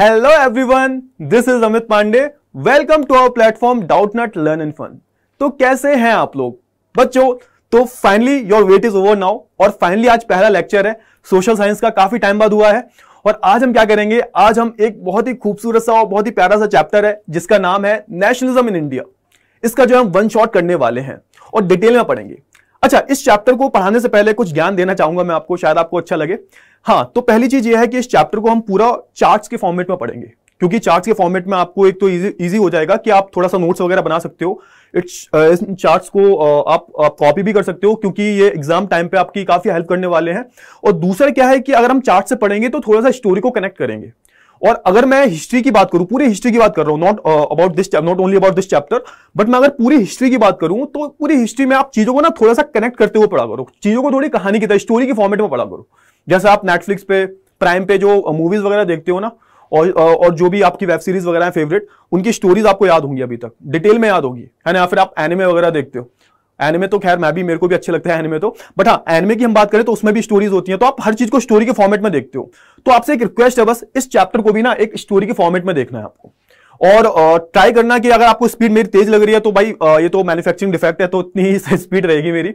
Everyone this is Amit Pandey welcome to our platform Doubtnut learn in fun तो कैसे हैं आप लोग बच्चों तो finally your wait is over now और फाइनली आज पहला लेक्चर है सोशल साइंस का काफी टाइम बाद हुआ है और आज हम क्या करेंगे आज हम एक बहुत ही खूबसूरत सा और बहुत ही प्यारा सा चैप्टर है जिसका नाम है नेशनलिज्म इन इंडिया इसका जो हम वन शॉट करने वाले हैं और डिटेल में पढ़ेंगे अच्छा इस चैप्टर को पढ़ाने से पहले कुछ ज्ञान देना चाहूंगा मैं आपको शायद आपको अच्छा लगे हाँ तो पहली चीज यह है कि इस चैप्टर को हम पूरा चार्ट के फॉर्मेट में पढ़ेंगे क्योंकि चार्ट के फॉर्मेट में आपको एक तो इजी हो जाएगा कि आप थोड़ा सा नोट्स वगैरह बना सकते हो uh, इट्स चार्ट को uh, आप आप कॉपी भी कर सकते हो क्योंकि ये एग्जाम टाइम पे आपकी काफी हेल्प करने वाले हैं और दूसरा क्या है कि अगर हम चार्ट से पढ़ेंगे तो थोड़ा सा स्टोरी को कनेक्ट करेंगे और अगर मैं हिस्ट्री की बात करूं पूरी हिस्ट्री की बात कर रहा हूं not about this not only about this chapter but मैं अगर पूरी हिस्ट्री की बात करूं तो पूरी हिस्ट्री में आप चीजों को ना थोड़ा सा कनेक्ट करते हुए पढ़ा करो चीजों को थोड़ी कहानी की तरह स्टोरी के फॉर्मेट में पढ़ा करो जैसे आप नेटफ्लिक्स पे प्राइम पे जो मूवीज uh, वगैरह देखते हो ना और uh, और जो भी आपकी वेब सीरीज वगैरह है फेवरेट उनकी स्टोरीज आपको याद होंगी अभी तक डिटेल में याद होगी है ना या फिर आप एनिमे वगैरह देखते हो एनिमे तो खैर मैं भी मेरे को भी अच्छे लगते हैं एनिमे तो बट हाँ एनिमे की हम बात करें तो उसमें भी स्टोरीज होती हैं तो आप हर चीज को स्टोरी के फॉर्मेट में देखते हो तो आपसे एक रिक्वेस्ट है बस इस चैप्टर को भी ना एक स्टोरी के फॉर्मेट में देखना है आपको और ट्राई करना कि अगर आपको स्पीड मेरी तेज लग रही है तो भाई ये तो मैन्युफैक्चरिंग डिफेक्ट है तो इतनी ही स्पीड रहेगी मेरी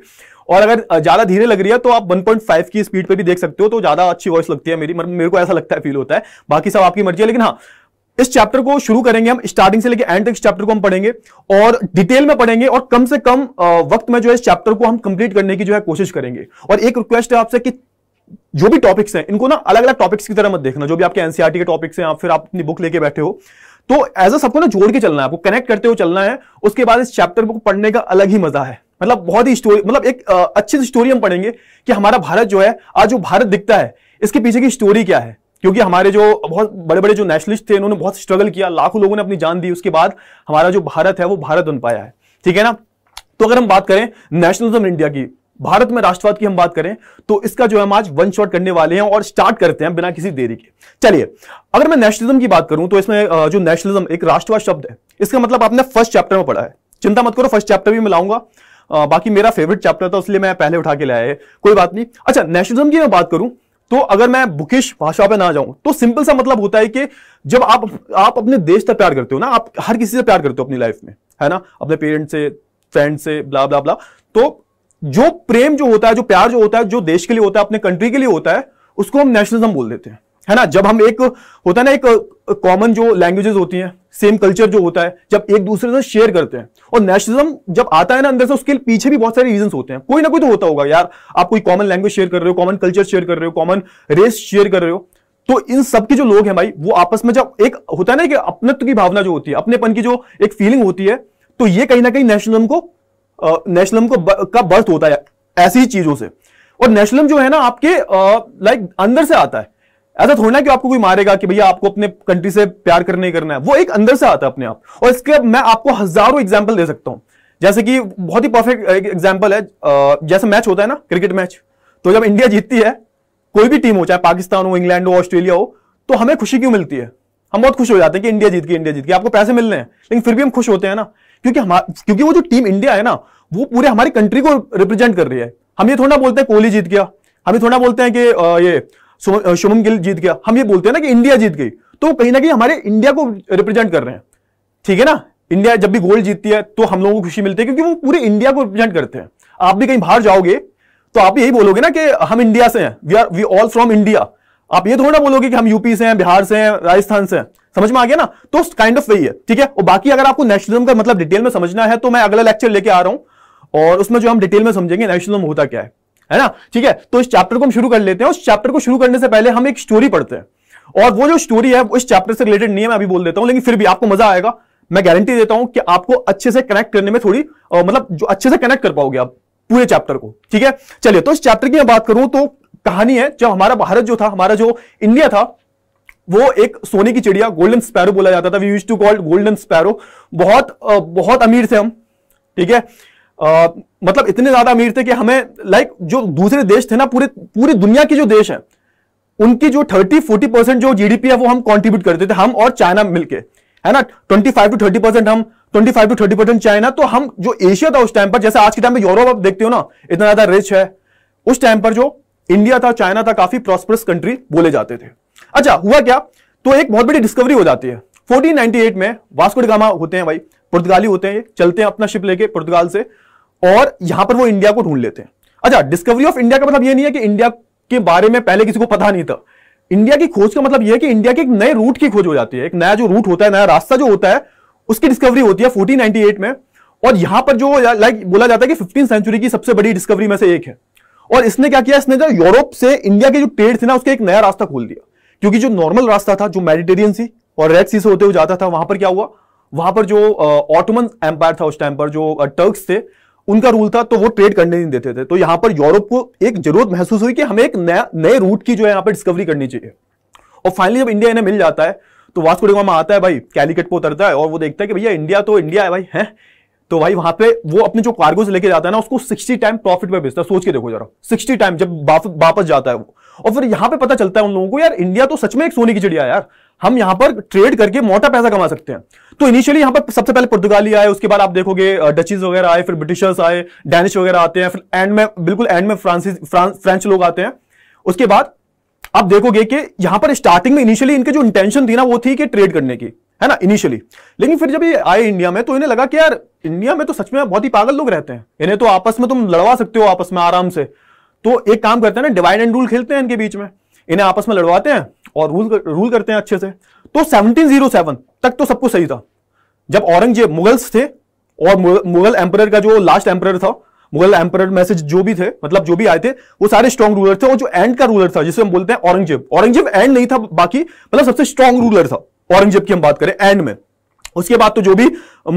और अगर ज्यादा धीरे लग रही है तो आप 1.5 की स्पीड पर भी देख सकते हो तो ज्यादा अच्छी वॉइस लगती है मेरी मेरे को ऐसा लगता है फील होता है बाकी सब आपकी मर्जी है लेकिन हाँ इस चैप्टर को शुरू करेंगे हम स्टार्टिंग से लेकर एंड तक इस चैप्टर को हम पढ़ेंगे और डिटेल में पढ़ेंगे और कम से कम वक्त में जो है इस चैप्टर को हम कंप्लीट करने की जो है कोशिश करेंगे और एक रिक्वेस्ट है आपसे कि जो भी टॉपिक्स हैं इनको ना अलग अलग टॉपिक्स की तरह मत देखना जो भी आपके एनसीआरटी e के टॉपिक्स हैं आप फिर आप अपनी बुक लेके बैठे हो तो एज अ सबको ना जोड़ के चलना है आपको कनेक्ट करते हुए चलना है उसके बाद इस चैप्टर को पढ़ने का अलग ही मजा है मतलब बहुत ही स्टोरी मतलब एक अच्छी स्टोरी हम पढ़ेंगे कि हमारा भारत जो है आज जो भारत दिखता है इसके पीछे की स्टोरी क्या है क्योंकि हमारे जो बहुत बड़े बड़े जो नेशनलिस्ट थे इन्होंने बहुत स्ट्रगल किया लाखों लोगों ने अपनी जान दी उसके बाद हमारा जो भारत है वो भारत बन पाया है ठीक है ना तो अगर हम बात करें नेशनलिज्म इंडिया की भारत में राष्ट्रवाद की हम बात करें तो इसका जो हम आज वन शॉट करने वाले हैं और स्टार्ट करते हैं बिना किसी देरी के चलिए अगर मैं नेशनलिज्म की बात करूं तो इसमें जो नेशनलिज्म एक राष्ट्रवाद शब्द है इसका मतलब आपने फर्स्ट चैप्टर में पढ़ा है चिंता मत करो फर्स्ट चैप्टर भी मिलाऊंगा बाकी मेरा फेवरेट चैप्टर था इसलिए मैं पहले उठा के लाया है कोई बात नहीं अच्छा नेशनलिज्म की मैं बात करूं तो अगर मैं बुकिश भाषा पे ना जाऊं तो सिंपल सा मतलब होता है कि जब आप आप अपने देश से प्यार करते हो ना आप हर किसी से प्यार करते हो अपनी लाइफ में है ना अपने पेरेंट्स से फ्रेंड से ब्ला ब्ला ब्ला तो जो प्रेम जो होता है जो प्यार जो होता है जो देश के लिए होता है अपने कंट्री के लिए होता है उसको हम नेशनलिज्म बोल देते हैं है ना जब हम एक होता है ना एक कॉमन जो लैंग्वेजेस होती हैं सेम कल्चर जो होता है जब एक दूसरे से शेयर करते हैं और नेशनलिज्म जब आता है ना अंदर से उसके पीछे भी बहुत सारे रीजन होते हैं कोई ना कोई तो होता होगा यार आप कोई कॉमन लैंग्वेज शेयर कर रहे हो कॉमन कल्चर शेयर कर रहे हो कॉमन रेस शेयर कर रहे हो तो इन सब के जो लोग हैं भाई वो आपस में जब एक होता है ना कि अपनत्व की भावना जो होती है अपनेपन की जो एक फीलिंग होती है तो ये कहीं ना कहीं नेशनलिज्म को नेशनलिज्म को का बर्थ होता है ऐसी ही चीजों से और नेशनलिज्म जो है ना आपके लाइक अंदर से आता है ऐसा थोड़ा ना कि आपको कोई मारेगा कि भैया आपको अपने कंट्री से प्यार करने करना है वो एक अंदर से आता है अपने आप और इसके मैं आपको हजारों एग्जाम्पल दे सकता हूं जैसे कि बहुत ही परफेक्ट एग्जाम्पल है जैसे मैच होता है ना क्रिकेट मैच तो जब इंडिया जीतती है कोई भी टीम हो चाहे पाकिस्तान हो इंग्लैंड हो ऑस्ट्रेलिया हो तो हमें खुशी क्यों मिलती है हम बहुत खुश हो जाते हैं कि इंडिया जीत गई इंडिया जीत गई आपको पैसे मिलने हैं लेकिन फिर भी हम खुश होते हैं ना क्योंकि हम क्योंकि वो जो टीम इंडिया है ना वो पूरे हमारी कंट्री को रिप्रेजेंट कर रही है हम ये थोड़ा बोलते हैं कोहली जीत गया हम ये थोड़ा बोलते हैं कि ये शुभम गिल जीत गया हम ये बोलते हैं ना कि इंडिया जीत गई तो कहीं ना कहीं हमारे इंडिया को रिप्रेजेंट कर रहे हैं ठीक है ना इंडिया जब भी गोल्ड जीतती है तो हम लोगों को खुशी मिलती है क्योंकि वो पूरे इंडिया को रिप्रेजेंट करते हैं आप भी कहीं बाहर जाओगे तो आप यही बोलोगे ना कि हम इंडिया से हैं we are we all from India आप ये थोड़ा बोलोगे कि हम यूपी से हैं बिहार से हैं राजस्थान से हैं समझ में आ गया ना तो काइंड ऑफ वही है ठीक है और बाकी अगर आपको नेशनलिज्म का मतलब डिटेल में समझना है तो मैं अगला लेक्चर लेके आ रहा हूं और उसमें जो हम डिटेल में समझेंगे नेशनलिज्म होता क्या है है ना ठीक है तो इस चैप्टर को हम शुरू कर लेते हैं उस चैप्टर को शुरू करने से पहले हम एक स्टोरी पढ़ते हैं और वो जो स्टोरी है उस चैप्टर से रिलेटेड नहीं है मैं अभी बोल देता हूं लेकिन फिर भी आपको मजा आएगा मैं गारंटी देता हूं कि आपको अच्छे से कनेक्ट करने में थोड़ी आ, मतलब जो अच्छे से कनेक्ट कर पाओगे आप पूरे चैप्टर को ठीक है चलिए तो इस चैप्टर की मैं बात करूं तो कहानी है जब हमारा भारत जो था हमारा जो इंडिया था वो एक सोने की चिड़िया गोल्डन स्पैरो बोला जाता था we use to called golden sparrow बहुत बहुत अमीर थे हम ठीक है मतलब इतने ज्यादा अमीर थे कि हमें लाइक जो दूसरे देश थे ना पूरे पूरी दुनिया के जो देश हैं उनकी जो 30 40 परसेंट जो जीडीपी है वो हम कंट्रीब्यूट करते थे हम और चाइना मिलके है ना 25 टू 30 परसेंट हम 25 टू 30 परसेंट चाइना तो हम जो एशिया था उस टाइम पर जैसे आज के टाइम में यूरोप आप देखते हो ना इतना ज्यादा रिच है उस टाइम पर जो इंडिया था चाइना था काफी प्रॉस्परस कंट्री बोले जाते थे अच्छा हुआ क्या तो एक बहुत बड़ी डिस्कवरी हो जाती है 1498 में वास्को डिगामा होते हैं भाई पुर्तगाली होते हैं चलते हैं अपना शिप लेके पुर्तगाल से और यहां पर वो इंडिया को ढूंढ लेते हैं अच्छा डिस्कवरी ऑफ इंडिया का मतलब ये नहीं है कि इंडिया के बारे में पहले किसी को पता नहीं था इंडिया की खोज का मतलब यह है कि इंडिया के एक नए रूट की खोज हो जाती है एक नया जो रूट होता है नया रास्ता जो होता है उसकी डिस्कवरी होती है 1498 में और यहां पर जो लाइक बोला जाता है कि फिफ्टीन सेंचुरी की सबसे बड़ी डिस्कवरी में से एक है और इसने क्या किया इसने जो यूरोप से इंडिया के जो ट्रेड थे ना उसके एक नया रास्ता खोल दिया क्योंकि जो नॉर्मल रास्ता था जो मेडिटेरियन सी और रेड सी से होते हुए जाता था वहां पर क्या हुआ वहां पर जो ऑटोमन एम्पायर था उस टाइम पर जो टर्क्स थे उनका रूल था तो वो ट्रेड करने नहीं देते थे तो यहां पर यूरोप को एक जरूरत महसूस हुई कि हमें एक नया नए रूट की जो है यहां पर डिस्कवरी करनी चाहिए और फाइनली जब इंडिया इन्हें मिल जाता है तो वास्को डिगामा आता है भाई कैलिकट पर उतरता है और वो देखता है कि भैया इंडिया तो इंडिया है भाई है तो भाई वहां पे वो अपने जो कार्गो से लेके जाता है ना उसको 60 टाइम प्रॉफिट पे बेचता है सोच के देखो जरा 60 टाइम जब वापस जाता है वो और फिर यहां पे पता चलता है उन लोगों को यार इंडिया तो सच में एक सोने की चिड़िया यार हम यहां पर ट्रेड करके मोटा पैसा कमा सकते हैं तो इनिशियली यहां पर सबसे पहले पुर्तगाली आए उसके बाद आप देखोगे डचिस वगैरह आए फिर ब्रिटिशर्स आए डैनिश वगैरह आते हैं फिर एंड में बिल्कुल एंड में फ्रांसिस फ्रेंच लोग आते हैं उसके बाद आप देखोगे कि यहां पर स्टार्टिंग में इनिशियली इनके जो इंटेंशन थी ना वो थी कि ट्रेड करने की है ना इनिशियली लेकिन फिर जब ये आए इंडिया में तो इन्हें लगा कि यार इंडिया में तो सच में बहुत ही पागल लोग रहते हैं इन्हें तो आपस में तुम लड़वा सकते हो आपस में आराम से तो एक काम करते हैं ना डिवाइड एंड रूल खेलते हैं इनके बीच में इन्हें आपस में लड़वाते हैं और रूल कर, रूल करते हैं अच्छे से तो 1707 तक तो सब कुछ सही था जब औरंगजेब मुगल्स थे और मुगल एम्पर का जो लास्ट एम्पर था मुगल एम्पर में जो भी थे मतलब जो भी आए थे वो सारे स्ट्रॉन्ग रूलर थे और जो एंड का रूलर था जिसे हम बोलते हैं औरंगजेब औरंगजेब एंड नहीं था बाकी मतलब सबसे स्ट्रॉन्ग रूलर था औरंगजेब की हम बात करें एंड में उसके बाद तो जो भी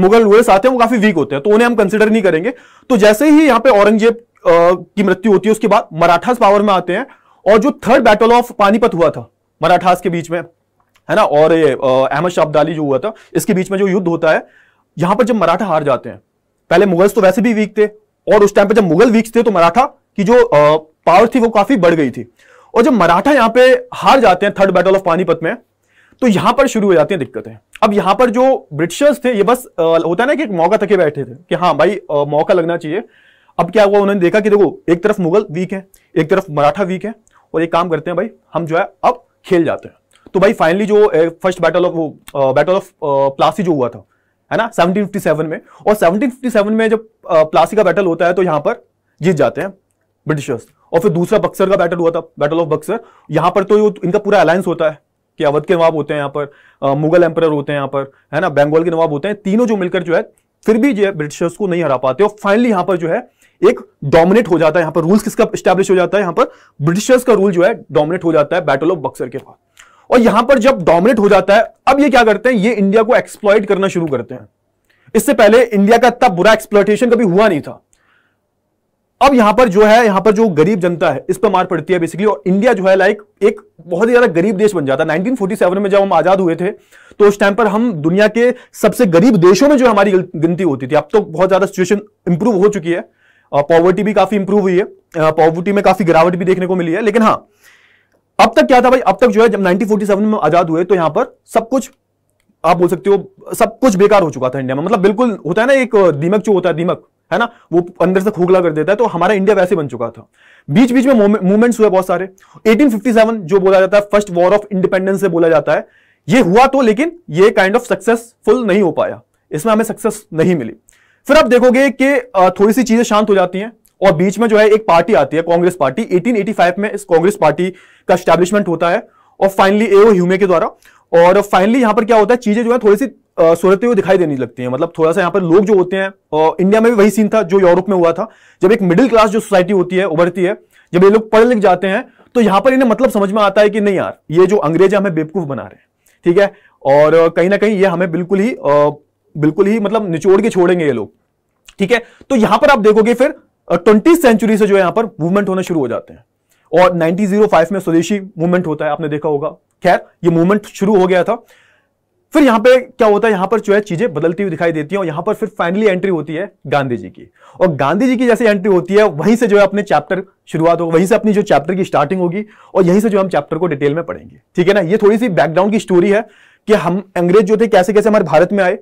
मुगल रूलर्स आते हैं वो काफी वीक होते हैं तो उन्हें हम कंसिडर नहीं करेंगे तो जैसे ही यहाँ पे औरंगजेब की मृत्यु होती है उसके बाद मराठास पावर में आते हैं और जो थर्ड बैटल ऑफ पानीपत हुआ था मराठास के बीच में है ना और अहमद अहमद अब्दाली जो हुआ था इसके बीच में जो युद्ध होता है यहां पर जब मराठा हार जाते हैं पहले मुगल्स तो वैसे भी वीक थे और उस टाइम पर जब मुगल वीक थे तो मराठा की जो पावर थी वो काफी बढ़ गई थी और जब मराठा यहाँ पे हार जाते हैं थर्ड बैटल ऑफ पानीपत में तो यहां पर शुरू हो जाती हैं दिक्कतें अब यहां पर जो ब्रिटिशर्स थे ये बस होता है ना कि एक मौका तके बैठे थे कि हाँ भाई मौका लगना चाहिए अब क्या हुआ उन्होंने देखा कि देखो एक तरफ मुगल वीक है एक तरफ मराठा वीक है और एक काम करते हैं भाई हम जो है अब खेल जाते हैं तो भाई फाइनली जो first battle of battle of Plassey जो हुआ था है ना 1757 में और 1757 में जब प्लासी का बैटल होता है तो यहां पर जीत जाते हैं ब्रिटिशर्स और फिर दूसरा बक्सर का बैटल हुआ था बैटल ऑफ बक्सर यहां पर तो इनका पूरा अलायंस होता है कि अवध के नवाब होते हैं यहां पर मुगल एम्पर होते हैं यहां पर है ना बंगाल के नवाब होते हैं तीनों जो मिलकर जो है फिर भी जो है ब्रिटिशर्स को नहीं हरा पाते और फाइनली यहां पर जो है एक डोमिनेट हो जाता है यहां पर रूल्स किसका स्टैब्लिश हो जाता है यहां पर ब्रिटिशर्स का रूल जो है डोमिनेट हो जाता है बैटल ऑफ बक्सर के बाद और यहां पर जब डोमिनेट हो जाता है अब ये क्या करते हैं ये इंडिया को एक्सप्लॉइट करना शुरू करते हैं इससे पहले इंडिया का इतना बुरा एक्सप्लॉइटेशन कभी हुआ नहीं था अब यहां पर जो है यहां पर जो गरीब जनता है इस पर मार पड़ती है बेसिकली और इंडिया जो है लाइक एक बहुत ही ज्यादा गरीब देश बन जाता है 1947 में जब हम आजाद हुए थे तो उस टाइम पर हम दुनिया के सबसे गरीब देशों में जो हमारी गिनती होती थी अब तो बहुत ज्यादा सिचुएशन इंप्रूव हो चुकी है पॉवर्टी uh, भी काफी इंप्रूव हुई है पॉवर्टी uh, में काफी गिरावट भी देखने को मिली है लेकिन हाँ अब तक क्या था भाई अब तक जो है जब 1947 में आजाद हुए तो यहां पर सब कुछ आप बोल सकते हो सब कुछ बेकार हो चुका था इंडिया में मतलब बिल्कुल होता है ना एक uh, दीमक जो होता है दीमक है ना वो अंदर से खोखला कर देता है तो हमारा इंडिया वैसे बन चुका था बीच बीच में मूवमेंट्स हुए बहुत सारे 1857 जो बोला जाता है फर्स्ट वॉर ऑफ इंडिपेंडेंस से बोला जाता है ये हुआ तो लेकिन ये काइंड ऑफ सक्सेसफुल नहीं हो पाया इसमें हमें सक्सेस नहीं मिली फिर आप देखोगे कि थोड़ी सी चीजें शांत हो जाती हैं और बीच में जो है एक पार्टी आती है कांग्रेस पार्टी 1885 में इस कांग्रेस पार्टी का स्टैब्लिशमेंट होता है और फाइनली एओ ह्यूमे के द्वारा और फाइनली यहां पर क्या होता है चीजें जो है थोड़ी सी सोलते हुए दिखाई देने लगती है मतलब थोड़ा सा यहाँ पर लोग जो होते हैं इंडिया में भी वही सीन था जो यूरोप में हुआ था जब एक मिडिल क्लास जो सोसाइटी होती है उभरती है जब ये लोग पढ़ लिख जाते हैं तो यहां पर इन्हें मतलब समझ में आता है कि नहीं यार ये जो अंग्रेज हमें बेवकूफ बना रहे हैं ठीक है और कहीं ना कहीं ये हमें बिल्कुल ही बिल्कुल ही मतलब निचोड़ के छोड़ेंगे ये लोग ठीक है तो यहां पर आप देखोगे फिर ट्वेंटी सेंचुरी से जो है यहां पर मूवमेंट होना शुरू हो जाते हैं और 1905 में स्वदेशी मूवमेंट होता है आपने देखा होगा खैर ये मूवमेंट शुरू हो गया था फिर यहां पे क्या होता है यहां पर जो है चीजें बदलती हुई दिखाई देती हैं और यहां पर फिर फाइनली एंट्री होती है गांधी जी की और गांधी जी की जैसे एंट्री होती है वहीं से जो है अपने चैप्टर शुरुआत होगी वहीं से अपनी जो चैप्टर की स्टार्टिंग होगी और यहीं से जो हम चैप्टर को डिटेल में पढ़ेंगे ठीक है ना ये थोड़ी सी बैकग्राउंड की स्टोरी है कि हम अंग्रेज जो थे कैसे कैसे हमारे भारत में आए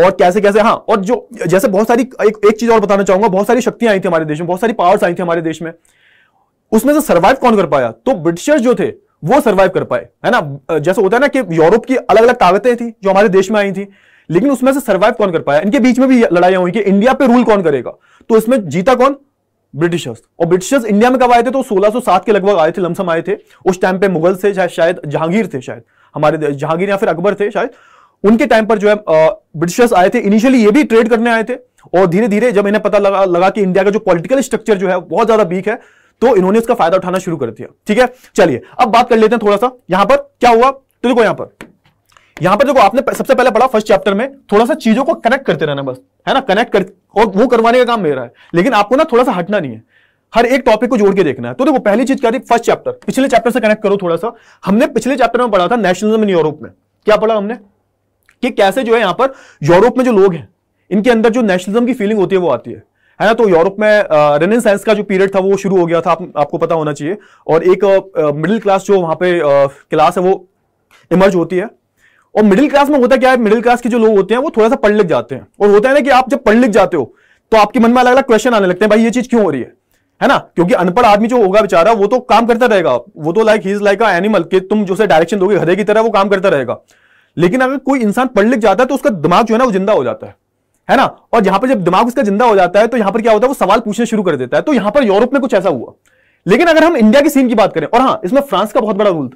और कैसे कैसे हाँ और जो जैसे बहुत सारी एक, एक चीज और बताना चाहूंगा बहुत सारी शक्तियां आई थी हमारे देश में बहुत सारी पावर्स आई थी हमारे देश में उसमें से सर्वाइव कौन कर पाया तो ब्रिटिशर्स जो थे वो सर्वाइव कर पाए है ना जैसे होता है ना कि यूरोप की अलग अलग ताकतें थी जो हमारे देश में आई थी लेकिन उसमें से सर्वाइव कौन कर पाया इनके बीच में भी लड़ाई हुई कि इंडिया पे रूल कौन करेगा तो इसमें जीता कौन ब्रिटिशर्स और ब्रिटिशर्स इंडिया में कब आए थे तो 1607 के लगभग आए थे लमसम आए थे उस टाइम पे मुगल थे शायद जहांगीर थे शायद हमारे जहांगीर या फिर अकबर थे शायद उनके टाइम पर जो है ब्रिटिशर्स आए थे इनिशियली ये भी ट्रेड करने आए थे और धीरे धीरे जब इन्हें पता लगा लगा कि इंडिया का जो पॉलिटिकल स्ट्रक्चर जो है बहुत ज्यादा वीक है तो इन्होंने इसका फायदा उठाना शुरू कर दिया ठीक है चलिए अब बात कर लेते हैं थोड़ा सा यहां पर क्या हुआ तो देखो यहां पर यहां पर देखो आपने सबसे पहले पढ़ा फर्स्ट चैप्टर में थोड़ा सा चीजों को कनेक्ट करते रहना बस है ना कनेक्ट कर और वो करवाने का काम मेरा है लेकिन आपको ना थोड़ा सा हटना नहीं है हर एक टॉपिक को जोड़ के देखना है तो देखो पहली चीज क्या थी फर्स्ट चैप्टर पिछले चैप्टर से कनेक्ट करो थोड़ा सा हमने पिछले चैप्टर में पढ़ा था नेशनलिज्म इन यूरोप में क्या पढ़ा हमने कि कैसे जो है यहां पर यूरोप में जो लोग हैं इनके अंदर जो नेशनलिज्म की फीलिंग होती है वो आती है है ना तो यूरोप में रेनेन साइंस का जो पीरियड था वो शुरू हो गया था आप, आपको पता होना चाहिए और एक मिडिल क्लास जो वहां पे क्लास है वो इमर्ज होती है और मिडिल क्लास में होता क्या है मिडिल क्लास के जो लोग होते हैं वो थोड़ा सा पढ़ लिख जाते हैं और होता है ना कि आप जब पढ़ लिख जाते हो तो आपके मन में अलग अलग क्वेश्चन आने लगते हैं भाई ये चीज क्यों हो रही है है ना क्योंकि अनपढ़ आदमी जो होगा बेचारा वो तो काम करता रहेगा वो तो like he is like a animal कि तुम जो से डायरेक्शन दोगे घरे की तरह वो काम करता रहेगा लेकिन अगर कोई इंसान पढ़ लिख जाता है तो उसका दिमाग जो है ना वो जिंदा हो जाता है है ना और यहां पर जब दिमाग उसका जिंदा हो जाता है तो यहां पर क्या होता है वो सवाल पूछने शुरू कर देता है तो यहां पर यूरोप में कुछ ऐसा हुआ लेकिन अगर हम इंडिया की सीन की बात करें और हाँ इसमें फ्रांस का बहुत बड़ा रूल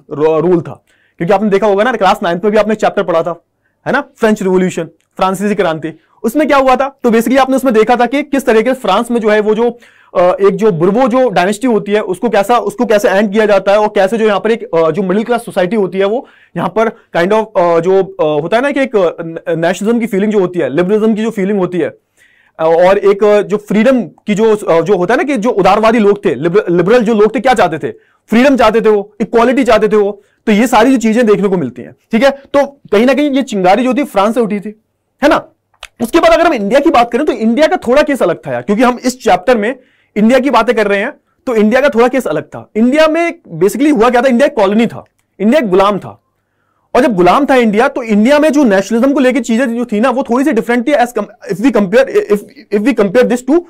रूल था क्योंकि आपने देखा होगा ना क्लास नाइन्थ में भी आपने चैप्टर पढ़ा था है ना फ्रेंच रिवोल्यूशन फ्रांसीसी क्रांति उसमें क्या हुआ था तो बेसिकली आपने उसमें देखा था कि किस तरीके से फ्रांस में जो है वो जो एक जो बुर्बो जो डायनेस्टी होती है उसको कैसा उसको कैसे एंड किया जाता है और कैसे जो यहाँ पर एक जो मिडिल क्लास सोसाइटी होती है वो यहाँ पर काइंड kind ऑफ of, जो होता है ना कि एक नेशनलिज्म की फीलिंग जो होती है लिबरलिज्म की जो फीलिंग होती है और एक जो फ्रीडम की जो जो होता है ना कि जो उदारवादी लोग थे लिबरल जो लोग थे क्या चाहते थे फ्रीडम चाहते थे वो इक्वालिटी चाहते थे वो तो ये सारी जो चीजें देखने को मिलती हैं ठीक है तो कहीं ना कहीं ये चिंगारी जो थी फ्रांस से उठी थी है ना उसके बाद अगर हम इंडिया की बात करें तो इंडिया का थोड़ा केस अलग था यार क्योंकि हम इस चैप्टर में इंडिया की बातें कर रहे हैं तो इंडिया का थोड़ा केस अलग था इंडिया में बेसिकली हुआ क्या था इंडिया एक कॉलोनी था इंडिया एक गुलाम था और जब गुलाम था इंडिया तो इंडिया में जो नेशनलिज्म को लेकर चीजें जो थी ना वो थोड़ी सी डिफरेंट थी as if we compare if we compare this to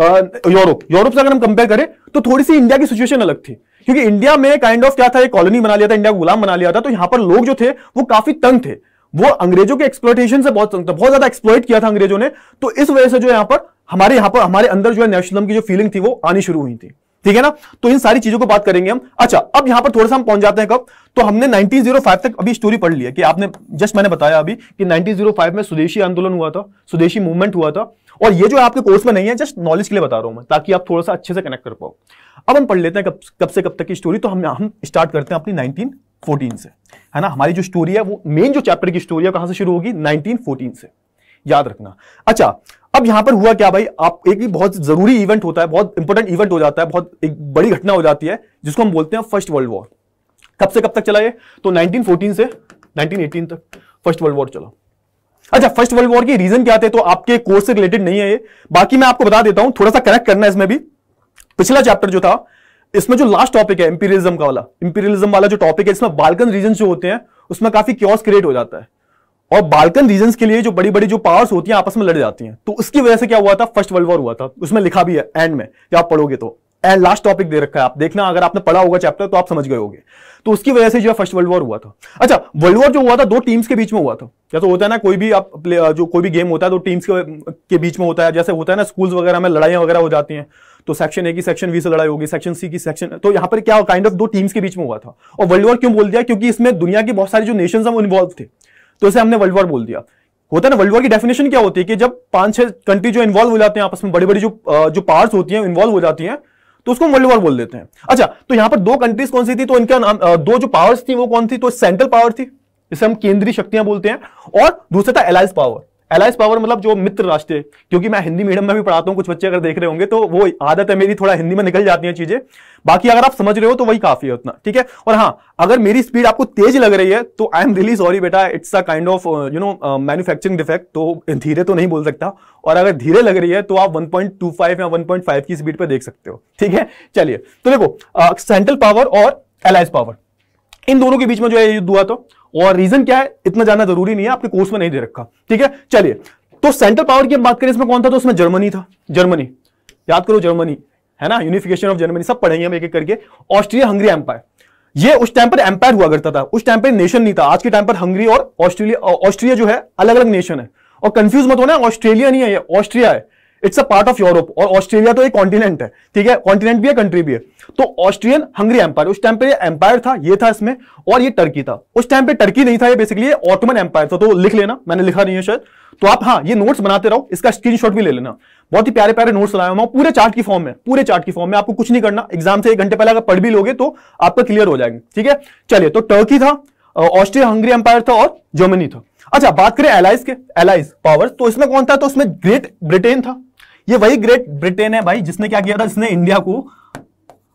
Europe Europe से अगर हम कंपेयर करें तो थोड़ी सी इंडिया की सिचुएशन अलग थी क्योंकि इंडिया में काइंड ऑफ क्या था एक कॉलोनी बना लिया था इंडिया को गुलाम बना लिया था तो यहां पर लोग जो थे वो काफी तंग थे वो अंग्रेजों के एक्सप्लोटेशन से बहुत तंग था बहुत ज्यादा एक्सप्लोइट किया था अंग्रेजों ने तो इस वजह से जो यहां पर हमारे यहां पर हमारे अंदर जो है नेशनलिज्म की जो फीलिंग थी वो आनी शुरू हुई थी ठीक है ना तो इन सारी चीजों को बात करेंगे हम अच्छा अब यहां पर थोड़ा सा हम पहुंच जाते हैं कब तो हमने 1905 तक अभी स्टोरी पढ़ ली है कि आपने जस्ट मैंने बताया अभी कि 1905 में स्वदेशी आंदोलन हुआ था स्वदेशी मूवमेंट हुआ था और ये जो आपके कोर्स में नहीं है जस्ट नॉलेज के लिए बता रहा हूं मैं ताकि आप थोड़ा सा अच्छे से कनेक्ट कर पाओ अब हम पढ़ लेते हैं कब कब से कब तक की स्टोरी तो हम हम स्टार्ट करते हैं अपनी नाइनटीन से है ना हमारी जो स्टोरी है वो मेन जो चैप्टर की स्टोरी है कहां से शुरू होगी नाइनटीन से याद रखना अच्छा अब यहां पर हुआ क्या भाई आप एक भी बहुत जरूरी इवेंट होता है बहुत इंपॉर्टेंट इवेंट हो जाता है बहुत एक बड़ी घटना हो जाती है जिसको हम बोलते हैं फर्स्ट वर्ल्ड वॉर कब से कब तक चला ये तो 1914 से 1918 तक फर्स्ट वर्ल्ड वॉर चला अच्छा फर्स्ट वर्ल्ड वॉर के रीजन क्या थे तो आपके कोर्स से रिलेटेड नहीं है ये बाकी मैं आपको बता देता हूं थोड़ा सा करेक्ट करना है इसमें भी पिछला चैप्टर जो था इसमें जो लास्ट टॉपिक है इंपीरियलिज्म का वाला इंपीरियलिज्म वाला जो टॉपिक है इसमें बाल्कन रीजन जो होते हैं उसमें काफी क्योस क्रिएट हो जाता है और बाल्कन रीजन के लिए जो बड़ी बड़ी जो पावर्स होती हैं आपस में लड़ जाती हैं तो उसकी वजह से क्या हुआ था फर्स्ट वर्ल्ड वॉर हुआ था उसमें लिखा भी है एंड में जब आप पढ़ोगे तो एंड लास्ट टॉपिक दे रखा है आप देखना अगर आपने पढ़ा होगा चैप्टर तो आप समझ गए होंगे तो उसकी वजह से जो है फर्स्ट वर्ल्ड वॉर हुआ था अच्छा वर्ल्ड वॉर जो हुआ था दो टीम्स के बीच में हुआ था जैसे तो होता है ना कोई भी आप जो कोई भी गेम होता है दो टीम्स के, के बीच में होता है जैसे होता है ना स्कूल्स वगैरह में लड़ाई वगैरह हो जाती हैं तो सेक्शन ए की सेक्शन बी से लड़ाई होगी सेक्शन सी की सेक्शन तो यहाँ पर क्या काइंड ऑफ दो टीम्स के बीच में हुआ था और वर्ल्ड वॉर क्यों बोल दिया क्योंकि इसमें दुनिया के बहुत सारे जो नेशन है वो इन्वॉल्व थे तो इसे हमने वर्ल्ड वॉर बोल दिया होता है ना वर्ल्ड वॉर की डेफिनेशन क्या होती है कि जब पांच छह कंट्री जो इन्वॉल्व हो जाते हैं आपस में बड़ी बड़ी जो जो पार्ट्स होती हैं इन्वॉल्व हो जाती हैं तो उसको वर्ल्ड वॉर बोल देते हैं अच्छा तो यहां पर दो कंट्रीज कौन सी थी तो इनका नाम दो जो पावर्स थी वो कौन थी तो सेंट्रल पावर थी जिसे हम केंद्रीय शक्तियां बोलते हैं और दूसरा था एलाइज पावर एलाइस पावर मतलब जो मित्र राष्ट्र क्योंकि मैं हिंदी मीडियम में भी पढ़ाता हूँ कुछ बच्चे अगर देख रहे होंगे तो वो आदत है मेरी थोड़ा हिंदी में निकल जाती है चीजें बाकी अगर आप समझ रहे हो तो वही काफी है उतना ठीक है और हाँ अगर मेरी स्पीड आपको तेज लग रही है तो आई एम रियली सॉरी बेटा it's a kind of you know manufacturing defect तो धीरे तो नहीं बोल सकता और अगर धीरे लग रही है तो आप 1.25 या 1.5 की स्पीड पर देख सकते हो ठीक है चलिए तो देखो सेंट्रल uh, पावर और एलाइस पावर इन दोनों के बीच में जो है युद्ध हुआ तो और रीजन क्या है इतना जाना जरूरी नहीं है आपके कोर्स में नहीं दे रखा ठीक है चलिए तो सेंट्रल पावर की बात करें इसमें कौन था तो उसमें जर्मनी था जर्मनी याद करो जर्मनी है ना यूनिफिकेशन ऑफ जर्मनी सब पढ़ेंगे हम एक एक करके ऑस्ट्रिया हंगरी एम्पायर ये उस टाइम पर एम्पायर हुआ करता था उस टाइम पर नेशन नहीं था आज के टाइम पर हंगरी और ऑस्ट्रेलिया ऑस्ट्रिया जो है अलग अलग नेशन है और कंफ्यूज मत होना ऑस्ट्रेलिया नहीं है ऑस्ट्रिया है it's a part of Europe और ऑस्ट्रेलिया तो एक कॉन्टिनेंट है ठीक है कॉन्टिनेंट भी है कंट्री भी है तो ऑस्ट्रियन हंगरी एम्पायर उस टाइम पे एम्पायर था ये था इसमें और ये टर्की था उस टाइम पे टर्की नहीं था ये बेसिकली ऑटोमन एम्पायर था तो लिख लेना मैंने लिखा नहीं है शायद तो आप हाँ ये नोट्स बनाते रहो इसका स्क्रीन भी ले लेना बहुत ही प्यारे प्यारे नोट्स लाया हूं पूरे चार्ट की फॉर्म में पूरे चार्ट की फॉर्म में आपको कुछ नहीं करना एग्जाम से एक घंटे पहले अगर पढ़ भी लोगे तो आपका क्लियर हो जाएंगे ठीक है चलिए तो टर्की था ऑस्ट्रिया हंगरी एम्पायर था और जर्मनी था अच्छा बात करें एलाइज के एलाइज पावर्स तो इसमें कौन था तो इसमें ग्रेट ब्रिटेन था ये वही ग्रेट ब्रिटेन है भाई जिसने क्या किया था जिसने इंडिया को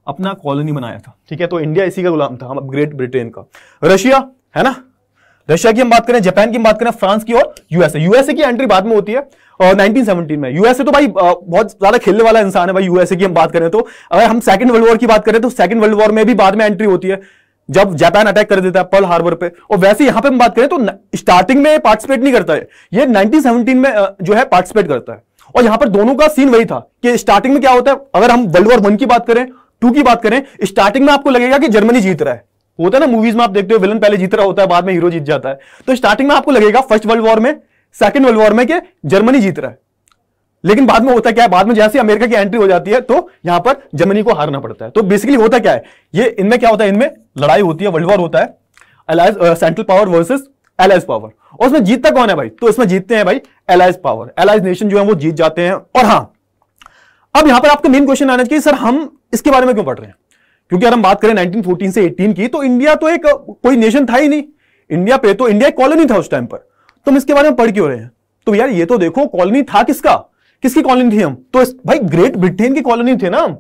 अपना कॉलोनी बनाया था ठीक है तो इंडिया इसी का गुलाम था हम ग्रेट ब्रिटेन का रशिया है ना रशिया की हम बात करें जापान की बात करें फ्रांस की और यूएसए यूएसए की एंट्री बाद में होती है और 1917 में यूएसए तो भाई बहुत ज्यादा खेलने वाला इंसान है भाई यूएसए की हम बात करें तो अगर हम सेकंड वर्ल्ड वॉर की बात करें तो सेकंड वर्ल्ड वॉर में भी बाद में एंट्री होती है जब जापान अटैक कर देता है पर्ल हार्बर पे और वैसे यहां पे हम बात करें तो स्टार्टिंग में पार्टिसिपेट नहीं करता है ये 1917 में जो है पार्टिसिपेट करता है और यहां पर दोनों का सीन वही था कि स्टार्टिंग में क्या होता है अगर हम वर्ल्ड वॉर वन की बात करें टू की बात करें स्टार्टिंग में आपको लगेगा कि जर्मनी जीत रहा है होता है ना मूवीज में आप देखते हो विलन पहले जीत रहा होता है बाद में हीरो जीत जाता है तो स्टार्टिंग में आपको लगेगा फर्स्ट वर्ल्ड वॉर में सेकंड वर्ल्ड वॉर में कि जर्मनी जीत रहा है लेकिन बाद में होता क्या है बाद में जैसे अमेरिका की एंट्री हो जाती है तो यहां पर जर्मनी को हारना पड़ता है तो बेसिकली होता क्या है ये इनमें क्या होता है इनमें लड़ाई होती है वर्ल्ड वॉर होता है central power versus allies power और उसमें जीतता कौन है भाई तो इसमें जीतते हैं भाई एलाइज पावर एलाइज नेशन जो है वो जीत जाते हैं और हाँ अब यहां पर आपका मेन क्वेश्चन आना चाहिए सर हम इसके बारे में क्यों पढ़ रहे हैं क्योंकि अगर हम बात करें 1914 से 18 की तो इंडिया तो एक कोई नेशन था ही नहीं इंडिया पे तो इंडिया कॉलोनी था उस टाइम पर तो हम इसके बारे में पढ़ क्यों रहे हैं तो यार ये तो देखो कॉलोनी था किसका किसकी कॉलोनी थी हम तो भाई ग्रेट ब्रिटेन की कॉलोनी थे ना हम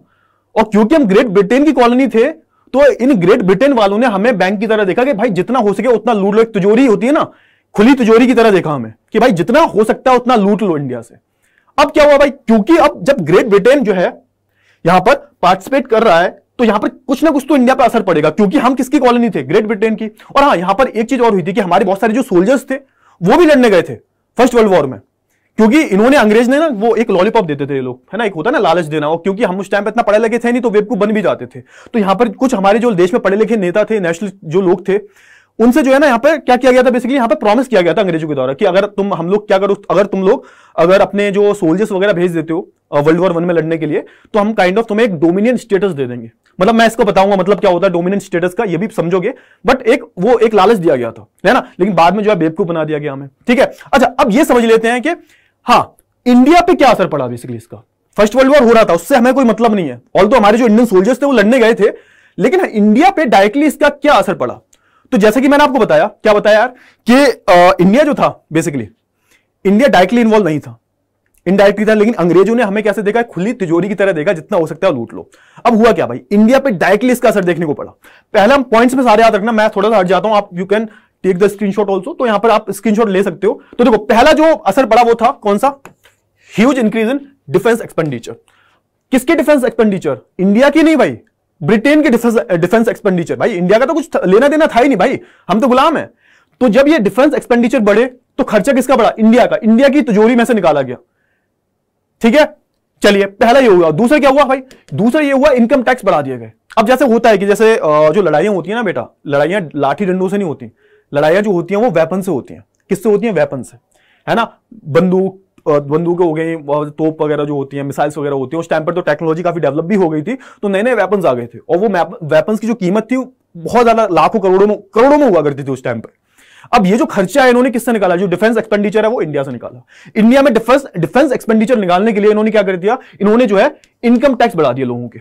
और क्योंकि हम ग्रेट ब्रिटेन की कॉलोनी थे तो इन ग्रेट ब्रिटेन वालों ने हमें बैंक की तरह देखा कि भाई जितना हो सके उतना लूट लो एक तिजोरी होती है ना खुली तिजोरी की तरह देखा हमें कि भाई जितना हो सकता है उतना लूट लो इंडिया से अब क्या हुआ भाई क्योंकि अब जब ग्रेट ब्रिटेन जो है यहां पर पार्टिसिपेट कर रहा है तो यहां पर कुछ ना कुछ तो इंडिया पर असर पड़ेगा क्योंकि हम किसकी कॉलोनी थे ग्रेट ब्रिटेन की और हाँ यहां पर एक चीज और हुई थी कि हमारे बहुत सारे जो सोल्जर्स थे वो भी लड़ने गए थे फर्स्ट वर्ल्ड वॉर में क्योंकि इन्होंने अंग्रेज ने ना वो एक लॉलीपॉप देते थे ये लोग है ना एक होता ना लालच देना और क्योंकि हम उस टाइम पे इतना पढ़े लगे थे नहीं तो बेवकूफ बन भी जाते थे तो यहाँ पर कुछ हमारे जो देश में पढ़े लिखे नेता थे नेशनल जो लोग थे उनसे जो है ना यहाँ पर क्या किया गया था बेसिकली यहाँ पर प्रॉमिस किया गया था अंग्रेजों के द्वारा कि अगर तुम हम लोग क्या करो अगर तुम लोग अगर अपने जो सोल्जर्स वगैरह भेज देते हो वर्ल्ड वॉर वन में लड़ने के लिए तो हम काइंड kind ऑफ of तुम्हें एक डोमिनियन स्टेटस दे देंगे मतलब मैं इसको बताऊंगा मतलब क्या होता है डोमिनियन स्टेटस का ये भी समझोगे बट एक वो एक लालच दिया गया था है ना लेकिन बाद में जो है बेबकू बना दिया गया हमें ठीक है अच्छा अब ये समझ लेते हैं कि हाँ इंडिया पे क्या असर पड़ा बेसिकली इसका फर्स्ट वर्ल्ड वॉर हो रहा था उससे हमें कोई मतलब नहीं है ऑल तो हमारे जो इंडियन सोल्जर्स थे वो लड़ने गए थे लेकिन इंडिया हाँ, पे डायरेक्टली इसका क्या असर पड़ा तो जैसे कि मैंने आपको बताया क्या बताया यार कि इंडिया जो था बेसिकली इंडिया डायरेक्टली इन्वॉल्व नहीं था इनडायरेक्टली था लेकिन अंग्रेजों ने हमें कैसे देखा खुली तिजोरी की तरह देखा जितना हो सकता है लूट लो अब हुआ क्या भाई इंडिया पे डायरेक्टली इसका असर देखने को पड़ा पहले हम पॉइंट्स में सारे याद रखना मैं थोड़ा सा हट जाता हूं आप you can take the screenshot also तो यहां पर आप स्क्रीनशॉट ले सकते हो तो देखो पहला जो असर पड़ा वो था कौन सा huge increase in defence expenditure किसके डिफेंस एक्सपेंडिचर इंडिया की नहीं भाई ब्रिटेन के डिफेंस डिफेंस एक्सपेंडिचर भाई इंडिया का तो कुछ लेना देना था ही नहीं भाई हम तो गुलाम है तो जब ये डिफेंस एक्सपेंडिचर बढ़े तो खर्चा किसका बढ़ा इंडिया का इंडिया की तिजोरी में से निकाला गया ठीक है चलिए पहला ये हुआ दूसरा क्या हुआ भाई दूसरा ये हुआ इनकम टैक्स बढ़ा दिए गए अब जैसे होता है कि जैसे जो लड़ाइयां होती है ना बेटा लड़ाइयां लाठी डंडों से नहीं होती है. लड़ाइया जो होती हैं वो वेपन से होती हैं किससे होती हैं वेपन से है ना बंदूक बंदूक हो गई तोप वगैरह जो होती है मिसाइल्स वगैरह होती है उस टाइम पर तो टेक्नोलॉजी काफी डेवलप भी हो गई थी तो नए नए वेपन्स आ गए थे और वो वेपन्स की जो कीमत थी बहुत ज्यादा लाखों करोड़ों में करोड़ों में हुआ करती थी उस टाइम पर अब ये जो खर्चा है इन्होंने किससे निकाला जो डिफेंस एक्सपेंडिचर है वो इंडिया से निकाला इंडिया में डिफेंस डिफेंस एक्सपेंडिचर निकालने के लिए इन्होंने क्या कर दिया इन्होंने जो है इनकम टैक्स बढ़ा दिया लोगों के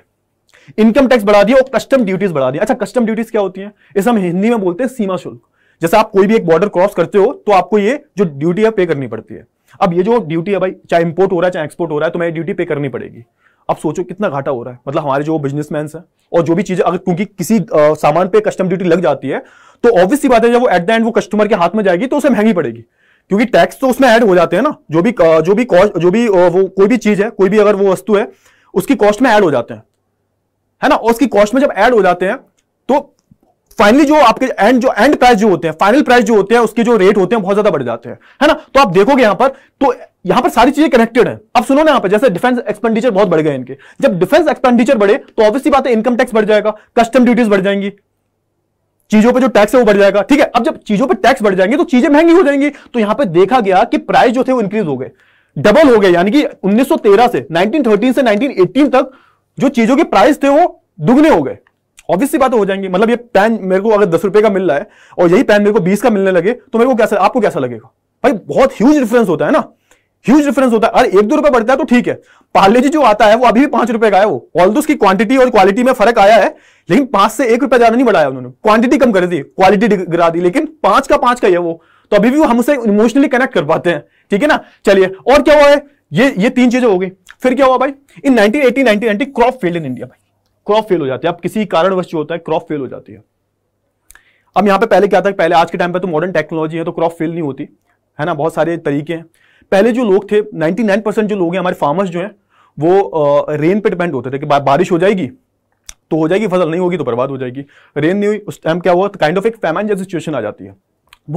इनकम टैक्स बढ़ा दिया और कस्टम ड्यूटीज बढ़ा दिया अच्छा कस्टम ड्यूटीज क्या होती है इसे हम हिंदी में बोलते हैं सीमा शुल्क जैसे आप कोई भी एक बॉर्डर क्रॉस करते हो तो आपको ये जो ड्यूटी है पे करनी पड़ती है अब ये जो ड्यूटी है भाई चाहे इंपोर्ट हो रहा है चाहे एक्सपोर्ट हो रहा है तो मैं ड्यूटी पे करनी पड़ेगी अब सोचो कितना घाटा हो रहा है मतलब हमारे जो बिजनेसमैन हैं और जो भी चीजें अगर क्योंकि किसी सामान पे कस्टम ड्यूटी लग जाती है तो ऑब्वियस सी बात है जब वो एट द एंड वो कस्टमर के हाथ में जाएगी तो उसे महंगी पड़ेगी क्योंकि टैक्स तो उसमें ऐड हो जाते हैं ना जो भी जो भी कॉस्ट जो भी वो कोई भी चीज है कोई भी अगर वो वस्तु है उसकी कॉस्ट में ऐड हो जाते हैं है ना उसकी कॉस्ट में जब ऐड हो जाते हैं तो फाइनली जो आपके एंड जो एंड प्राइस जो होते हैं फाइनल प्राइस जो होते हैं उसके जो रेट होते हैं बहुत ज्यादा बढ़ जाते हैं है ना तो आप देखोगे यहां पर तो यहां पर सारी चीजें कनेक्टेड हैं अब सुनो ना यहां पर जैसे डिफेंस एक्सपेंडिचर बहुत बढ़ गए इनके जब डिफेंस एक्सपेंडिचर बढ़े तो ऑब्वियसली बात है इनकम टैक्स बढ़ जाएगा कस्टम ड्यूटीज बढ़ जाएंगी चीजों पे जो टैक्स है वो बढ़ जाएगा ठीक है अब जब चीजों पे टैक्स बढ़ जाएंगे तो चीजें महंगी हो जाएंगी तो यहां पे देखा गया कि प्राइस जो थे वो इंक्रीज हो गए डबल हो गए यानी कि 1913 से 1913 से 1918 तक जो चीजों के प्राइस थे वो दुगने हो गए ऑब्वियसली बात हो जाएंगी मतलब ये पेन मेरे को अगर दस रुपए का मिल रहा है और यही पेन मेरे को बीस का मिलने लगे तो मेरे को कैसा आपको कैसा लगेगा भाई बहुत ह्यूज डिफरेंस होता है ना ह्यूज डिफरेंस होता है अरे एक दो रुपए बढ़ता है तो ठीक है पार्ले जी जो आता है वो अभी भी पांच रुपए का है वो ऑल दो उसकी क्वांटिटी और क्वालिटी में फर्क आया है लेकिन पांच से एक रुपया ज्यादा नहीं बढ़ाया उन्होंने क्वांटिटी कम कर दी क्वालिटी गिरा दी लेकिन पांच का पांच का ही है वो तो अभी भी वो हमसे इमोशनली कनेक्ट कर पाते हैं ठीक है ना चलिए और क्या हुआ है ये ये तीन चीजें हो गई फिर क्या हुआ भाई in 1980 1990 crop field in India भाई क्रॉप फेल हो जाती है अब किसी कारणवश जो होता है क्रॉप फेल हो जाती है अब यहां पे पहले क्या था पहले आज के टाइम पे तो मॉडर्न टेक्नोलॉजी है तो क्रॉप फेल नहीं होती है ना बहुत सारे तरीके हैं पहले जो लोग थे 99 जो लोग हैं हमारे फार्मर्स जो हैं वो रेन पे डिपेंड होते थे कि बारिश हो जाएगी तो हो जाएगी फसल नहीं होगी तो बर्बाद हो जाएगी रेन नहीं हुई उस टाइम क्या हुआ काइंड तो ऑफ एक फैमन जैसी सिचुएशन आ जाती है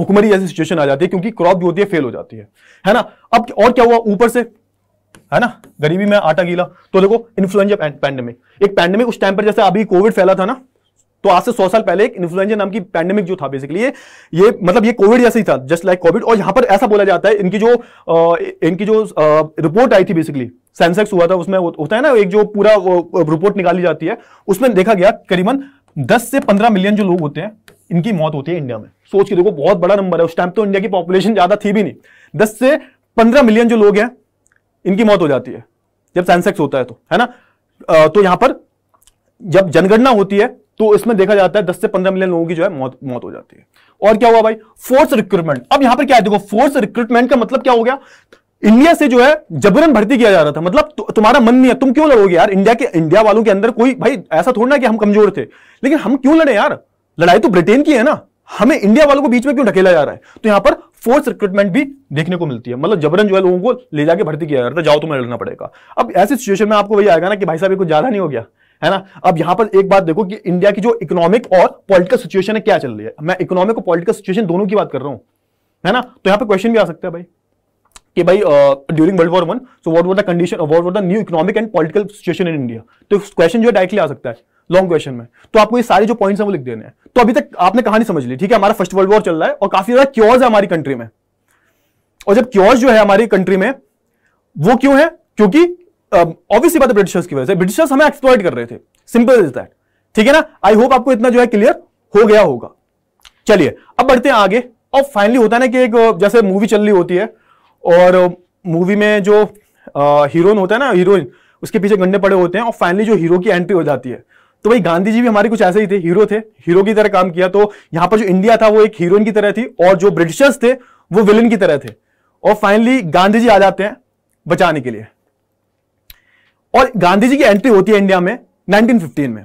भुखमरी जैसी सिचुएशन आ जाती है क्योंकि क्रॉप जो होती है फेल हो जाती है है ना अब और क्या हुआ ऊपर से है ना गरीबी में आटा गीला तो देखो इन्फ्लुएंजा पैंडेमिक एक पैंडेमिक उस टाइम पर जैसे अभी कोविड फैला था ना तो आज से सौ साल पहले एक इन्फ्लुएंजा नाम की पैंडेमिक जो था बेसिकली ये ये मतलब ये कोविड जैसे ही था जस्ट लाइक कोविड और यहां पर ऐसा बोला जाता है इनकी जो आ, इनकी जो आ, रिपोर्ट आई थी बेसिकली सेंसेक्स हुआ था उसमें होता है ना एक जो पूरा रिपोर्ट निकाली जाती है उसमें देखा गया करीबन दस से पंद्रह मिलियन जो लोग होते हैं इनकी मौत होती है इंडिया में सोच के देखो बहुत बड़ा नंबर है उस टाइम तो इंडिया की पॉपुलेशन ज्यादा थी भी नहीं दस से पंद्रह मिलियन जो लोग हैं इनकी मौत हो जाती है जब सेंसेक्स होता है तो है ना आ, तो यहां पर जब जनगणना होती है तो इसमें देखा जाता है दस से पंद्रह मिलियन लोगों की जो है मौत मौत हो जाती है और क्या हुआ भाई फोर्स रिक्रूटमेंट अब यहां पर क्या है देखो फोर्स रिक्रूटमेंट का मतलब क्या हो गया इंडिया से जो है जबरन भर्ती किया जा रहा था मतलब तु, तुम्हारा मन नहीं है तुम क्यों लड़ोगे यार इंडिया के इंडिया वालों के अंदर कोई भाई ऐसा थोड़ा ना कि हम कमजोर थे लेकिन हम क्यों लड़े यार लड़ाई तो ब्रिटेन की है ना हमें इंडिया वालों को बीच में क्यों ढकेला जा रहा है तो यहां पर फोर्स रिक्रूटमेंट भी देखने को मिलती है मतलब जबरन जो है लोगों को ले जाके भर्ती किया जाता है तो जाओ तो मैं लड़ना पड़ेगा अब ऐसी सिचुएशन में आपको वही आएगा ना कि भाई साहब ये कुछ ज्यादा नहीं हो गया है ना अब यहां पर एक बात देखो कि इंडिया की जो इकोनॉमिक और पॉलिटिकल सिचुएशन है क्या चल रही है मैं इकोनॉमिक और पॉलिटिकल सिचुएशन दोनों की बात कर रहा हूं है ना तो यहां पर क्वेश्चन भी आ सकता है भाई कि भाई during world war one so what were the condition what were the new economic and political situation in India तो क्वेश्चन जो है डायरेक्टली आ सकता है लॉन्ग क्वेश्चन में तो आपको ये सारे जो पॉइंट्स हैं वो लिख देने हैं तो अभी तक आपने कहानी समझ ली ठीक है हमारा फर्स्ट वर्ल्ड वॉर चल रहा है और काफी ज्यादा क्योर्स है हमारी कंट्री में और जब क्योर्स जो है हमारी कंट्री में वो क्यों है क्योंकि ऑब्वियसली बात है ब्रिटिशर्स की वजह से ब्रिटिशर्स हमें एक्सप्लॉइट कर रहे थे सिंपल इज दैट ठीक है ना आई होप आपको इतना जो है क्लियर हो गया होगा चलिए अब बढ़ते हैं आगे और फाइनली होता है ना कि एक जैसे मूवी चल रही होती है और मूवी में जो हीरोइन होता है ना हीरोइन उसके पीछे गंडे पड़े होते हैं और फाइनली जो हीरो की एंट्री हो जाती है तो भाई गांधी जी भी हमारे कुछ ऐसे ही थे हीरो थे हीरो की तरह काम किया तो यहां पर जो इंडिया था वो एक हीरोइन की तरह थी और जो ब्रिटिशर्स थे वो विलन की तरह थे और फाइनली गांधी जी आ जाते हैं बचाने के लिए और गांधी जी की एंट्री होती है इंडिया में 1915 में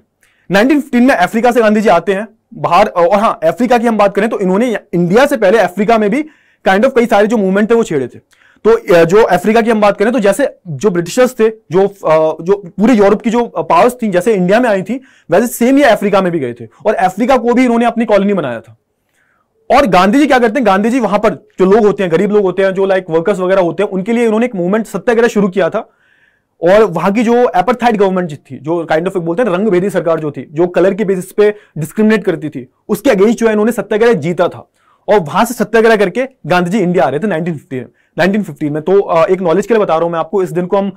1915 में अफ्रीका से गांधी जी आते हैं बाहर और हाँ अफ्रीका की हम बात करें तो इन्होंने इंडिया से पहले अफ्रीका में भी काइंड ऑफ कई सारे जो मूवमेंट थे वो छेड़े थे तो जो अफ्रीका की हम बात करें तो जैसे जो ब्रिटिशर्स थे जो जो पूरे यूरोप की जो पावर्स थी जैसे इंडिया में आई थी वैसे सेम ये अफ्रीका में भी गए थे और अफ्रीका को भी इन्होंने अपनी कॉलोनी बनाया था और गांधी जी क्या करते हैं गांधी जी वहां पर जो लोग होते हैं गरीब लोग होते हैं जो लाइक वर्कर्स वगैरह होते हैं उनके लिए इन्होंने एक मूवमेंट सत्याग्रह शुरू किया था और वहां की जो एपरथाइड गवर्नमेंट थी जो काइंड ऑफ बोलते हैं रंगभेदी सरकार जो थी जो कलर के बेसिस पे डिस्क्रिमिनेट करती थी उसके अगेंस्ट जो है इन्होंने सत्याग्रह जीता था और वहां से सत्याग्रह करके गांधी जी इंडिया आ रहे थे नाइनटीन में 1915 में तो एक नॉलेज के लिए बता रहा हूं मैं आपको इस दिन को हम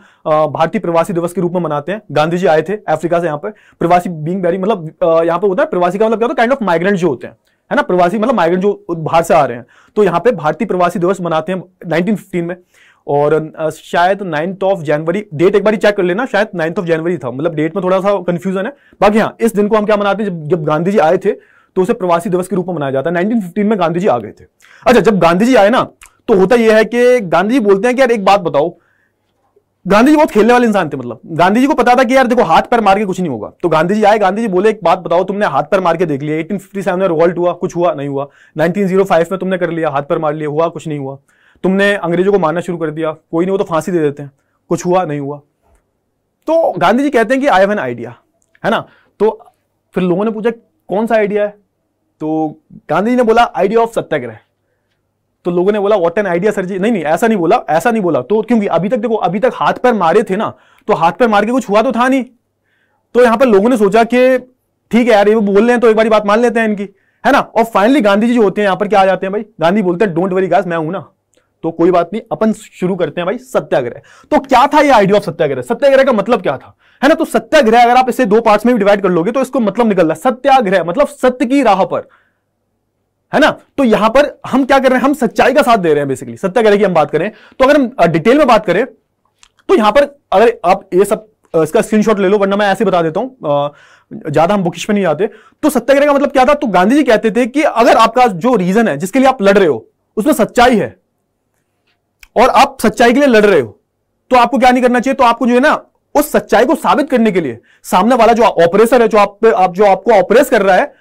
भारतीय प्रवासी दिवस के रूप में मनाते हैं गांधी जी आए थे अफ्रीका से यहाँ पर प्रवासी बींग वेरी मतलब यहाँ पर होता है प्रवासी का मतलब क्या होता है काइंड ऑफ माइग्रेंट जो होते हैं है ना प्रवासी मतलब माइग्रेंट जो बाहर से आ रहे हैं तो यहाँ पे भारतीय प्रवासी दिवस मनाते हैं नाइनटीन में और शायद नाइन्थ ऑफ जनवरी डेट एक बार चेक कर लेना शायद नाइन्थ ऑफ जनवरी था मतलब डेट में थोड़ा सा कंफ्यूजन है बाकी हाँ इस दिन को हम क्या मनाते हैं जब जब गांधी जी आए थे तो उसे प्रवासी दिवस के रूप में मनाया जाता है 1915 में गांधी जी आ गए थे अच्छा जब गांधी जी आए ना तो होता यह है कि गांधी जी बोलते हैं कि यार एक बात बताओ गांधी जी बहुत खेलने वाले इंसान थे मतलब गांधी जी को पता था कि यार देखो हाथ पर मार के कुछ नहीं होगा तो गांधी जी आए गांधी जी बोले एक बात बताओ तुमने हाथ पर मार के देख लिया सेवन में रिवॉल्ट हुआ कुछ हुआ नहीं हुआ जीरो फाइव में तुमने कर लिया हाथ पर मार लिया हुआ कुछ नहीं हुआ तुमने अंग्रेजों को मारना शुरू कर दिया कोई नहीं वो तो फांसी दे देते हैं कुछ हुआ नहीं हुआ तो गांधी जी कहते हैं कि आई हैव एन आइडिया है ना तो फिर लोगों ने पूछा कौन सा आइडिया है तो गांधी जी ने बोला आइडिया ऑफ सत्याग्रह तो लोगों ने बोला what an idea sir ji नहीं नहीं ऐसा नहीं बोला ऐसा नहीं बोला तो क्योंकि अभी तक देखो अभी तक हाथ पैर मारे थे ना तो हाथ पैर मार के कुछ हुआ तो था नहीं तो यहां पर लोगों ने सोचा कि ठीक है यार ये बोल रहे हैं तो एक बार बात मान लेते हैं इनकी है ना और फाइनली गांधी जी जो होते हैं यहां पर क्या आ जाते हैं भाई गांधी बोलते हैं डोंट वरी गाइस मैं हूं ना तो कोई बात नहीं अपन शुरू करते हैं भाई सत्याग्रह तो क्या था ये आइडिया ऑफ सत्याग्रह सत्याग्रह का मतलब क्या था है ना तो सत्याग्रह अगर आप इसे दो पार्ट्स में भी डिवाइड कर लोगे तो इसको मतलब निकल रहा है सत्याग्रह मतलब सत्य की राह पर है ना तो यहां पर हम क्या कर रहे हैं हम सच्चाई का साथ दे रहे हैं बेसिकली सत्याग्रह की हम बात करें तो अगर हम डिटेल में बात करें तो यहां पर अगर आप ये सब इसका स्क्रीनशॉट ले लो वरना मैं ऐसे बता देता हूं ज्यादा हम बुकिश में नहीं जाते तो सत्याग्रह का मतलब क्या था तो गांधी जी कहते थे कि अगर आपका जो रीजन है जिसके लिए आप लड़ रहे हो उसमें सच्चाई है और आप सच्चाई के लिए लड़ रहे हो तो आपको क्या नहीं करना चाहिए तो आपको जो है ना उस सच्चाई को साबित करने के लिए सामने वाला जो ऑपरेशन है जो आप, आप जो आपको ऑपरेस कर रहा है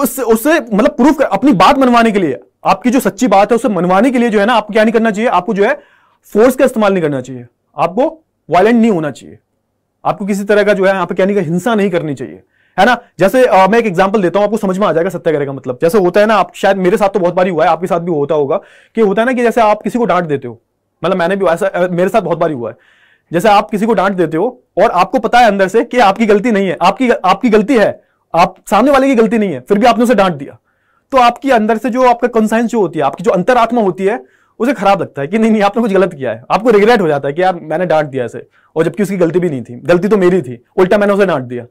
उससे उसे मतलब प्रूफ कर अपनी बात मनवाने के लिए आपकी जो सच्ची बात है उसे मनवाने के लिए जो है ना आपको क्या नहीं करना चाहिए आपको जो है फोर्स का इस्तेमाल नहीं करना चाहिए आपको वायलेंट नहीं होना चाहिए आपको किसी तरह का जो है आपको क्या नहीं हिंसा नहीं करनी चाहिए है ना जैसे आ, मैं एक एग्जाम्पल देता हूं आपको समझ में आ जाएगा सत्याग्रह का मतलब जैसे होता है ना आप शायद मेरे साथ तो बहुत बारी हुआ है आपके साथ भी होता होगा कि होता है ना कि जैसे आप किसी को डांट देते हो मतलब मैंने भी ऐसा मेरे साथ बहुत बारी हुआ है जैसे आप किसी को डांट देते हो और आपको पता है अंदर से कि आपकी गलती नहीं है आपकी आपकी गलती है आप सामने वाले की गलती नहीं है फिर भी आपने उसे डांट दिया तो आपकी अंदर से जो आपका कंसाइंस जो होती है आपकी जो अंतरात्मा होती है उसे खराब लगता है कि नहीं नहीं आपने कुछ गलत किया है आपको रिग्रेट हो जाता है कि यार मैंने डांट दिया इसे और जबकि उसकी गलती भी नहीं थी गलती तो मेरी थी उल्टा मैंने उसे डांट दिया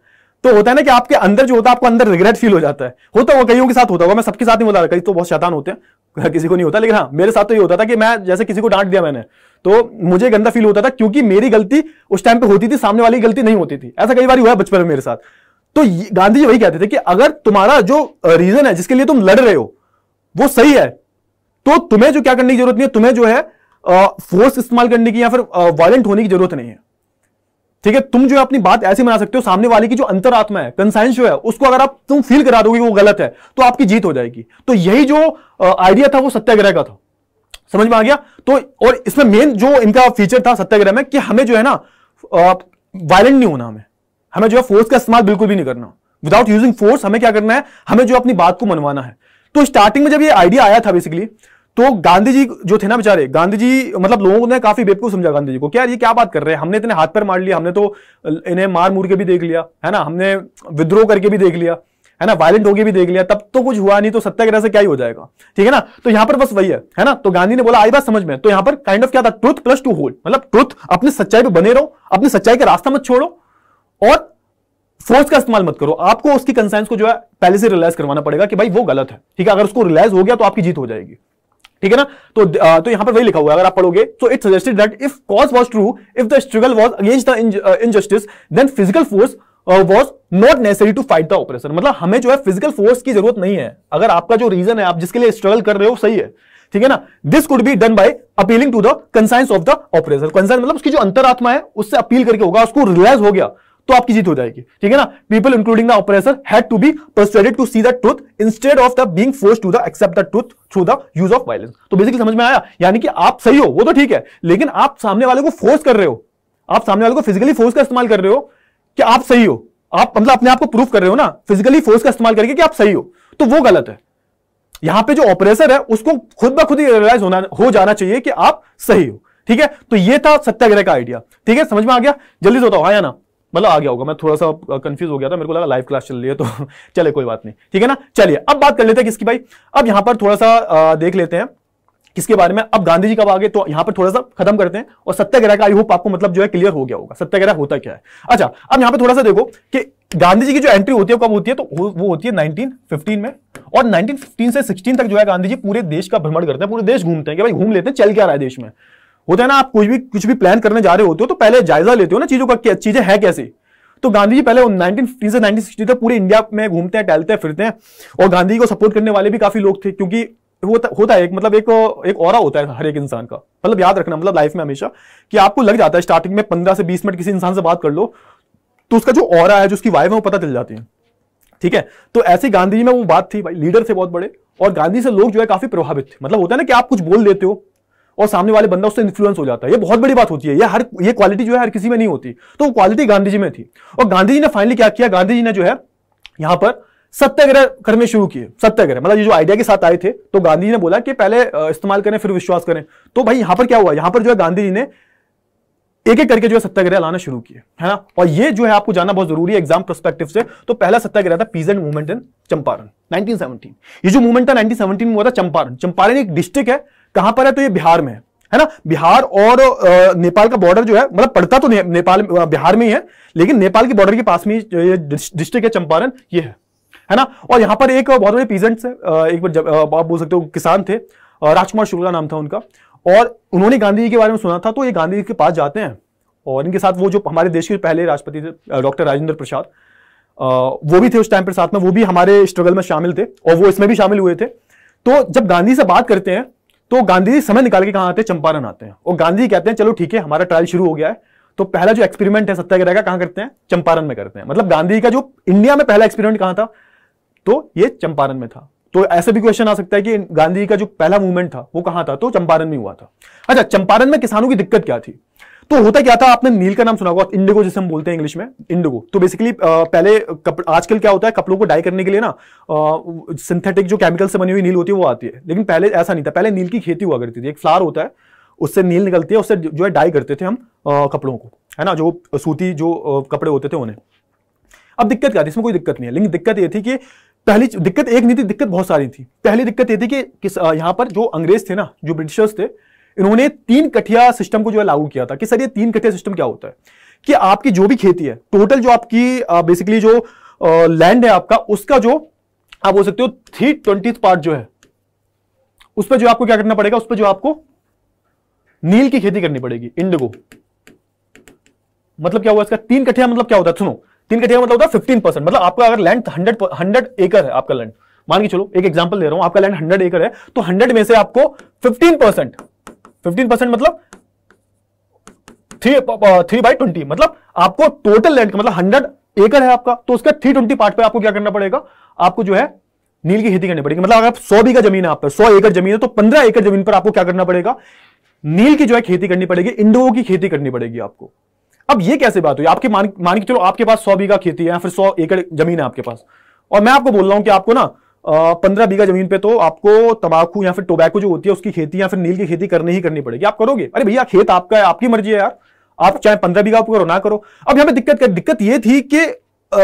तो होता है ना कि आपके अंदर जो होता है आपको अंदर रिग्रेट फील हो जाता है होता हुआ कईयों के साथ होता हुआ मैं सबके साथ नहीं बता रहा कई तो बहुत शैतान होते हैं किसी को नहीं होता लेकिन हाँ मेरे साथ तो ये होता था कि मैं जैसे किसी को डांट दिया मैंने तो मुझे गंदा फील होता था क्योंकि मेरी गलती उस टाइम पे होती थी सामने वाली गलती नहीं होती थी ऐसा कई बार हुआ है बचपन में मेरे साथ तो गांधी जी वही कहते थे कि अगर तुम्हारा जो रीजन है जिसके लिए तुम लड़ रहे हो वो सही है तो तुम्हें जो क्या करने की जरूरत नहीं है तुम्हें जो है फोर्स इस्तेमाल करने की या फिर वायलेंट होने की जरूरत नहीं है ठीक है तुम जो है अपनी बात ऐसी मना सकते हो सामने वाले की जो अंतरात्मा है कंसाइंस जो है उसको अगर आप तुम फील करा दोगे वो गलत है तो आपकी जीत हो जाएगी तो यही जो आइडिया था वो सत्याग्रह का था समझ में आ गया तो और इसमें मेन जो इनका फीचर था सत्याग्रह में कि हमें जो है ना वायलेंट नहीं होना हमें हमें जो है फोर्स का इस्तेमाल बिल्कुल भी नहीं करना विदाउट यूजिंग फोर्स हमें क्या करना है हमें जो अपनी बात को मनवाना है तो स्टार्टिंग में जब ये आइडिया आया था बेसिकली तो गांधी जी जो थे ना बेचारे गांधी जी मतलब लोगों ने काफी बेवकूफ समझा गांधी जी को क्या ये क्या बात कर रहे हैं हमने इतने हाथ पर मार लिया हमने तो इन्हें मार मूर के भी देख लिया है ना हमने विद्रोह करके भी देख लिया है ना वायलेंट होके भी देख लिया तब तो कुछ हुआ नहीं तो सत्याग्रह से क्या ही हो जाएगा ठीक है ना तो यहां पर बस वही है है ना तो गांधी ने बोला आई बात समझ में तो यहां पर काइंड kind ऑफ of क्या था ट्रुथ प्लस टू होल्ड मतलब ट्रुथ अपनी सच्चाई पे बने रहो अपनी सच्चाई का रास्ता मत छोड़ो और फोर्स का इस्तेमाल मत करो आपको उसकी कंसाइंस को जो है पहले से रिलाइज करवाना पड़ेगा कि भाई वो गलत है ठीक है अगर उसको रिलाइज हो गया तो आपकी जीत हो जाएगी ठीक है ना तो आ, तो यहां पर वही लिखा हुआ है अगर आप पढ़ोगे तो it suggested that if cause was true if the struggle was against the injustice then physical force was not necessary to fight the operation मतलब हमें जो है फिजिकल फोर्स की जरूरत नहीं है अगर आपका जो रीजन है आप जिसके लिए स्ट्रगल कर रहे हो सही है ठीक है ना this could be done by appealing to the conscience of the operation conscience मतलब उसकी जो अंतरात्मा है उससे अपील करके होगा उसको रिलाइज हो गया तो आपकी जीत हो जाएगी ठीक है ना people including the oppressor had to be persuaded to see the truth instead of the being force to the accept the truth through the use of violence तो बेसिकली समझ में आया यानी कि आप सही हो वो तो ठीक है लेकिन आप सामने वाले को फोर्स कर रहे हो आप सामने वाले को फिजिकली फोर्स का इस्तेमाल कर रहे हो कि आप सही हो आप मतलब अपने आप को प्रूफ कर रहे हो ना फिजिकली फोर्स का इस्तेमाल करके कि आप सही हो तो वो गलत है यहां पे जो ऑपरेसर है उसको खुद ब खुद ही रियलाइज होना हो जाना चाहिए कि आप सही हो ठीक है तो ये था सत्याग्रह का आइडिया ठीक है समझ में आ गया जल्दी से बताओ हाँ या ना मतलब आ गया होगा मैं थोड़ा सा कंफ्यूज हो गया था मेरे को लगा लाइव क्लास चल रही है तो चले कोई बात नहीं ठीक है ना चलिए अब बात कर लेते हैं किसकी भाई अब यहां पर थोड़ा सा आ, देख लेते हैं किसके बारे में अब गांधी जी कब आ गए तो यहां पर थोड़ा सा खत्म करते हैं और सत्याग्रह का आई होप आपको मतलब जो है क्लियर हो गया होगा सत्याग्रह होता क्या है अच्छा अब यहां पर थोड़ा सा देखो कि गांधी जी की जो एंट्री होती है कब होती है तो वो होती है 1915 में और 1915 से 16 तक जो है गांधी जी पूरे देश का भ्रमण करते हैं पूरे देश घूमते हैं कि भाई घूम लेते हैं चल क्या रहा है देश में होता तो है ना आप कुछ भी कुछ भी प्लान करने जा रहे होते हो तो पहले जायजा लेते हो ना चीजों का चीजें है कैसे तो गांधी जी पहले से नाइनटीन तक पूरे इंडिया में घूमते हैं टहलते हैं फिरते हैं और गांधी को सपोर्ट करने वाले भी काफी लोग थे क्योंकि होता होता है एक मतलब एक एक और होता है हर एक इंसान का मतलब याद रखना मतलब लाइफ में हमेशा कि आपको लग जाता है स्टार्टिंग में पंद्रह से बीस मिनट किसी इंसान से बात कर लो तो उसका जो और है जो उसकी वाइफ है वो पता चल जाती है ठीक है तो ऐसे गांधी जी में वो बात थी भाई लीडर थे बहुत बड़े और गांधी से लोग जो है काफी प्रभावित थे मतलब होता है ना कि आप कुछ बोल देते हो और सामने वाले बंदा उससे इन्फ्लुएंस हो जाता है ये बहुत बड़ी बात होती है ये हर ये क्वालिटी जो है हर किसी में नहीं होती तो क्वालिटी गांधी जी में थी और गांधी जी ने फाइनली क्या किया गांधी जी ने जो है यहां पर सत्याग्रह करने शुरू किए सत्याग्रह मतलब ये जो आइडिया के साथ आए थे तो गांधी जी ने बोला कि पहले इस्तेमाल करें फिर विश्वास करें तो भाई यहां पर क्या हुआ यहां पर जो है गांधी जी ने एक एक करके जो है सत्याग्रह लाना शुरू किए है ना और ये जो है आपको जानना बहुत जरूरी है एग्जाम परस्पेक्टिव से तो पहला सत्याग्रह था पीजेंट मूवमेंट इन चंपारण 1917 ये जो मूवमेंट था 1917 में हुआ था चंपारण चंपारण एक डिस्ट्रिक्ट है कहां पर है तो ये बिहार में है ना बिहार और नेपाल का बॉर्डर जो है मतलब पड़ता तो ने, नेपाल बिहार में ही है लेकिन नेपाल के बॉर्डर के पास में ये डिस्ट्रिक्ट है चंपारण ये है है ना और यहाँ पर एक बहुत बड़े पीजेंट्स है एक बार आप बोल सकते हो किसान थे राजकुमार शुक्ला नाम था उनका और उन्होंने गांधी जी के बारे में सुना था तो ये गांधी जी के पास जाते हैं और इनके साथ वो जो हमारे देश के पहले राष्ट्रपति थे डॉक्टर राजेंद्र प्रसाद वो भी थे उस टाइम पर साथ में वो भी हमारे स्ट्रगल में शामिल थे और वो इसमें भी शामिल हुए थे तो जब गांधी से बात करते हैं तो गांधी जी समय निकाल के कहा आते हैं चंपारण आते हैं और गांधी कहते हैं चलो ठीक है हमारा ट्रायल शुरू हो गया है तो पहला जो एक्सपेरिमेंट है सत्याग्रह का कहां करते हैं चंपारण में करते हैं मतलब गांधी का जो इंडिया में पहला एक्सपेरिमेंट कहां था तो ये चंपारण में था तो ऐसे भी क्वेश्चन आ सकता है कि गांधी का जो पहला मूवमेंट था वो कहां था तो चंपारण में हुआ था अच्छा चंपारण में किसानों की दिक्कत क्या थी तो होता क्या था आपने नील का नाम सुना होगा इंडिगो जिसे हम बोलते हैं इंग्लिश में इंडिगो तो बेसिकली पहले आजकल क्या होता है कपड़ों को डाई करने के लिए ना सिंथेटिक जो केमिकल से बनी हुई नील होती है वो आती है लेकिन पहले ऐसा नहीं था पहले नील की खेती हुआ करती थी एक फ्लावर होता है उससे नील निकलती है उससे जो है डाई करते थे हम कपड़ों को है ना जो सूती जो कपड़े होते थे उन्हें अब दिक्कत क्या थी इसमें कोई दिक्कत नहीं है लेकिन दिक्कत ये थी कि पहली दिक्कत एक नहीं थी दिक्कत बहुत सारी थी पहली दिक्कत ये थी कि यहाँ पर जो अंग्रेज थे ना जो ब्रिटिशर्स थे इन्होंने तीन कठिया सिस्टम को जो है लागू किया था कि सर ये तीन कठिया सिस्टम क्या होता है कि आपकी जो भी खेती है टोटल जो आपकी बेसिकली जो लैंड है आपका उसका जो आप बोल सकते हो थ्री ट्वेंटी पार्ट जो है उस पर जो आपको क्या करना पड़ेगा उस पर जो आपको नील की खेती करनी पड़ेगी इंडिगो मतलब क्या हुआ इसका तीन कठिया मतलब क्या होता है सुनो तीन कठिया मतलब होता है फिफ्टीन परसेंट मतलब आपका अगर लैंड हंड्रेड हंड्रेड एकड़ है आपका लैंड मान के चलो एक एग्जाम्पल दे रहा हूं आपका लैंड हंड्रेड एकड़ है तो हंड्रेड में से आपको फिफ्टीन परसेंट फिफ्टीन परसेंट मतलब थ्री थ्री बाई ट्वेंटी मतलब आपको टोटल लैंड मतलब हंड्रेड एकड़ है आपका तो उसका थ्री ट्वेंटी पार्ट पे आपको क्या करना पड़ेगा आपको जो है नील की खेती करनी पड़ेगी मतलब अगर आप सौ बीघा जमीन है आप सौ एकड़ जमीन है तो पंद्रह एकड़ जमीन पर आपको क्या करना पड़ेगा नील की जो है खेती करनी पड़ेगी इंडो की खेती करनी पड़ेगी आपको अब ये कैसे बात हुई आपके मान मान के चलो आपके पास सौ बीघा खेती है या फिर सौ एकड़ जमीन है आपके पास और मैं आपको बोल रहा हूं कि आपको ना पंद्रह बीघा जमीन पे तो आपको तंबाकू या फिर टोबैको जो होती है उसकी खेती या फिर नील की खेती करनी ही करनी पड़ेगी आप करोगे अरे भैया खेत आपका है आपकी मर्जी है यार आप चाहे पंद्रह बीघा करो ना करो अब यहां पर दिक्कत क्या दिक्कत ये थी कि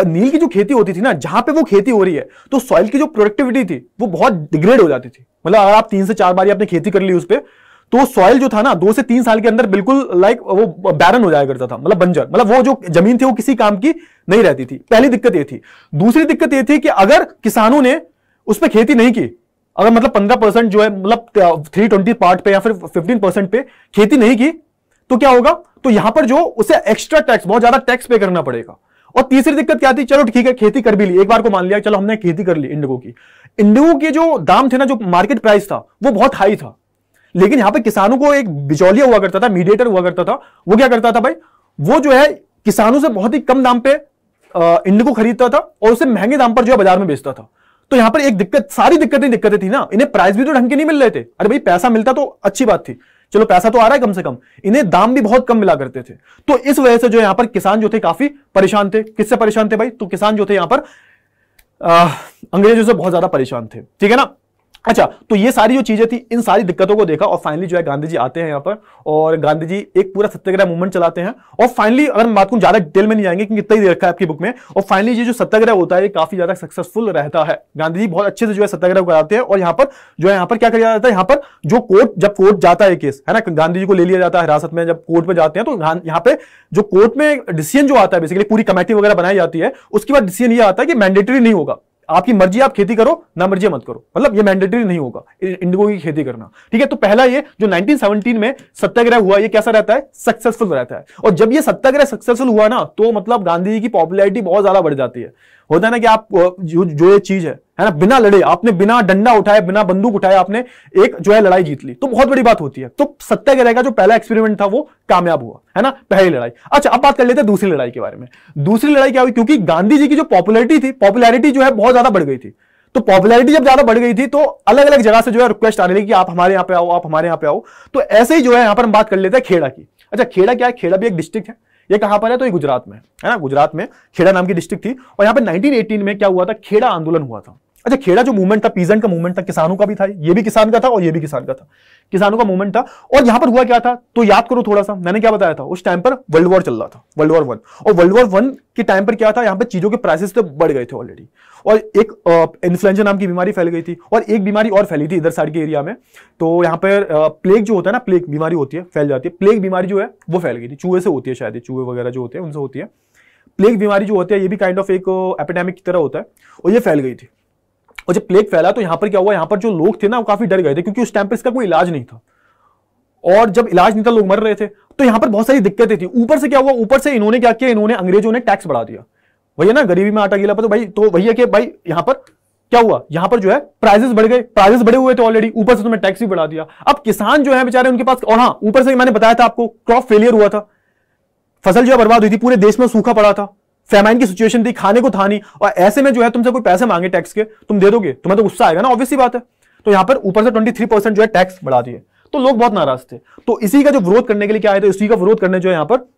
नील की जो खेती होती थी ना जहां पे वो खेती हो रही है तो सॉइल की जो प्रोडक्टिविटी थी वो बहुत डिग्रेड हो जाती थी मतलब अगर आप तीन से चार बार आपने खेती कर ली उस पर तो सॉइल जो था ना दो से तीन साल के अंदर बिल्कुल लाइक वो बैरन हो जाया करता था मतलब बंजर मतलब वो जो जमीन थी वो किसी काम की नहीं रहती थी पहली दिक्कत ये थी दूसरी दिक्कत ये थी कि अगर किसानों ने उस पर खेती नहीं की अगर मतलब पंद्रह परसेंट जो है मतलब थ्री ट्वेंटी पार्ट पे या फिर फिफ्टीन परसेंट पे खेती नहीं की तो क्या होगा तो यहां पर जो उसे एक्स्ट्रा टैक्स बहुत ज्यादा टैक्स पे करना पड़ेगा और तीसरी दिक्कत क्या थी चलो ठीक है खेती कर भी ली एक बार को मान लिया चलो हमने खेती कर ली इंडिगो की इंडिगो के जो दाम थे ना जो मार्केट प्राइस था वो बहुत हाई था लेकिन यहां पर किसानों को एक बिचौलिया हुआ करता था मीडिएटर हुआ करता था वो क्या करता था भाई वो जो है किसानों से बहुत ही कम दाम पे इंडिगो खरीदता था और उसे महंगे दाम पर जो है बाजार में बेचता था तो यहां पर एक दिक्कत सारी दिक्कतें दिक्कतें थी ना इन्हें प्राइस भी तो ढंग के नहीं मिल रहे थे अरे भाई पैसा मिलता तो अच्छी बात थी चलो पैसा तो आ रहा है कम से कम इन्हें दाम भी बहुत कम मिला करते थे तो इस वजह से जो यहां पर किसान जो थे काफी परेशान थे किससे परेशान थे भाई तो किसान जो थे यहां पर अंग्रेजों से बहुत ज्यादा परेशान थे ठीक है ना अच्छा तो ये सारी जो चीजें थी इन सारी दिक्कतों को देखा और फाइनली जो है गांधी जी आते हैं यहाँ पर और गांधी जी एक पूरा सत्याग्रह मूवमेंट चलाते हैं और फाइनली अगर बात को ज्यादा डिटेल में नहीं जाएंगे क्योंकि इतना ही रखा है आपकी बुक में और फाइनली ये जो सत्याग्रह होता है ये काफी ज्यादा सक्सेसफुल रहता है गांधी जी बहुत अच्छे से जो है सत्याग्रह कराते हैं और यहाँ पर जो है यहाँ पर क्या किया जाता है यहाँ पर जो कोर्ट जब कोर्ट जाता है केस है ना गांधी जी को ले लिया जाता है हिरासत में जब कोर्ट में जाते हैं तो यहाँ पे जो कोर्ट में डिसीजन जो आता है बेसिकली पूरी कमेटी वगैरह बनाई जाती है उसके बाद डिसीजन ये आता है कि मैंडेटरी नहीं होगा आपकी मर्जी आप खेती करो ना मर्जी मत करो मतलब ये मैंडेटरी नहीं होगा इंडिगो की खेती करना ठीक है तो पहला ये जो 1917 में सत्याग्रह हुआ ये कैसा रहता है सक्सेसफुल रहता है और जब ये सत्याग्रह सक्सेसफुल हुआ ना तो मतलब गांधी जी की पॉपुलैरिटी बहुत ज्यादा बढ़ जाती है होता है ना कि आप जो जो ये चीज है है ना बिना लड़े आपने बिना डंडा उठाया बिना बंदूक उठाया आपने एक जो है लड़ाई जीत ली तो बहुत बड़ी बात होती है तो सत्याग्रह का जो पहला एक्सपेरिमेंट था वो कामयाब हुआ है ना पहली लड़ाई अच्छा अब बात कर लेते हैं दूसरी लड़ाई के बारे में दूसरी लड़ाई क्या हुई क्योंकि गांधी जी की जो पॉपुलरिटी थी पॉपुलरिटी जो है बहुत ज्यादा बढ़ गई थी तो पॉपुलरिटी जब ज्यादा बढ़ गई थी तो अलग अलग जगह से जो है रिक्वेस्ट आने लगी कि आप हमारे यहाँ पे आओ आप हमारे यहाँ पे आओ तो ऐसे ही जो है यहाँ पर हम बात कर लेते हैं खेड़ा की अच्छा खेड़ा क्या है खेड़ा भी एक डिस्ट्रिक्ट है ये कहां पर है तो ये गुजरात में है ना गुजरात में खेड़ा नाम की डिस्ट्रिक्ट थी और यहां पे 1918 में क्या हुआ था खेड़ा आंदोलन हुआ था अच्छा खेड़ा जो मूवमेंट था पीजेंट का मूवमेंट था किसानों का भी था ये भी किसान का था और ये भी किसान का था किसानों का मूवमेंट था और यहां पर हुआ क्या था तो याद करो थोड़ा सा मैंने क्या बताया था उस टाइम पर वर्ल्ड वॉर चल रहा था वर्ल्ड वॉर वन और वर्ल्ड वॉर वन के टाइम पर क्या था यहाँ पर चीजों के प्राइसेस तो बढ़ गए थे ऑलरेडी और एक इन्फ्लुएंजा नाम की बीमारी फैल गई थी और एक बीमारी और फैली थी इधर साइड के एरिया में तो यहाँ पर प्लेग जो होता है ना प्लेग बीमारी होती है फैल जाती है प्लेग बीमारी जो है वो फैल गई थी चूहे से होती है शायद चूहे वगैरह जो होते हैं उनसे होती है प्लेग बीमारी जो होती है ये भी काइंड ऑफ एक एपिडेमिक की तरह होता है और ये फैल गई थी और जब प्लेग फैला तो यहां पर क्या हुआ यहां पर जो लोग थे ना वो काफी डर गए थे क्योंकि उस टाइम पर इसका कोई इलाज नहीं था और जब इलाज नहीं था लोग मर रहे थे तो यहां पर बहुत सारी दिक्कतें थी ऊपर से क्या हुआ ऊपर से इन्होंने क्या किया इन्होंने अंग्रेजों ने टैक्स बढ़ा दिया वही ना गरीबी में आटा गिला तो भाई तो वही है कि भाई यहां पर क्या हुआ यहां पर जो है प्राइजेस बढ़ गए प्राइजेस बढ़े हुए थे ऑलरेडी ऊपर से तुम्हें टैक्स भी बढ़ा दिया अब किसान जो है बेचारे उनके पास और हाँ ऊपर से मैंने बताया था आपको क्रॉप फेलियर हुआ था फसल जो है बर्बाद हुई थी पूरे देश में सूखा पड़ा था फेमाइन की सिचुएशन थी खाने को था नहीं और ऐसे में जो है तुमसे कोई पैसे मांगे टैक्स के तुम दे दोगे तुम्हें तो गुस्सा आएगा ना ऑब्वियसली बात है तो यहाँ पर ऊपर से ट्वेंटी थ्री परसेंट जो है टैक्स बढ़ा दिए तो लोग बहुत नाराज थे तो इसी का जो विरोध करने के लिए क्या आए थे इसी का विरोध करने जो है यहाँ पर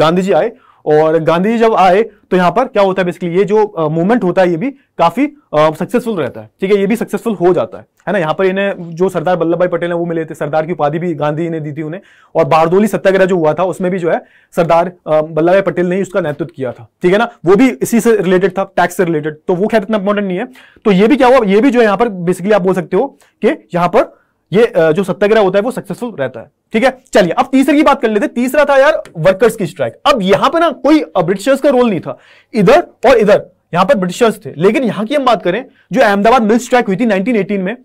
गांधी जी आए और गांधी जी जब आए तो यहां पर क्या होता है बेसिकली ये जो मूवमेंट होता है ये भी काफी सक्सेसफुल रहता है ठीक है ये भी सक्सेसफुल हो जाता है है ना यहाँ पर इन्हें जो सरदार वल्लभ भाई पटेल है वो मिले थे सरदार की उपाधि भी गांधी ने दी थी उन्हें और बारदोली सत्याग्रह जो हुआ था उसमें भी जो है सरदार वल्लभ भाई पटेल ने उसका नेतृत्व किया था ठीक है ना वो भी इसी से रिलेटेड था टैक्स से रिलेटेड तो वो खैर इतना इंपॉर्टेंट नहीं है तो ये भी क्या हुआ ये भी जो है यहाँ पर बेसिकली आप बोल सकते हो कि यहाँ पर ये जो सत्याग्रह होता है वो सक्सेसफुल रहता है ठीक है चलिए अब तीसरे की बात कर लेते तीसरा था यार वर्कर्स की स्ट्राइक अब यहां पर ना कोई ब्रिटिशर्स का रोल नहीं था इधर और इधर यहां पर ब्रिटिशर्स थे लेकिन यहां की हम बात करें जो अहमदाबाद मिल स्ट्राइक हुई थी 1918 में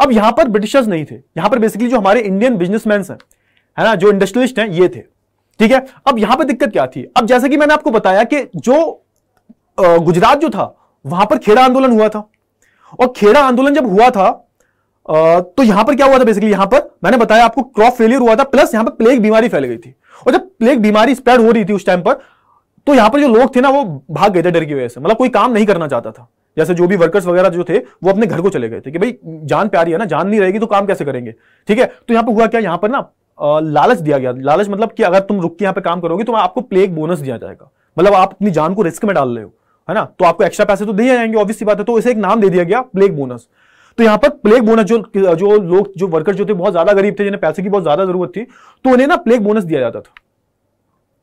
अब यहां पर ब्रिटिशर्स नहीं थे यहां पर बेसिकली जो हमारे इंडियन बिजनेसमैन हैं है ना जो इंडस्ट्रियलिस्ट हैं ये थे ठीक है अब यहां पर दिक्कत क्या थी अब जैसे कि मैंने आपको बताया कि जो गुजरात जो था वहां पर खेड़ा आंदोलन हुआ था और खेड़ा आंदोलन जब हुआ था तो यहां पर क्या हुआ था बेसिकली यहां पर मैंने बताया आपको क्रॉप फेलियर हुआ था प्लस यहां पर प्लेग बीमारी फैल गई थी और जब प्लेग बीमारी स्प्रेड हो रही थी उस टाइम पर तो यहां पर जो लोग थे ना वो भाग गए थे डर की वजह से मतलब कोई काम नहीं करना चाहता था जैसे जो भी वर्कर्स वगैरह जो थे वो अपने घर को चले गए थे कि भाई जान प्यारी है ना जान नहीं रहेगी तो काम कैसे करेंगे ठीक है तो यहां पर हुआ क्या यहां पर ना लालच दिया गया लालच मतलब कि अगर तुम रुक के यहां पर काम करोगे तो आपको प्लेग बोनस दिया जाएगा मतलब आप अपनी जान को रिस्क में डाल रहे हो है ना तो आपको एक्स्ट्रा पैसे तो दिए जाएंगे ऑब्वियसली बात है तो इसे एक नाम दे दिया गया प्लेग बोनस तो यहां पर प्लेग बोनस जो जो लोग जो वर्कर जो थे बहुत ज्यादा गरीब थे जिन्हें पैसे की बहुत ज्यादा जरूरत थी तो उन्हें ना प्लेग बोनस दिया जाता था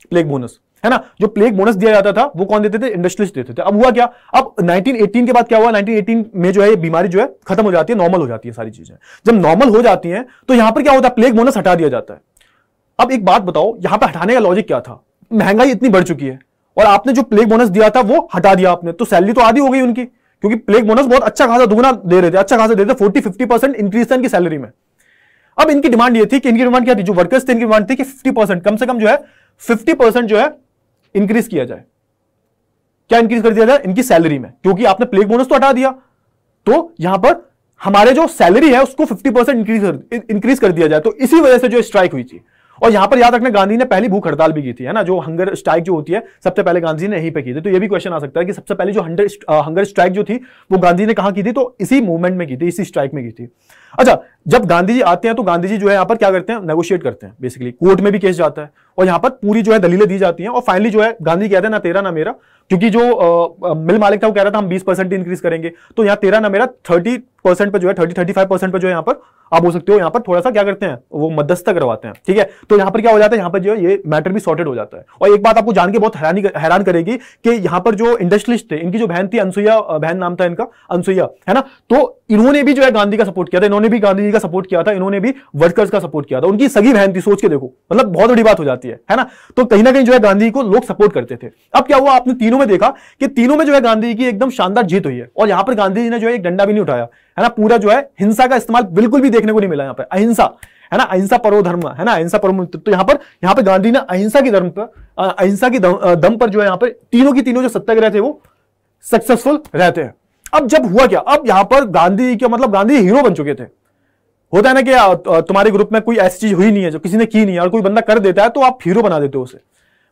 प्लेग बोनस है ना जो प्लेग बोनस दिया जाता था वो कौन देते थे इंडस्ट्रीज देते थे अब हुआ क्या अब 1918 के बाद क्या हुआ 1918 में जो है ये बीमारी जो है खत्म हो जाती है नॉर्मल हो जाती है सारी चीजें जब नॉर्मल हो जाती है तो यहां पर क्या होता है प्लेग बोनस हटा दिया जाता है अब एक बात बताओ यहां पर हटाने का लॉजिक क्या था महंगाई इतनी बढ़ चुकी है और आपने जो प्लेग बोनस दिया था वो हटा दिया आपने तो सैलरी तो आधी हो गई उनकी क्योंकि प्लेग बोनस बहुत अच्छा खासा दुगना दे रहे थे अच्छा खासा दे रहे थे फोर्टी फिफ्टी परसेंट इंक्रीज था इनकी सैलरी में अब इनकी डिमांड ये थी कि इनकी डिमांड क्या थी जो वर्कर्स थे इनकी डिमांड थी कि फिफ्टी परसेंट कम से कम जो है फिफ्टी परसेंट जो है इंक्रीज किया जाए क्या इंक्रीज कर दिया जाए इनकी सैलरी में क्योंकि आपने प्लेग बोनस तो हटा दिया तो यहां पर हमारे जो सैलरी है उसको फिफ्टी परसेंट इंक्रीज कर दिया जाए तो इसी वजह से जो स्ट्राइक हुई थी और यहां पर याद रखना गांधी ने पहली भूख हड़ताल भी की थी है ना जो हंगर स्ट्राइक जो होती है सबसे पहले गांधी ने यहीं पे की थी तो ये भी क्वेश्चन आ सकता है कि सबसे पहले जो हंगर स्ट्राइक uh, जो थी वो गांधी ने कहा की थी तो इसी मूवमेंट में की थी इसी स्ट्राइक में की थी अच्छा जब गांधी जी आते हैं तो गांधी जी जो है यहां पर क्या करते हैं नेगोशिएट करते हैं बेसिकली कोर्ट में भी केस जाता है और यहां पर पूरी जो है दलीलें दी जाती हैं और फाइनली जो है गांधी कहते हैं ना तेरा ना मेरा क्योंकि जो आ, मिल मालिक था वो कह रहा था हम 20 परसेंट इंक्रीज करेंगे तो यहां तेरा ना मेरा थर्टी परसेंट पर जो है थर्टी 35 परसेंट पर जो है यहां पर आप हो सकते हो यहां पर थोड़ा सा क्या करते हैं वो मध्यस्थ करवाते हैं ठीक है तो यहां पर क्या हो जाता है यहां पर जो है ये मैटर भी सॉर्टेड हो जाता है और एक बात आपको जान के बहुत हैरानी हैरान करेगी कि यहां पर जो इंडस्ट्रियलिस्ट थे इनकी जो बहन थी अनसुईया बहन नाम था इनका अनसुईया है ना तो इन्होंने भी जो है गांधी का सपोर्ट किया था इन्होंने भी गांधी जी का सपोर्ट किया था इन्होंने भी वर्कर्स का सपोर्ट किया था उनकी सगी बहन थी सोच के देखो मतलब बहुत बड़ी बात हो जाती है है ना तो कहीं ना कहीं जो है गांधी को लोग सपोर्ट करते थे अब क्या हुआ आपने तीनों में देखा कि तीनों में जो है गांधी की एकदम शानदार जीत हुई है और यहां पर गांधी जी ने जो है एक डंडा भी नहीं उठाया है ना पूरा जो है हिंसा का इस्तेमाल बिल्कुल भी देखने को नहीं मिला यहाँ पर अहिंसा है ना अहिंसा परो धर्म है ना अहिंसा परम तो यहाँ पर यहाँ पर गांधी ने अहिंसा के धर्म पर अहिंसा के दम पर जो है यहाँ पर तीनों की तीनों जो सत्याग्रह थे वो सक्सेसफुल रहते हैं अब जब हुआ क्या अब यहां पर गांधी के मतलब गांधी हीरो बन चुके थे होता है ना कि तुम्हारे ग्रुप में कोई ऐसी चीज हुई नहीं है जो किसी ने की नहीं है और कोई बंदा कर देता है तो आप हीरो बना देते हो उसे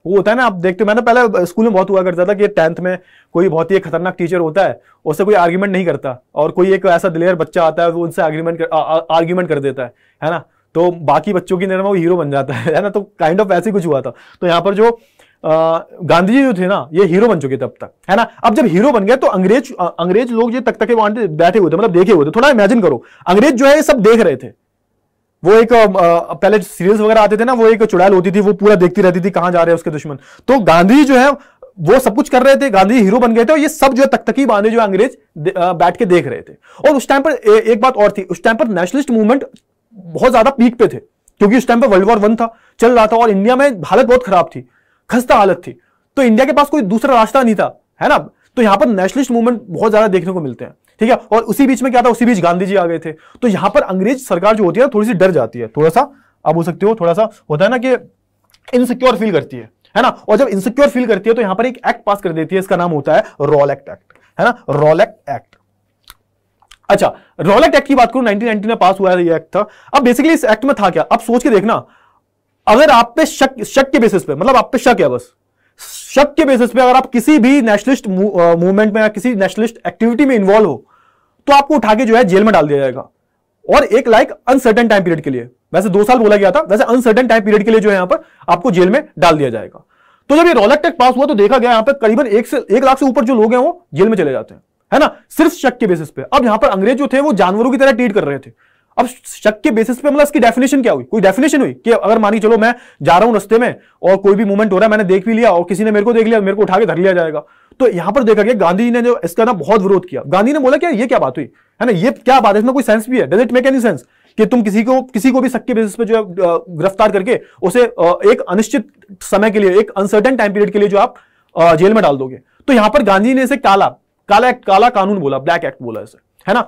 वो होता है ना आप देखते मैंने पहले स्कूल में बहुत हुआ करता था कि टेंथ में कोई बहुत ही खतरनाक टीचर होता है उससे कोई आर्ग्यूमेंट नहीं करता और कोई एक ऐसा दिलेर बच्चा आता है वो उनसे आर्ग्यूमेंट कर, आर्ग्यूमेंट कर देता है है ना तो बाकी बच्चों की नजर में वो हीरो बन जाता है है ना तो काइंड ऑफ ऐसे कुछ हुआ था तो यहाँ पर जो गांधी जी जो थे ना ये हीरो बन चुके थे अब तक है ना अब जब हीरो बन गए तो अंग्रेज अंग्रेज लोग ये तक तक बैठे हुए थे मतलब देखे हुए थे थोड़ा इमेजिन करो अंग्रेज जो है ये सब देख रहे थे वो एक पहले सीरियल्स वगैरह आते थे ना वो एक चुड़ैल होती थी वो पूरा देखती रहती थी कहां जा रहे हैं उसके दुश्मन तो गांधी जो है वो सब कुछ कर रहे थे गांधी हीरो बन गए थे और ये सब जो है तकतकी बांधे जो अंग्रेज बैठ के देख रहे थे और उस टाइम पर ए, एक बात और थी उस टाइम पर नेशनलिस्ट मूवमेंट बहुत ज्यादा पीक पे थे क्योंकि उस टाइम पर वर्ल्ड वॉर वन था चल रहा था और इंडिया में हालत बहुत खराब थी खस्ता हालत थी तो इंडिया के पास कोई दूसरा रास्ता नहीं था है ना तो यहां पर नेशनलिस्ट मूवमेंट बहुत ज्यादा देखने को मिलते हैं ठीक है और उसी बीच में क्या था उसी बीच गांधी जी आ गए थे तो यहां पर अंग्रेज सरकार जो होती है थोड़ी सी डर जाती है थोड़ा सा आप बोल सकते हो थोड़ा सा होता है ना कि इनसिक्योर फील करती है है ना और जब इनसिक्योर फील करती है तो यहां पर एक एक्ट पास कर देती है इसका नाम होता है रॉल एक्ट एक्ट है ना रॉल एक्ट एक्ट अच्छा रॉल एक्ट की बात करूं 1990 में पास हुआ ये एक्ट था अब बेसिकली इस एक्ट में था क्या अब सोच के देखना अगर आप पे शक शक के बेसिस पे मतलब आप पे शक है बस शक के बेसिस पे अगर आप किसी भी नेशनलिस्ट मूवमेंट में या किसी नेशनलिस्ट एक्टिविटी में इन्वॉल्व हो तो आपको उठा के जो है जेल में डाल दिया जाएगा और एक लाइक अनसर्टन टाइम पीरियड के लिए वैसे दो साल बोला गया था वैसे अनसर्टन टाइम पीरियड के लिए जो है यहां पर आपको जेल में डाल दिया जाएगा तो जब ये रॉलर टेक्ट पास हुआ तो देखा गया यहां पर करीबन एक से एक लाख से ऊपर जो लोग हैं वो जेल में चले जाते हैं है ना सिर्फ शक के बेसिस पे अब यहां पर अंग्रेज जो थे वो जानवरों की तरह ट्रीट कर रहे थे अब शक के बेसिस पे मतलब इसकी डेफिनेशन क्या हुई कोई डेफिनेशन हुई कि अगर मानी चलो मैं जा रहा हूं रस्ते में और कोई भी मूवमेंट हो रहा है मैंने देख भी लिया और किसी ने मेरे को देख लिया मेरे को उठा के धर लिया जाएगा तो यहां पर देखा गया गांधी ने जो इसका ना बहुत विरोध किया गांधी ने बोला क्या ये क्या बात हुई है ना ये क्या बात है इसमें कोई सेंस भी है does it make any sense कि तुम किसी को किसी को भी शक के बेसिस पे जो है गिरफ्तार करके उसे एक अनिश्चित समय के लिए एक अनसर्टेन टाइम पीरियड के लिए जो आप जेल में डाल दोगे तो यहां पर गांधी ने इसे काला काला काला कानून बोला ब्लैक एक्ट बोला इसे है ना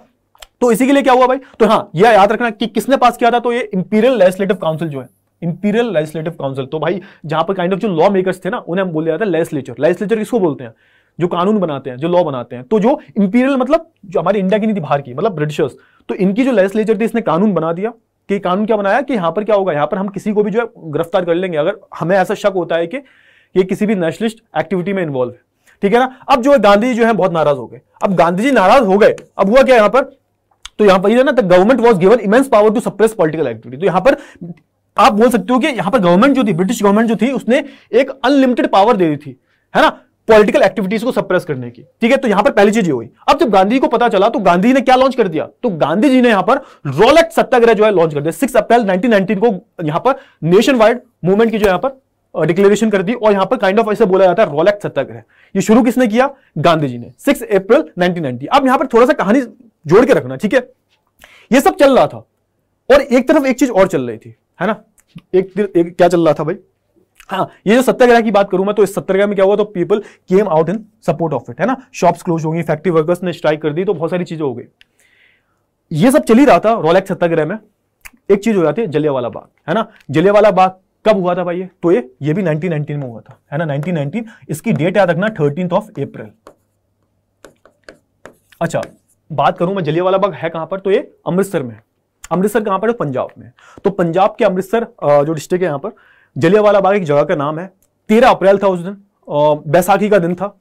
तो इसी के लिए क्या हुआ भाई तो हाँ यह याद रखना कि किसने पास किया था तो ये इंपीरियल लेजिस्लेटिव काउंसिल जो है इंपीरियल लेजिस्लेटिव काउंसिल तो भाई जहां पर काइंड ऑफ जो लॉ मेकर्स थे ना उन्हें हम बोल दिया था लेजिस्लेचर लेजिस्लेचर किसको बोलते हैं जो कानून बनाते हैं जो लॉ बनाते हैं तो जो इंपीरियल मतलब जो हमारी इंडिया की नहीं बाहर की मतलब ब्रिटिशर्स तो इनकी जो लेजिस्लेचर थी इसने कानून बना दिया कि कानून क्या बनाया कि यहां पर क्या होगा यहां पर हम किसी को भी जो है गिरफ्तार कर लेंगे अगर हमें ऐसा शक होता है कि ये किसी भी नेशनलिस्ट एक्टिविटी में इन्वॉल्व है ठीक है ना अब जो है गांधी जी जो है बहुत नाराज हो गए अब गांधी जी नाराज हो गए अब हुआ क्या यहाँ पर तो यहां पर ना the government was given immense power to suppress political activity तो यहां पर आप बोल सकते हो कि यहां पर गवर्नमेंट जो थी ब्रिटिश गवर्नमेंट जो थी उसने एक अनलिमिटेड पावर दे दी थी है ना पॉलिटिकल एक्टिविटीज को सप्रेस करने की ठीक है तो यहां पर पहली चीज ये हुई अब जब गांधी को पता चला तो गांधी ने क्या लॉन्च कर दिया तो गांधी जी ने यहां पर रोल एक्ट सत्याग्रह जो है लॉन्च कर दिया सिक्स अप्रैल 1919 को यहां पर नेशन वाइड मूवमेंट की जो यहां पर डिक्लेरेशन कर दी और यहां पर काइंड ऑफ ऐसे बोला जाता है रोल एक्ट सत्याग्रह ये शुरू किसने किया गांधी जी ने सिक्स अप्रैल नाइनटीन अब यहां पर थोड़ा सा कहानी जोड़ के रखना ठीक है ये सब चल रहा था और एक तरफ एक चीज और चल रही थी है ना एक, एक क्या चल रहा था भाई हाँ ये जो सत्याग्रह की बात करूं मैं तो इस सत्याग्रह में क्या हुआ तो people came out in support of it है ना शॉप्स क्लोज हो गई फैक्ट्री वर्कर्स ने स्ट्राइक कर दी तो बहुत सारी चीजें हो गई ये सब चल ही रहा था रोलैक सत्याग्रह में एक चीज हो जाती है जलियावाला बाग है ना जलियावाला बाग कब हुआ था भाई ये तो ये ये भी 1919 में हुआ था है ना 1919 इसकी डेट याद रखना थर्टीन ऑफ अप्रैल अच्छा बात करूं मैं जलियावाला बाग है कहां पर तो ये अमृतसर में है अमृतसर कहां पर है पंजाब में तो पंजाब के अमृतसर जो डिस्ट्रिक्ट है यहाँ पर जलियावाला बाग एक जगह का नाम है तेरह अप्रैल था उस दिन बैसाखी का दिन था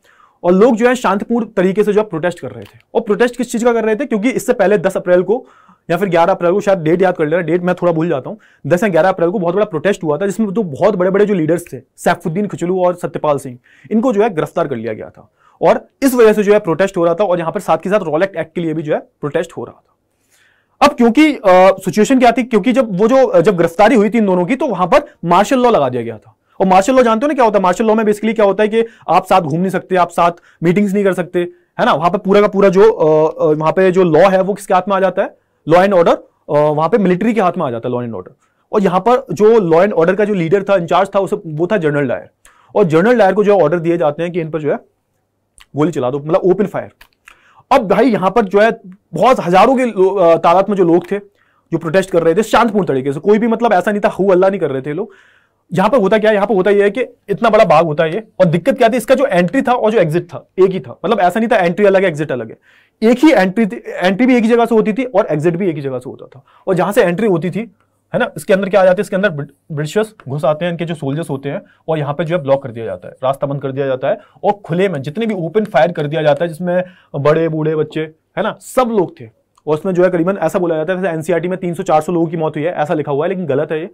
और लोग जो है शांतिपूर्ण तरीके से जो है प्रोटेस्ट कर रहे थे और प्रोटेस्ट किस चीज़ का कर रहे थे क्योंकि इससे पहले दस अप्रैल को या फिर 11 अप्रैल को शायद डेट याद कर लेना डेट मैं थोड़ा भूल जाता हूँ दस या 11 अप्रैल को बहुत बड़ा प्रोटेस्ट हुआ था जिसमें तो बहुत बड़े बड़े जो लीडर्स थे सैफुद्दीन खिचलू और सत्यपाल सिंह इनको जो है गिरफ्तार कर लिया गया था और इस वजह से जो है प्रोटेस्ट हो रहा था और यहां पर साथ के साथ रोलेक्ट एक्ट के लिए भी जो है प्रोटेस्ट हो रहा था अब क्योंकि सिचुएशन क्या थी क्योंकि जब वो जो जब गिरफ्तारी हुई थी इन दोनों की तो वहां पर मार्शल लॉ लगा दिया गया था और मार्शल लॉ जानते हो ना क्या होता है मार्शल लॉ में बेसिकली क्या होता है कि आप साथ घूम नहीं सकते आप साथ मीटिंग्स नहीं कर सकते है ना वहां पर पूरा का पूरा जो वहां पर जो लॉ है वो किसके हाथ में आ जाता है लॉ एंड ऑर्डर वहां पे मिलिट्री के हाथ में आ जाता है लॉ एंड ऑर्डर और यहां पर जो लॉ एंड ऑर्डर का जो लीडर था इंचार्ज था उसे वो था जनरल डायर और जनरल डायर को जो ऑर्डर दिए जाते हैं कि इन पर जो है गोली चला दो मतलब ओपन फायर अब भाई यहां पर जो है बहुत हजारों के तादाद में जो लोग थे जो प्रोटेस्ट कर रहे थे शांतपूर्ण तरीके से कोई भी मतलब ऐसा नहीं था हु अल्लाह नहीं कर रहे थे लोग यहां पर होता क्या है पर होता यह है कि इतना बड़ा बाग होता है ये और दिक्कत क्या थी इसका जो एंट्री था और जो एग्जिट था एक ही था मतलब ऐसा नहीं था एंट्री अलग है एग्जिट अलग है एक ही एंट्री एंट्री भी एक ही जगह से होती थी और एग्जिट भी एक ही जगह से होता था और जहां से एंट्री होती थी है ना इसके अंदर क्या आ जाते हैं इसके अंदर ब्रिटिशर्स घुस आते हैं इनके जो सोल्जर्स होते हैं और यहाँ पे जो है ब्लॉक कर दिया जाता है रास्ता बंद कर दिया जाता है और खुले में जितने भी ओपन फायर कर दिया जाता है जिसमें बड़े बूढ़े बच्चे है ना सब लोग थे और उसमें जो है करीबन ऐसा बोला जाता है जैसे एनसीआरटी e में तीन सौ लोगों की मौत हुई है ऐसा लिखा हुआ है लेकिन गलत है ये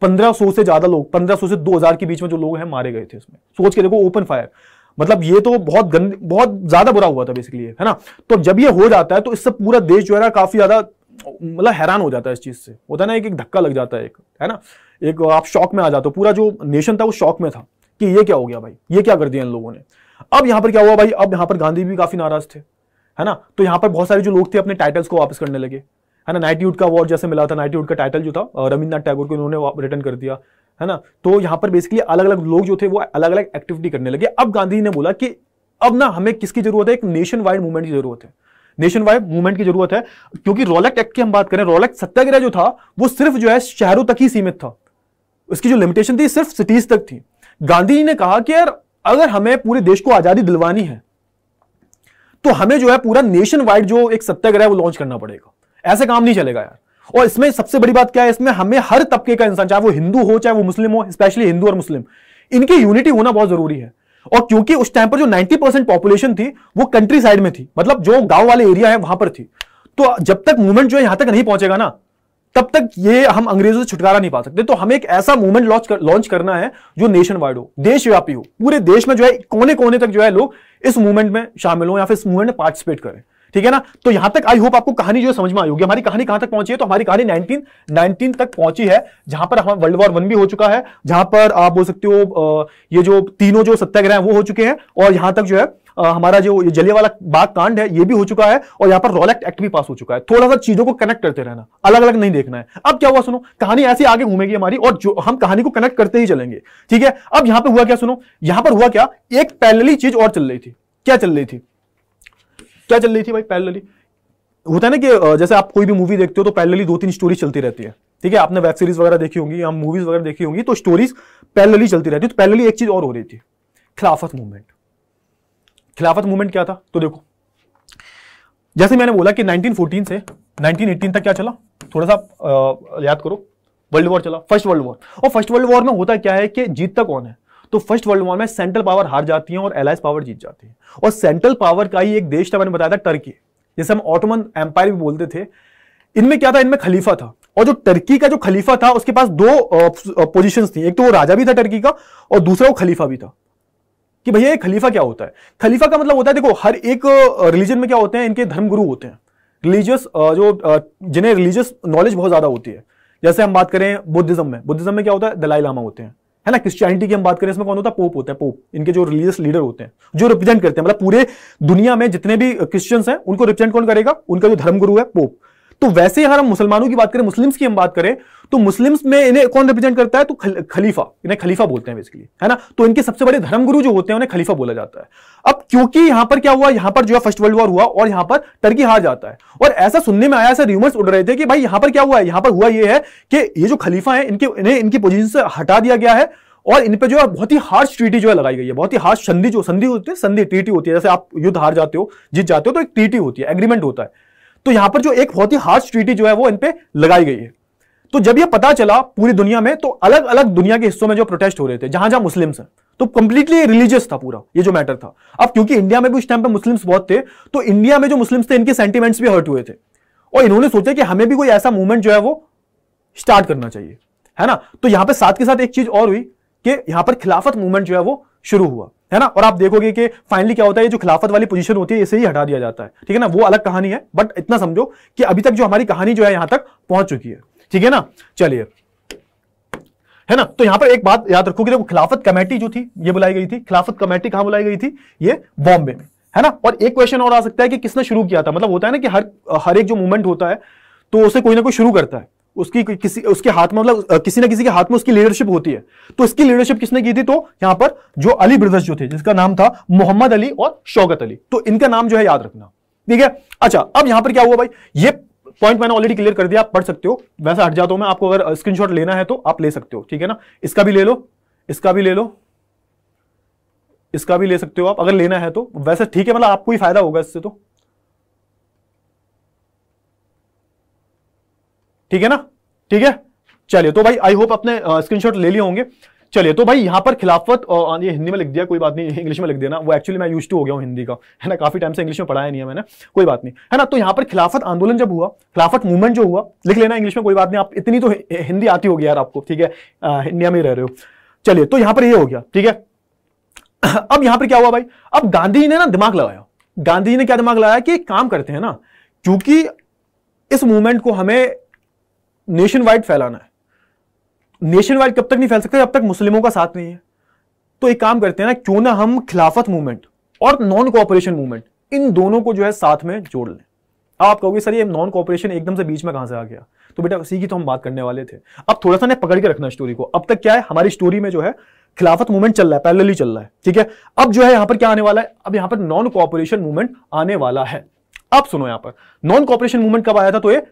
पंद्रह से ज्यादा लोग पंद्रह से दो के बीच में जो लोग हैं मारे गए थे उसमें सोच के देखो ओपन फायर मतलब ये तो बहुत गंद बहुत ज्यादा बुरा हुआ था बेसिकली है ना तो जब ये हो जाता है तो इससे पूरा देश जो है ना काफी ज्यादा मतलब हैरान हो जाता है इस चीज़ से होता है ना एक एक धक्का लग जाता है एक है ना एक आप शॉक में आ जाते हो पूरा जो नेशन था वो शॉक में था कि ये क्या हो गया भाई ये क्या कर दिया इन लोगों ने अब यहाँ पर क्या हुआ भाई अब यहाँ पर गांधी भी काफ़ी नाराज थे है ना तो यहाँ पर बहुत सारे जो लोग थे अपने टाइटल्स को वापस करने लगे है ना नाइटी का अवार्ड जैसे मिला था नाइटयूड का टाइटल जो था रविन्द्रनाथ टैगोर को उन्होंने रिटर्न कर दिया है ना तो यहाँ पर बेसिकली अलग अलग लोग जो थे वो अलग अलग एक्टिविटी करने लगे अब गांधी ने बोला कि अब ना हमें किसकी जरूरत है एक नेशन वाइड मूवमेंट की जरूरत है नेशन वाइड मूवमेंट की जरूरत है क्योंकि रोलेक्ट एक्ट की हम बात करें रोलेक्ट सत्याग्रह जो था वो सिर्फ जो है शहरों तक ही सीमित था उसकी जो लिमिटेशन थी सिर्फ सिटीज तक थी गांधी जी ने कहा कि यार अगर हमें पूरे देश को आजादी दिलवानी है तो हमें जो है पूरा नेशन वाइड जो एक सत्याग्रह वो लॉन्च करना पड़ेगा ऐसे काम नहीं चलेगा यार और इसमें सबसे बड़ी बात क्या है इसमें हमें हर तबके का इंसान चाहे वो हिंदू हो चाहे वो मुस्लिम हो स्पेशली हिंदू और मुस्लिम इनकी यूनिटी होना बहुत जरूरी है और क्योंकि उस टाइम पर जो 90 परसेंट पॉपुलेशन थी वो कंट्री साइड में थी मतलब जो गांव वाले एरिया है वहां पर थी तो जब तक मूवमेंट जो है यहां तक नहीं पहुंचेगा ना तब तक ये हम अंग्रेजों से छुटकारा नहीं पा सकते तो हमें एक ऐसा मूवमेंट लॉन्च कर, लॉन्च करना है जो नेशन वाइड हो देशव्यापी हो पूरे देश में जो है कोने कोने तक जो है लोग इस मूवमेंट में शामिल हो या फिर इस मूवमेंट में पार्टिसिपेट करें ठीक है ना तो यहां तक आई होप आपको कहानी जो समझ में आई होगी हमारी कहानी कहां तक पहुंची है तो हमारी कहानी 19 19 तक पहुंची है जहां पर हमारा वर्ल्ड वॉर वन भी हो चुका है जहां पर आप बोल सकते हो ये जो तीनों जो सत्याग्रह वो हो चुके हैं और यहां तक जो है आ, हमारा जो जले वाला बाग कांड है ये भी हो चुका है और यहाँ पर रोलेक्ट एक्ट भी पास हो चुका है थोड़ा सा चीजों को कनेक्ट करते रहना अलग अलग नहीं देखना है अब क्या हुआ सुनो कहानी ऐसी आगे घूमेगी हमारी और जो हम कहानी को कनेक्ट करते ही चलेंगे ठीक है अब यहां पर हुआ क्या सुनो यहां पर हुआ क्या एक पैलली चीज और चल रही थी क्या चल रही थी क्या चल रही थी भाई पैरेलली होता है ना कि जैसे आप कोई भी मूवी देखते हो तो पैरेलली दो तीन स्टोरी चलती रहती है ठीक है आपने वेब सीरीज वगैरह देखी होंगी या मूवीज वगैरह देखी होंगी तो स्टोरीज पैरेलली चलती रहती है तो पैरेलली एक चीज और हो रही थी खिलाफत मूवमेंट खिलाफत मूवमेंट क्या था तो देखो जैसे मैंने बोला कि 1914 से 1918 तक क्या चला थोड़ा सा आ, याद करो वर्ल्ड वॉर चला फर्स्ट वर्ल्ड वॉर और फर्स्ट वर्ल्ड वॉर में होता क्या है कि जीतता कौन है तो फर्स्ट वर्ल्ड वॉर में सेंट्रल पावर हार जाती है और एलाइस पावर जीत जाती है और सेंट्रल पावर का ही एक देश था मैंने बताया था टर्की जैसे हम ऑटोमन एम्पायर भी बोलते थे इनमें क्या था इनमें खलीफा था और जो टर्की का जो खलीफा था उसके पास दो पोजीशंस थी एक तो वो राजा भी था टर्की का और दूसरा वो खलीफा भी था कि भैया ये खलीफा क्या होता है खलीफा का मतलब होता है देखो हर एक रिलीजन में क्या होते हैं इनके धर्मगुरु होते हैं रिलीजियस जो जिन्हें रिलीजियस नॉलेज बहुत ज्यादा होती है जैसे हम बात करें बुद्धिज्म में बुद्धिज्म में क्या होता है दलाई लामा होते हैं है ना क्रिस्टियनिटी की हम बात करें इसमें कौन होता है पोप होता है पोप इनके जो रिलीजियस लीडर होते हैं जो रिप्रेजेंट करते हैं मतलब पूरे दुनिया में जितने भी क्रिश्चियंस हैं उनको रिप्रेजेंट कौन करेगा उनका जो धर्मगुरु है पोप तो वैसे अगर हम मुसलमानों की बात करें मुस्लिम्स की हम बात करें तो मुस्लिम्स में इन्हें कौन रिप्रेजेंट करता है तो खल, खलीफा इन्हें खलीफा बोलते हैं बेसिकली है ना तो इनके सबसे बड़े धर्मगुरु जो होते हैं उन्हें खलीफा बोला जाता है अब क्योंकि यहां पर क्या हुआ यहां पर जो है फर्स्ट वर्ल्ड वॉर हुआ और यहां पर टर्की हार जाता है और ऐसा सुनने में आया ऐसा र्यूमर्स उड़ रहे थे कि भाई यहां पर क्या हुआ है यहां पर हुआ यह है कि ये जो खलीफा है इनके इन्हें इनकी पोजिशन से हटा दिया गया है और इन पे जो है बहुत ही हार्श ट्रीटी जो है लगाई गई है बहुत ही हार्श संधि जो संधि होती है संधि ट्रीटी होती है जैसे आप युद्ध हार जाते हो जीत जाते हो तो एक ट्रीटी होती है एग्रीमेंट होता है तो यहां पर जो एक बहुत ही हार्ड ट्रीटी जो है वो इन पे लगाई गई है तो जब ये पता चला पूरी दुनिया में तो अलग अलग दुनिया के हिस्सों में जो प्रोटेस्ट हो रहे थे जहां जहां मुस्लिम्स हैं तो कंप्लीटली रिलीजियस था पूरा ये जो मैटर था अब क्योंकि इंडिया में भी उस टाइम पर मुस्लिम्स बहुत थे तो इंडिया में जो मुस्लिम्स थे इनके सेंटीमेंट्स भी हर्ट हुए थे और इन्होंने सोचा कि हमें भी कोई ऐसा मूवमेंट जो है वो स्टार्ट करना चाहिए है ना तो यहां पर साथ के साथ एक चीज और हुई कि यहां पर खिलाफत मूवमेंट जो है वो शुरू हुआ है ना और आप देखोगे कि फाइनली क्या होता है जो खिलाफत वाली पोजीशन होती है इसे ही हटा दिया जाता है ठीक है ना वो अलग कहानी है बट इतना समझो कि अभी तक जो हमारी कहानी जो है यहां तक पहुंच चुकी है ठीक है ना चलिए है ना तो यहां पर एक बात याद रखो कि देखो खिलाफत कमेटी जो थी ये बुलाई गई थी खिलाफत कमेटी कहां बुलाई गई थी ये बॉम्बे में है ना और एक क्वेश्चन और आ सकता है कि किसने शुरू किया था मतलब होता है ना कि हर हर एक जो मूवमेंट होता है तो उसे कोई ना कोई शुरू करता है उसकी किसी उसके हाथ में मतलब किसी ना किसी के हाथ में उसकी लीडरशिप होती है तो इसकी लीडरशिप किसने की थी तो यहां पर जो अली ब्रदर्स जो थे जिसका नाम था मोहम्मद अली और शौकत अली तो इनका नाम जो है याद रखना ठीक है अच्छा अब यहां पर क्या हुआ भाई ये पॉइंट मैंने ऑलरेडी क्लियर कर दिया आप पढ़ सकते हो वैसे हट जाता हूं मैं आपको अगर स्क्रीनशॉट लेना है तो आप ले सकते हो ठीक है ना इसका भी ले लो इसका भी ले लो इसका भी ले सकते हो आप अगर लेना है तो वैसे ठीक है मतलब आपको ही फायदा होगा इससे तो ठीक है ना ठीक है चलिए तो भाई आई होप अपने स्क्रीनशॉट ले लिए होंगे चलिए तो भाई यहाँ पर खिलाफत और ये हिंदी में लिख दिया कोई बात नहीं इंग्लिश में लिख दिया ना वो एक्चुअली मैं यूज टू हो गया हूँ हिंदी का है ना काफी टाइम से इंग्लिश में पढ़ाया नहीं है मैंने कोई बात नहीं है ना तो यहाँ पर खिलाफत आंदोलन जब हुआ खिलाफत मूवमेंट जो हुआ लिख लेना इंग्लिश में कोई बात नहीं आप इतनी तो हिंदी आती होगी यार आपको ठीक है इंडिया में रह रहे हो चलिए तो यहाँ पर ये हो गया ठीक है अब यहाँ पर क्या हुआ भाई अब गांधी ने ना दिमाग लगाया गांधी ने क्या दिमाग लगाया कि काम करते हैं ना क्योंकि इस मूवमेंट को हमें नेशन वाइड फैलाना है नेशन वाइड कब तक नहीं फैल सकता जब तक मुस्लिमों का साथ नहीं है तो एक काम करते हैं ना क्यों ना हम खिलाफत मूवमेंट और नॉन कोऑपरेशन मूवमेंट इन दोनों को जो है साथ में जोड़ लें आप कहोगे सर ये नॉन कॉपरेशन एकदम से बीच में कहां से आ गया तो बेटा उसी की तो हम बात करने वाले थे अब थोड़ा सा ना पकड़ के रखना स्टोरी को अब तक क्या है हमारी स्टोरी में जो है खिलाफत मूवमेंट चल रहा है पैरेलली चल रहा है ठीक है अब जो है यहां पर क्या आने वाला है अब यहां पर नॉन कॉपरेशन मूवमेंट आने वाला है अब सुनो यहां पर नॉन कॉपरेशन मूवमेंट कब आया था तो ये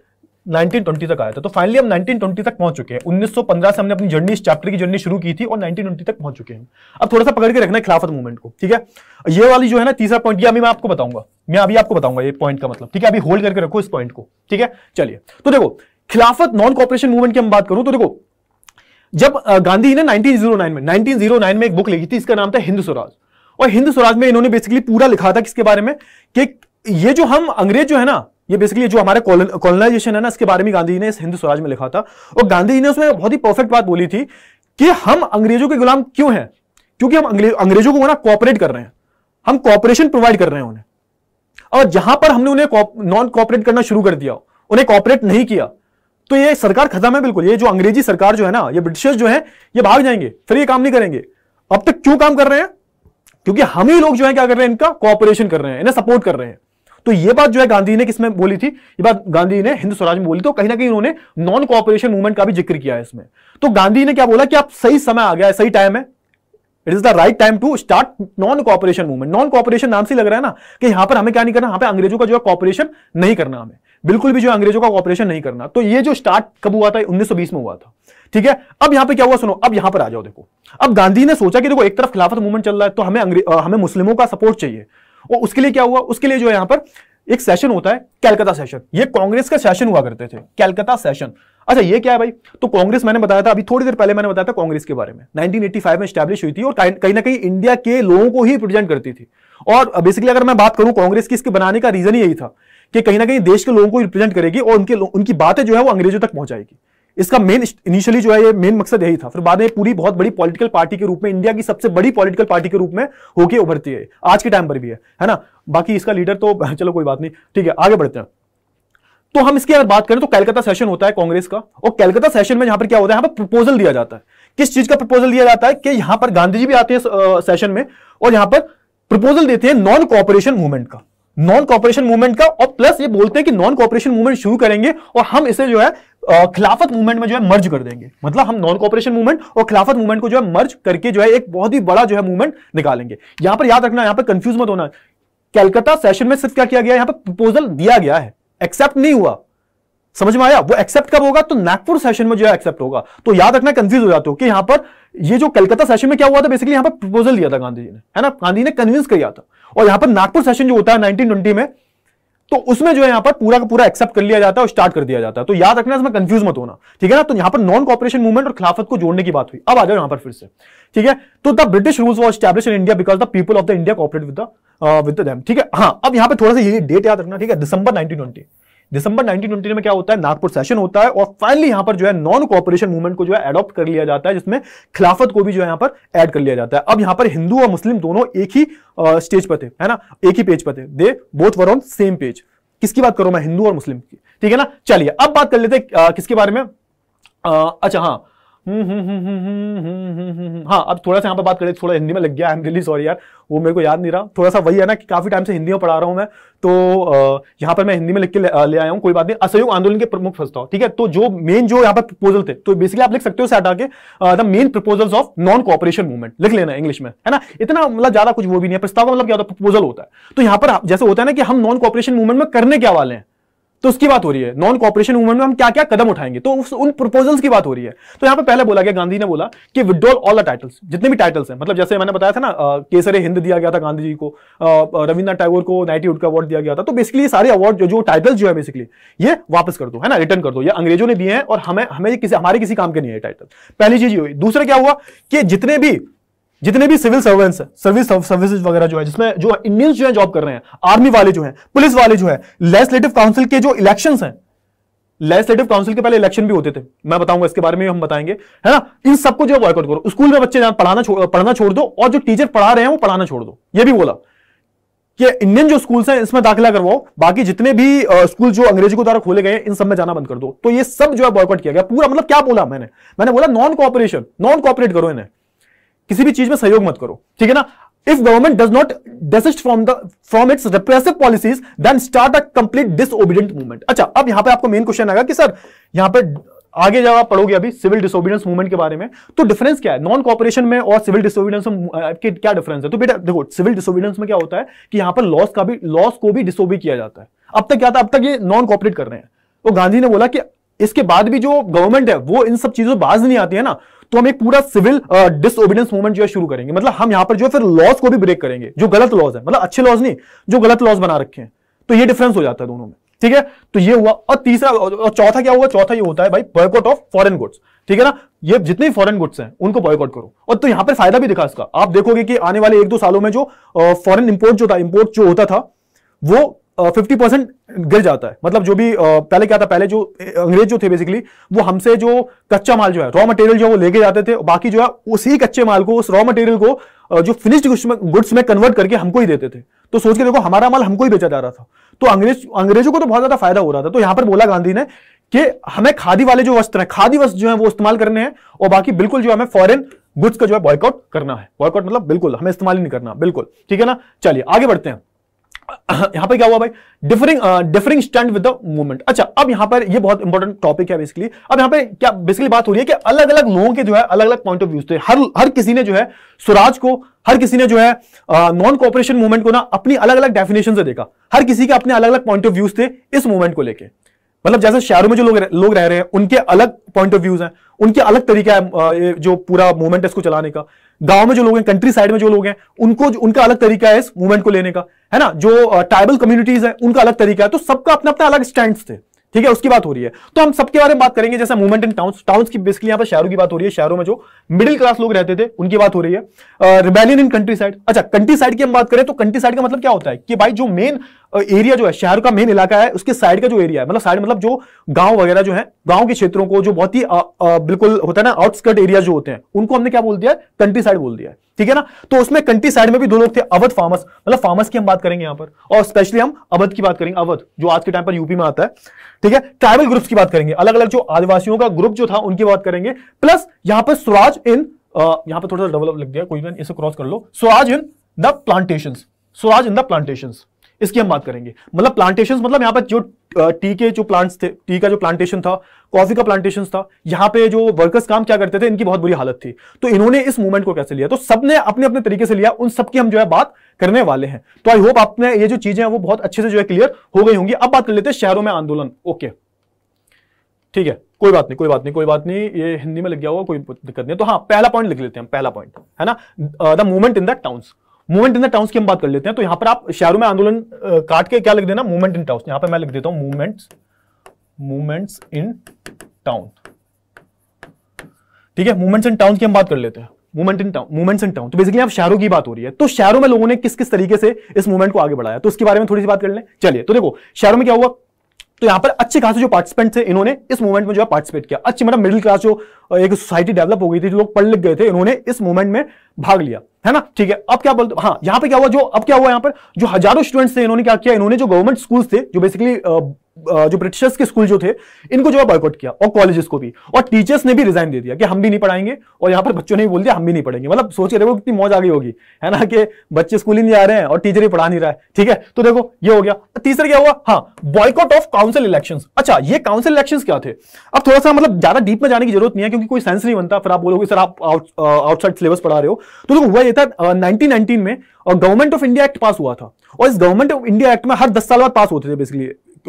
1920 तक आया था तो फाइनली हम 1920 तक पहुंच चुके हैं 1915 से हमने अपनी जर्नी इस चैप्टर की जर्नी शुरू की थी और 1920 तक पहुंच चुके हैं अब थोड़ा सा पकड़ के रखना है खिलाफत मूवमेंट को ठीक है ये वाली जो है ना तीसरा पॉइंट ये अभी मैं आपको बताऊंगा मैं अभी आपको बताऊंगा ये पॉइंट का मतलब ठीक है अभी होल्ड करके रखो इस पॉइंट को ठीक है चलिए तो देखो खिलाफत नॉन कॉपरेशन मूवमेंट की हम बात करूं तो देखो जब गांधी ने नाइनटीन में नाइनटीन में एक बुक लिखी थी इसका नाम था हिंद स्वराज और हिंद स्वराज में इन्होंने बेसिकली पूरा लिखा था किसके बारे में कि ये जो हम अंग्रेज जो है ना ये बेसिकली जो हमारे कॉलोनाइजेशन है ना इसके बारे में गांधी जी ने इस हिंदू स्वराज में लिखा था और गांधी जी ने उसमें बहुत ही परफेक्ट बात बोली थी कि हम अंग्रेजों के गुलाम क्यों हैं क्योंकि हम अंग्रेजों को ना कॉपरेट कर रहे हैं हम कॉपरेशन प्रोवाइड कर रहे हैं उन्हें और जहां पर हमने उन्हें नॉन कॉपरेट करना शुरू कर दिया उन्हें कॉपरेट नहीं किया तो ये सरकार खत्म है बिल्कुल ये जो अंग्रेजी सरकार जो है ना ये ब्रिटिशर्स जो है ये भाग जाएंगे फिर ये काम नहीं करेंगे अब तक क्यों काम कर रहे हैं क्योंकि हम ही लोग जो है क्या कर रहे हैं इनका कॉपरेशन कर रहे हैं इन्हें सपोर्ट कर रहे हैं तो ये बात जो है गांधी ने किसमें बोली थी ये बात गांधी ने हिंदू स्वराज में बोली तो कहीं ना कहीं उन्होंने नॉन कॉपरेशन मूवमेंट का भी जिक्र किया है इसमें तो गांधी ने क्या बोला कि आप सही समय आ गया है सही टाइम है it is the right time to start non cooperation movement non cooperation नाम से लग रहा है ना कि यहां पर हमें क्या नहीं करना यहां पर अंग्रेजों का जो है कॉपरेशन नहीं करना हमें बिल्कुल भी जो अंग्रेजों का कॉपरेशन नहीं करना तो ये जो स्टार्ट कब हुआ था 1920 में हुआ था ठीक है अब यहां पे क्या हुआ सुनो अब यहां पर आ जाओ देखो अब गांधी ने सोचा कि देखो एक तरफ खिलाफत मूवमेंट चल रहा है तो हमें आ, हमें मुस्लिमों का सपोर्ट चाहिए और उसके लिए क्या हुआ उसके लिए जो यहां पर एक सेशन होता है कैलकाता सेशन ये कांग्रेस का सेशन हुआ करते थे कैलकाता सेशन अच्छा ये क्या है भाई तो कांग्रेस मैंने बताया था अभी थोड़ी देर पहले मैंने बताया था कांग्रेस के बारे में 1985 में स्टैब्लिश हुई थी और कहीं ना कहीं इंडिया के लोगों को ही रिप्रेजेंट करती थी और बेसिकली अगर मैं बात करूं कांग्रेस की इसके बनाने का रीजन ही यही था कि कहीं ना कहीं देश के लोगों को रिप्रेजेंट करेगी और उनके उनकी बातें जो है वो अंग्रेजों तक पहुंचाएगी इसका मेन इनिशियली जो है ये मेन मकसद यही था फिर बाद में पूरी बहुत बड़ी पॉलिटिकल पार्टी के रूप में इंडिया की सबसे बड़ी पॉलिटिकल पार्टी के रूप में होके उभरती है आज के टाइम पर भी है है ना बाकी इसका लीडर तो चलो कोई बात नहीं ठीक है आगे बढ़ते हैं तो हम इसकी अगर बात करें तो कलकत्ता सेशन होता है कांग्रेस का और कलकत्ता सेशन में यहां पर क्या होता है यहां पर प्रपोजल दिया जाता है किस चीज का प्रपोजल दिया जाता है कि यहां पर गांधी जी भी आते हैं सेशन में और यहां पर प्रपोजल देते हैं नॉन कॉपरेशन मूवमेंट का नॉन कॉपरेशन मूवमेंट का और प्लस ये बोलते हैं कि नॉन कॉपरेशन मूवमेंट शुरू करेंगे और हम इसे जो है खिलाफत मूवमेंट में जो है मर्ज कर देंगे मतलब हम नॉन कॉपरेशन मूवमेंट और खिलाफत मूवमेंट को जो है मर्ज करके जो है एक बहुत ही बड़ा जो है मूवमेंट निकालेंगे यहां पर याद रखना यहां पर कंफ्यूज मत होना कैलकाता सेशन में सिर्फ क्या किया गया यहां पर प्रपोजल दिया गया है एक्सेप्ट नहीं हुआ समझ में आया वो एक्सेप्ट कब होगा तो नागपुर सेशन में जो है एक्सेप्ट होगा तो याद रखना कंफ्यूज हो जाते हो कि यहां पर ये जो कलकत्ता सेशन में क्या हुआ था बेसिकली यहां पर प्रपोजल दिया था गांधी जी ने है ना गांधी ने कन्विंस किया था और यहां पर नागपुर सेशन जो होता है नाइनटीन में तो उसमें जो है यहां पर पूरा का पूरा एक्सेप्ट कर लिया जाता है और स्टार्ट कर दिया जाता है तो याद रखना इसमें कंफ्यूज मत होना ठीक है ना तो यहां पर नॉन कॉपरेशन मूवमेंट और खिलाफत को जोड़ने की बात हुई अब आ जाओ यहां पर फिर से ठीक है तो the British rules war establish in India because the people of the India cooperate with with ठीक है हाँ अब यहां पर थोड़ा सा ये डेट याद रखना ठीक है दिसंबर नाइनटीन दिसंबर 1929 में क्या होता है नागपुर सेशन होता है और फाइनली यहां पर जो है नॉन कॉपरेशन मूवमेंट को जो है एडॉप्ट कर लिया जाता है जिसमें खिलाफत को भी जो है यहां पर ऐड कर लिया जाता है अब यहां पर हिंदू और मुस्लिम दोनों एक ही स्टेज पर थे है ना एक ही पेज पर थे they both were on same page किसकी बात करो मैं हिंदू और मुस्लिम की ठीक है ना चलिए अब बात कर लेते हैं किसके बारे में आ, अच्छा हाँ हाँ अब थोड़ा सा यहाँ पर बात करें थोड़ा हिंदी में लग गया आई एम रियली सॉरी यार वो मेरे को याद नहीं रहा थोड़ा सा वही है ना कि काफ़ी टाइम से हिंदी में पढ़ा रहा हूँ मैं तो यहाँ पर मैं हिंदी में लिख के ले, ले आया हूँ कोई बात नहीं असहयोग आंदोलन के प्रमुख प्रस्ताव ठीक है तो जो मेन जो यहाँ पर प्रपोजल थे तो बेसिकली आप लिख सकते हो से हटा के the main proposals of non cooperation movement लिख लेना इंग्लिश में है ना इतना मतलब ज्यादा कुछ वो भी नहीं है प्रस्ताव का मतलब क्या होता है प्रपोजल होता है तो यहाँ पर जैसे होता है ना कि हम नॉन कॉपरेशन मूवमेंट में करने क्या वाले हैं तो उसकी बात हो रही है नॉन कॉपरेशन मूवमेंट में हम क्या क्या कदम उठाएंगे तो उस, उन प्रपोजल्स की बात हो रही है तो यहां पे पहले बोला गया गांधी ने बोला कि विड्रॉल ऑल द टाइटल्स जितने भी टाइटल्स हैं मतलब जैसे मैंने बताया था ना केसरे हिंद दिया गया था गांधी जी को रविन्द्रनाथ टैगोर को नाइटीवुड का अवार्ड दिया गया था तो बेसिकली सारे अवार्ड जो जो टाइटल्स जो है बेसिकली ये वापस कर दो है ना रिटर्न कर दो ये अंग्रेजों ने दिए हैं और हमें हमें किसी हमारे किसी काम के नहीं है टाइटल पहली चीज ये हुई दूसरा क्या हुआ कि जितने भी जितने भी सिविल सर्वेंट्स सर्विस सर्विसेज वगैरह जो है जिसमें जो इंडियंस जो है जॉब कर रहे हैं आर्मी वाले जो है पुलिस वाले जो है लेजिस्लेटिव काउंसिल के जो इलेक्शन है लेजिस्लेटिव काउंसिल के पहले इलेक्शन भी होते थे मैं बताऊंगा इसके बारे में हम बताएंगे है ना इन सबको जो बॉयकआउट करो स्कूल में बच्चे पढ़ाना पढ़ना छोड़ दो और जो टीचर पढ़ा रहे हैं वो पढ़ाना छोड़ दो ये भी बोला कि इंडियन जो स्कूल्स हैं इसमें दाखिला करवाओ बाकी जितने भी स्कूल जो अंग्रेजी को द्वारा खोले गए इन सब में जाना बंद कर दो तो ये सब जो है बॉयकॉट किया गया पूरा मतलब क्या बोला मैंने मैंने बोला नॉन कॉपरेशन नॉन कॉपरेट करो इन्हें किसी भी चीज में सहयोग मत करो ठीक है ना if government does not desist from the from its repressive policies then start a complete disobedient movement अच्छा अब यहां पे आपको मेन क्वेश्चन आएगा कि सर यहां पे आगे जब आप पढ़ोगे अभी सिविल डिसोबिडेंस मूवमेंट के बारे में तो डिफरेंस क्या है नॉन कॉपरेशन में और सिविल डिसोबिडेंस के क्या डिफरेंस है तो बेटा देखो सिविल डिसोबिडेंस में क्या होता है कि यहां पर लॉस का भी लॉस को भी डिसोबी किया जाता है अब तक क्या था अब तक ये नॉन कॉपरेट कर रहे हैं तो गांधी ने बोला कि इसके बाद भी जो गवर्नमेंट है वो इन सब चीजों बाज नहीं आती है ना तो हम एक पूरा सिविल डिसओबिडियंस मूवमेंट जो है शुरू करेंगे मतलब हम यहां पर जो है फिर लॉज को भी ब्रेक करेंगे जो गलत लॉज है मतलब अच्छे लॉज नहीं जो गलत लॉज बना रखे हैं तो ये डिफरेंस हो जाता है दोनों में ठीक है तो ये हुआ और तीसरा और चौथा क्या हुआ चौथा ये होता है भाई बॉयकॉट ऑफ फॉरेन गुड्स ठीक है ना ये जितने भी फॉरेन गुड्स हैं उनको बॉयकॉट करो और तो यहां पर फायदा भी दिखा इसका आप देखोगे कि आने वाले एक दो सालों में जो फॉरन इंपोर्ट जो था इंपोर्ट जो होता था वो फिफ्टी परसेंट गिर जाता है मतलब जो भी पहले क्या था पहले जो अंग्रेज जो थे बेसिकली वो हमसे जो कच्चा माल जो है रॉ मटेरियल जो है वो लेके जाते थे बाकी जो है उसी कच्चे माल को उस रॉ मटेरियल को जो फिनिश्ड गुड्स में कन्वर्ट करके हमको ही देते थे तो सोच के देखो हमारा माल हमको ही बेचा जा रहा था तो अंग्रेज अंग्रेजों को तो बहुत ज्यादा फायदा हो रहा था तो यहां पर बोला गांधी ने कि हमें खादी वाले जो वस्त्र हैं खादी वस्त्र जो है वो इस्तेमाल करने हैं और बाकी बिल्कुल जो हमें फॉरेन गुड्स का जो है बॉयकआउट करना है बॉयकआउट मतलब बिल्कुल हमें इस्तेमाल ही नहीं करना बिल्कुल ठीक है ना चलिए आगे बढ़ते हैं यहां पर क्या हुआ भाई differing differing stand with the movement अच्छा अब यहां पर ये बहुत इंपॉर्टेंट टॉपिक है बेसिकली अब यहां पे क्या बेसिकली बात हो रही है कि अलग अलग लोगों के जो है अलग अलग पॉइंट ऑफ व्यूज थे हर हर किसी ने जो है स्वराज को हर किसी ने जो है नॉन कॉपरेशन मूवमेंट को ना अपनी अलग अलग डेफिनेशन से देखा हर किसी के अपने अलग अलग पॉइंट ऑफ व्यूज थे इस मूवमेंट को लेकर मतलब जैसे शहरों में जो लोग लोग रह रहे हैं उनके अलग पॉइंट ऑफ व्यूज हैं उनके अलग तरीका है जो पूरा मूवमेंट है इसको चलाने का गांव में जो लोग हैं कंट्री साइड में जो लोग हैं उनको उनका अलग तरीका है इस मूवमेंट को लेने का है ना जो ट्राइबल कम्युनिटीज है उनका अलग तरीका है तो सबका अपना अपना अलग स्टैंड थे ठीक है उसकी बात हो रही है तो हम सबके बारे में बात करेंगे जैसे मूवमेंट इन टाउन्स टाउन्स की बेसिकली यहाँ पर शहरों की बात हो रही है शहरों में जो मिडिल क्लास लोग रहते थे उनकी बात हो रही है रिबेलियन इन कंट्री साइड अच्छा कंट्री साइड की हम बात करें तो कंट्री साइड का मतलब क्या होता है कि भाई जो मेन एरिया जो है शहर का मेन इलाका है उसके साइड का जो एरिया है मतलब साइड मतलब जो गांव वगैरह जो है गांव के क्षेत्रों को जो बहुत ही बिल्कुल होता है ना आउटस्कर्ट एरिया जो होते हैं उनको हमने क्या बोल दिया कंट्री साइड बोल दिया है ठीक है ना तो उसमें कंट्री साइड में भी दो लोग थे अवध फार्मर्स मतलब फार्मर्स की हम बात करेंगे यहां पर और स्पेशली हम अवध की बात करेंगे अवध जो आज के टाइम पर यूपी में आता है ठीक है ट्राइबल ग्रुप्स की बात करेंगे अलग अलग जो आदिवासियों का ग्रुप जो था उनकी बात करेंगे प्लस यहां पर स्वराज इन यहां पर थोड़ा सा डेवलप लग गया कोई इसे क्रॉस कर लो Swaraj in the plantation Swaraj in the plantation इसकी हम बात करेंगे मतलब प्लांटेशन मतलब यहां पर जो टी के जो प्लांट्स थे टी का जो प्लांटेशन था कॉफी का प्लांटेशन था यहाँ पे जो वर्कर्स काम क्या करते थे इनकी बहुत बुरी हालत थी तो इन्होंने इस मूवमेंट को कैसे लिया तो सबने अपने अपने तरीके से लिया उन सबकी हम जो है बात करने वाले हैं तो आई होप आपने ये जो चीजें हैं वो बहुत अच्छे से जो है क्लियर हो गई होंगी अब बात कर लेते हैं शहरों में आंदोलन ओके ठीक है कोई बात नहीं कोई बात नहीं कोई बात नहीं ये हिंदी में लग गया होगा कोई दिक्कत नहीं तो हाँ पहला पॉइंट लिख लेते हैं पहला पॉइंट है ना the movement in the towns movement in the towns की हम बात कर लेते हैं तो यहां पर आप शहरों में आंदोलन काट के क्या लिख देना मूवमेंट इन टाउन यहां पर मैं लिख देता हूं मूवमेंट मूवमेंट्स इन टाउन ठीक है मूवमेंट्स इन टाउन की हम बात कर लेते हैं movement in town movements in town तो बेसिकली आप शहरों की बात हो रही है तो शहरों में लोगों ने किस किस तरीके से इस मूवमेंट को आगे बढ़ाया तो उसके बारे में थोड़ी सी बात कर लें चलिए तो देखो शहरों में क्या हुआ तो यहाँ पर अच्छे खासे जो पार्टिसिपेंट थे इन्होंने इस मूवमेंट में जो है पार्टिसिपेट किया अच्छी मतलब मिडिल क्लास जो एक सोसाइटी डेवलप हो गई थी जो लोग पढ़ लिख गए थे इन्होंने इस मूवमेंट में भाग लिया है ना ठीक है अब क्या बोलते हाँ यहाँ पे क्या हुआ जो अब क्या हुआ यहाँ पर जो हजारों स्टूडेंट्स थे इन्होंने क्या किया इन्होंने जो गवर्नमेंट स्कूल थे जो बेसिकली जो ब्रिटिशर्स के स्कूल जो थे इनको जो है बॉयकॉट किया और कॉलेजेस को भी और टीचर्स ने भी रिजाइन दे दिया कि हम भी नहीं पढ़ाएंगे और यहाँ पर बच्चों ने भी बोल दिया हम भी नहीं पढ़ेंगे मतलब सोच रहे हो कितनी मौज आ गई होगी है ना कि बच्चे स्कूल ही नहीं जा रहे हैं और टीचर ही पढ़ा नहीं रहा है ठीक है तो देखो ये हो गया तीसरा क्या हुआ हाँ बॉयकॉट ऑफ काउंसिल इलेक्शन अच्छा ये काउंसिल इलेक्शन क्या थे अब थोड़ा सा मतलब ज्यादा डीप में जाने की जरूरत नहीं है क्योंकि कोई सेंस नहीं बनता फिर आप बोलोगे सर आप आउटसाइड सिलेबस पढ़ा रहे हो तो देखो हुआ ये था नाइनटीन नाइनटीन में और government of India act pass हुआ था और इस गवर्नमेंट ऑफ इंडिया एक्ट में हर दस साल बाद पास होते थे बेसिकली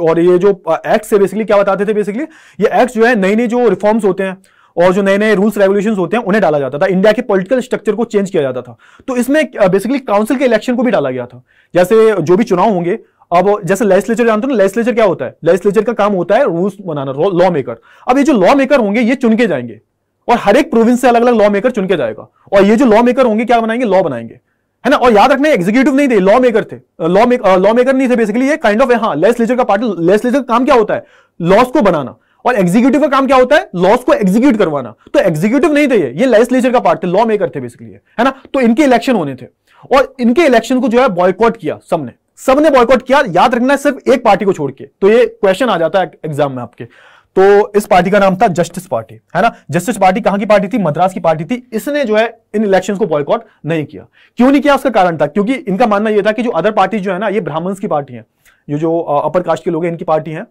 और ये जो एक्ट से बेसिकली क्या बताते थे बेसिकली ये एक्ट जो है नई नई जो रिफॉर्म्स होते हैं और जो नए नए रूल्स रेगुलेशंस होते हैं उन्हें डाला जाता था इंडिया के पॉलिटिकल स्ट्रक्चर को चेंज किया जाता था तो इसमें बेसिकली काउंसिल के इलेक्शन को भी डाला गया था जैसे जो भी चुनाव होंगे अब जैसे लेजिस्लेचर जानते हो ना लेजिस्लेचर क्या होता है लेजिस्लेचर का काम होता है रूल्स बनाना लॉ मेकर अब ये जो लॉ मेकर होंगे ये चुन के जाएंगे और हर एक प्रोविंस से अलग अलग लॉ मेकर चुन के जाएगा और ये जो लॉ मेकर होंगे क्या बनाएंगे लॉ बनाएंगे है ना और याद रखना एग्जीक्यूटिव नहीं थे लॉ मेकर थे लॉ लॉ मेकर नहीं थे बेसिकली ये काइंड ऑफ हाँ लेस लेजर का पार्ट लेस लेजर का काम क्या होता है लॉस को बनाना और एग्जीक्यूटिव का काम क्या होता है लॉस को एग्जीक्यूट करवाना तो एग्जीक्यूटिव नहीं थे ये ये लेजर का पार्ट थे लॉ मेकर थे बेसिकली है ना तो इनके इलेक्शन होने थे और इनके इलेक्शन को जो है बॉयकॉट किया सबने सबने बॉयकॉट किया याद रखना है सिर्फ एक पार्टी को छोड़ के तो ये क्वेश्चन आ जाता है एग्जाम में आपके तो इस पार्टी का नाम था जस्टिस पार्टी है ना जस्टिस पार्टी कहां की पार्टी थी मद्रास की पार्टी थी इसने जो है इन इलेक्शंस को बॉयकॉट नहीं किया क्यों नहीं किया उसका कारण था क्योंकि इनका मानना यह था कि जो अदर पार्टी जो है ना ये ब्राह्मण्स की पार्टी है ये जो अपर कास्ट के लोग हैं इनकी पार्टी है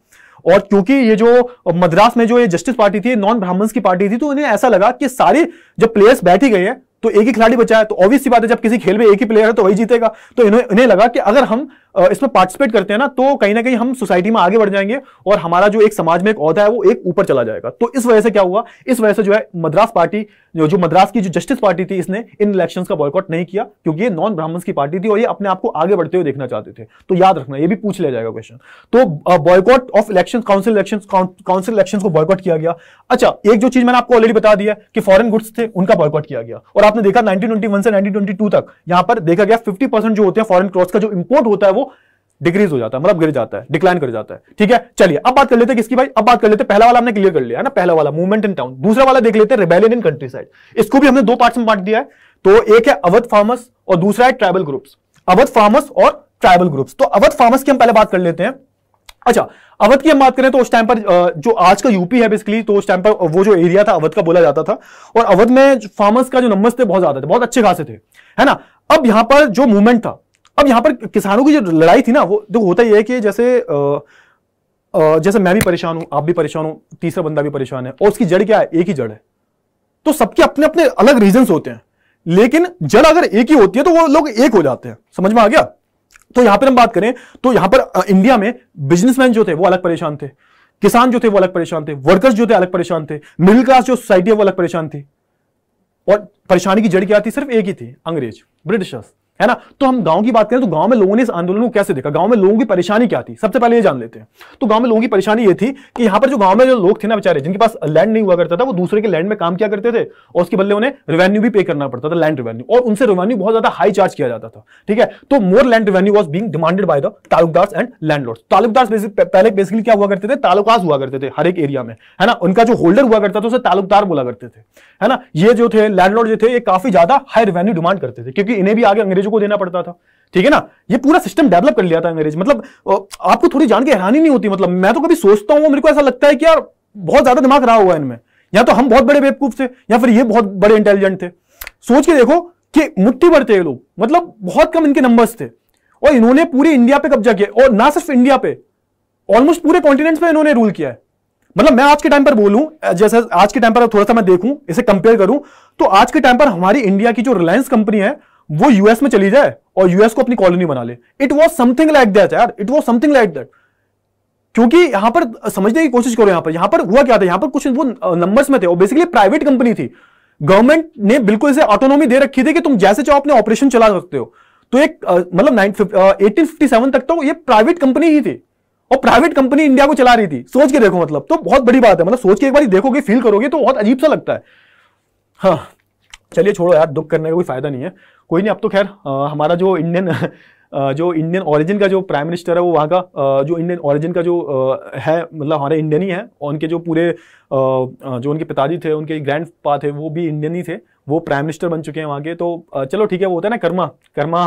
और क्योंकि ये जो मद्रास में जो ये जस्टिस पार्टी थी नॉन ब्राह्मण की पार्टी थी तो उन्हें ऐसा लगा कि सारे जब प्लेयर्स बैठ ही गए हैं तो एक ही खिलाड़ी बचा है तो ऑब्वियस बात है जब किसी खेल में एक ही प्लेयर है तो वही जीतेगा तो इन्हें इन्हें लगा कि अगर हम इसमें पार्टिसिपेट करते हैं ना तो कहीं ना कहीं हम सोसाइटी में आगे बढ़ जाएंगे और हमारा जो एक समाज में एक औहदा है वो एक ऊपर चला जाएगा तो इस वजह से क्या हुआ इस वजह से जो है मद्रास पार्टी जो जो मद्रास की जो जस्टिस पार्टी थी इसने इन इलेक्शन का बॉयकॉट नहीं किया क्योंकि ये नॉन ब्राह्मण की पार्टी थी और ये अपने आप को आगे बढ़ते हुए देखना चाहते थे तो याद रखना यह भी पूछ लिया जाएगा क्वेश्चन तो boycott of election election council election council election को बॉयकॉट किया गया अच्छा एक जो चीज मैंने आपको ऑलरेडी बता दिया कि फॉरन गुड्स थे उनका बॉयकॉट किया गया और आपने देखा नाइनटीन से नाइनटीन तक यहां पर देखा गया फिफ्टी जो होते हैं फॉरन क्रॉस का जो इंपोर्ट होता है वो डिक्रीज हो जाता है मतलब गिर जाता है डिक्लाइन कर जाता है ठीक है चलिए अब बात कर लेते हैं किसकी भाई अब बात कर लेते हैं पहला वाला हमने क्लियर कर लिया है ना पहला वाला मूवमेंट इन टाउन दूसरा वाला देख लेते हैं रिबेलियन इन कंट्री साइड इसको भी हमने दो पार्ट्स में बांट दिया है तो एक है अवध फार्मर्स और दूसरा है ट्राइबल ग्रुप्स अवध फार्मर्स और ट्राइबल ग्रुप्स तो अवध फार्मर्स की हम पहले बात कर लेते हैं अच्छा अवध की हम बात करें तो उस टाइम पर जो आज का यूपी है बेसिकली तो उस टाइम पर वो जो एरिया था अवध का बोला जाता था और अवध में फार्मर्स का जो नंबर्स थे बहुत ज्यादा थे बहुत अच्छे खासे थे है ना अब यहां पर जो मूवमेंट था अब यहां पर किसानों की जो लड़ाई थी ना वो देखो होता ही है कि जैसे आ, आ, जैसे मैं भी परेशान हूं आप भी परेशान हो तीसरा बंदा भी परेशान है और उसकी जड़ क्या है एक ही जड़ है तो सबके अपने अपने अलग रीजन होते हैं लेकिन जड़ अगर एक ही होती है तो वो लोग एक हो जाते हैं समझ में आ गया तो यहां पर हम बात करें तो यहां पर इंडिया में बिजनेसमैन जो थे वो अलग परेशान थे किसान जो थे वो अलग परेशान थे वर्कर्स जो थे अलग परेशान थे मिडिल क्लास जो सोसाइटी है वो अलग परेशान थी और परेशानी की जड़ क्या थी सिर्फ एक ही थी अंग्रेज ब्रिटिशर्स है ना तो हम गांव की बात करें तो गांव में लोगों ने इस आंदोलन को कैसे देखा गांव में लोगों की परेशानी क्या थी सबसे पहले ये जान लेते हैं तो गांव में लोगों की परेशानी ये थी कि यहां पर जो गांव में जो लोग थे ना बेचारे जिनके पास लैंड नहीं हुआ करता था वो दूसरे के लैंड में काम किया करते थे और उसके बदले उन्हें रेवेन्यू भी पे करना पड़ता था लैंड रेवेन्यू और उनसे रेवेन्यू बहुत ज्यादा हाई चार्ज किया जाता था ठीक है तो more land revenue was being demanded by the taluqdar and landlord taluqdar पहले बेसिकली क्या हुआ करते थे तालुकास हुआ करते थे हर एक एरिया में है ना उनका जो होल्डर हुआ करता था उसे तालुकदार बोला करते थे है ना ये जो थे लैंडलॉर्ड जो थे ये काफी ज्यादा हाई रेवेन्यू डिमांड करते थे क्योंकि इन्हें भी आगे अंग्रेजों को देना पड़ता था ठीक है ना ये पूरा सिस्टम डेवलप कर लिया था अंग्रेज मतलब आपको थोड़ी जान के हैरानी नहीं होती मतलब मैं तो कभी सोचता हूँ मेरे को ऐसा लगता है कि यार बहुत ज्यादा दिमाग रहा हुआ इनमें या तो हम बहुत बड़े बेवकूफ थे या फिर ये बहुत बड़े इंटेलिजेंट थे सोच के देखो कि मुट्ठी भरते थे लोग मतलब बहुत कम इनके नंबर्स थे और इन्होंने पूरे इंडिया पे कब्जा किया और ना सिर्फ इंडिया पे ऑलमोस्ट पूरे कॉन्टिनेंट पे इन्होंने रूल किया है मतलब मैं आज के टाइम पर बोलूं जैसे आज के टाइम पर थोड़ा सा मैं देखूं इसे कंपेयर करूं तो आज के टाइम पर हमारी इंडिया की जो रिलायंस कंपनी है वो यूएस में चली जाए और यूएस को अपनी कॉलोनी बना ले it was something like that यार it was something like that क्योंकि यहां पर समझने की कोशिश करो यहां पर यहां पर हुआ क्या था यहां पर कुछ वो नंबर्स में थे और बेसिकली प्राइवेट कंपनी थी गवर्नमेंट ने बिल्कुल इसे ऑटोनॉमी दे रखी थी कि तुम जैसे चाहो अपने ऑपरेशन चला सकते हो तो एक मतलब एटीन सेवन तक तो ये प्राइवेट कंपनी ही थी और प्राइवेट कंपनी इंडिया को चला रही थी सोच के देखो मतलब तो बहुत बड़ी बात है मतलब सोच के एक बार देखोगे फील करोगे तो बहुत अजीब सा लगता है हाँ चलिए छोड़ो यार दुख करने का कोई फ़ायदा नहीं है कोई नहीं अब तो खैर हमारा जो इंडियन जो इंडियन ओरिजिन का जो प्राइम मिनिस्टर है वो वहाँ का जो इंडियन ओरिजिन का जो है मतलब हमारे इंडियन ही है उनके जो पूरे जो उनके पिताजी थे उनके ग्रैंड पा थे वो भी इंडियन ही थे वो प्राइम मिनिस्टर बन चुके हैं वहाँ के तो चलो ठीक है वो होता है ना कर्मा कर्मा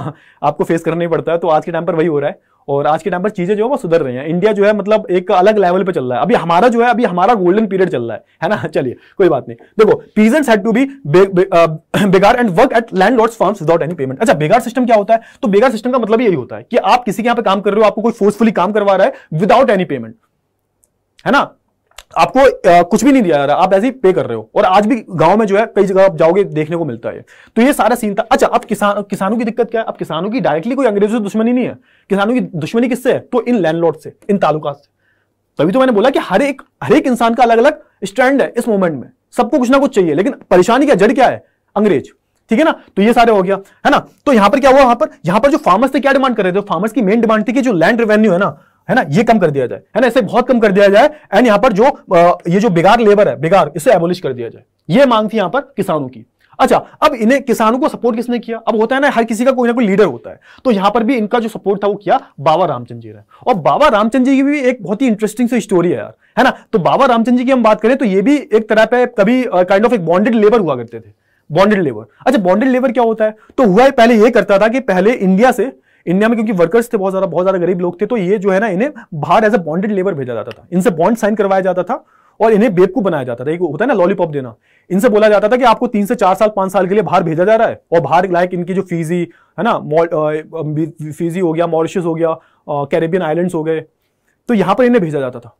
आपको फेस करना ही पड़ता है तो आज के टाइम पर वही हो रहा है और आज के टाइम पर चीज़ें जो है वो सुधर रही हैं इंडिया जो है मतलब एक अलग लेवल पे चल रहा है अभी हमारा जो है अभी हमारा गोल्डन पीरियड चल रहा है है ना चलिए कोई बात नहीं देखो पीजेंट्स हैड टू बी बेगार and work at landlords farms without any payment अच्छा बेगार सिस्टम क्या होता है तो बेगार सिस्टम का मतलब यही होता है कि आप किसी के यहाँ पे काम कर रहे हो आपको कोई फोर्सफुली काम करवा रहा है विदाउट एनी पेमेंट है ना आपको आ, कुछ भी नहीं दिया जा रहा आप ऐसे ही पे कर रहे हो और आज भी गांव में जो है कई जगह आप जाओगे देखने को मिलता है तो ये सारा सीन था अच्छा अब किसान किसानों की दिक्कत क्या है अब किसानों की डायरेक्टली कोई अंग्रेजों से दुश्मनी नहीं है किसानों की दुश्मनी किससे है तो इन लैंडलॉर्ड से इन तालुका से तभी तो मैंने बोला कि हर एक हर एक इंसान का अलग अलग स्टैंड है इस मोमेंट में सबको कुछ ना कुछ चाहिए लेकिन परेशानी क्या जड़ क्या है अंग्रेज ठीक है ना तो ये सारे हो गया है ना तो यहां पर क्या हुआ वहां पर यहां पर जो फार्मर्स थे क्या डिमांड कर रहे थे फार्मर्स की मेन डिमांड थी कि जो लैंड रेवेन्यू है ना है ना ये कम कर दिया जाए है ना इसे बहुत कम कर दिया जाए एंड यहां पर जो ये जो बिगार लेबर है बिगार इसे एबोलिश कर दिया जाए ये मांग थी यहां पर किसानों की अच्छा अब इन्हें किसानों को सपोर्ट किसने किया अब होता है ना हर किसी का कोई ना कोई लीडर होता है तो यहां पर भी इनका जो सपोर्ट था वो किया बाबा रामचंद जी ने और बाबा रामचंद जी की भी एक बहुत ही इंटरेस्टिंग सी स्टोरी है यार है ना तो बाबा रामचंद जी की हम बात करें तो ये भी एक तरह पे कभी काइंड ऑफ एक बॉन्डेड लेबर हुआ करते थे बॉन्डेड लेबर अच्छा बॉन्डेड लेबर क्या होता है तो हुआ पहले ये करता था कि पहले इंडिया से इंडिया में क्योंकि वर्कर्स थे बहुत ज्यादा बहुत ज्यादा गरीब लोग थे तो ये जो है ना इन्हें बाहर एज अ बॉन्डेड लेबर भेजा जाता था इनसे बॉन्ड साइन करवाया जाता था और इन्हें बेवकूफ बनाया जाता था एक होता है ना लॉलीपॉप देना इनसे बोला जाता था कि आपको तीन से चार साल पांच साल के लिए बाहर भेजा जा रहा है और बाहर लाइक इनकी जो फीजी है ना फीजी हो गया मॉरिशस हो गया कैरेबियन आइलैंड्स हो गए तो यहां पर इन्हें भेजा जाता था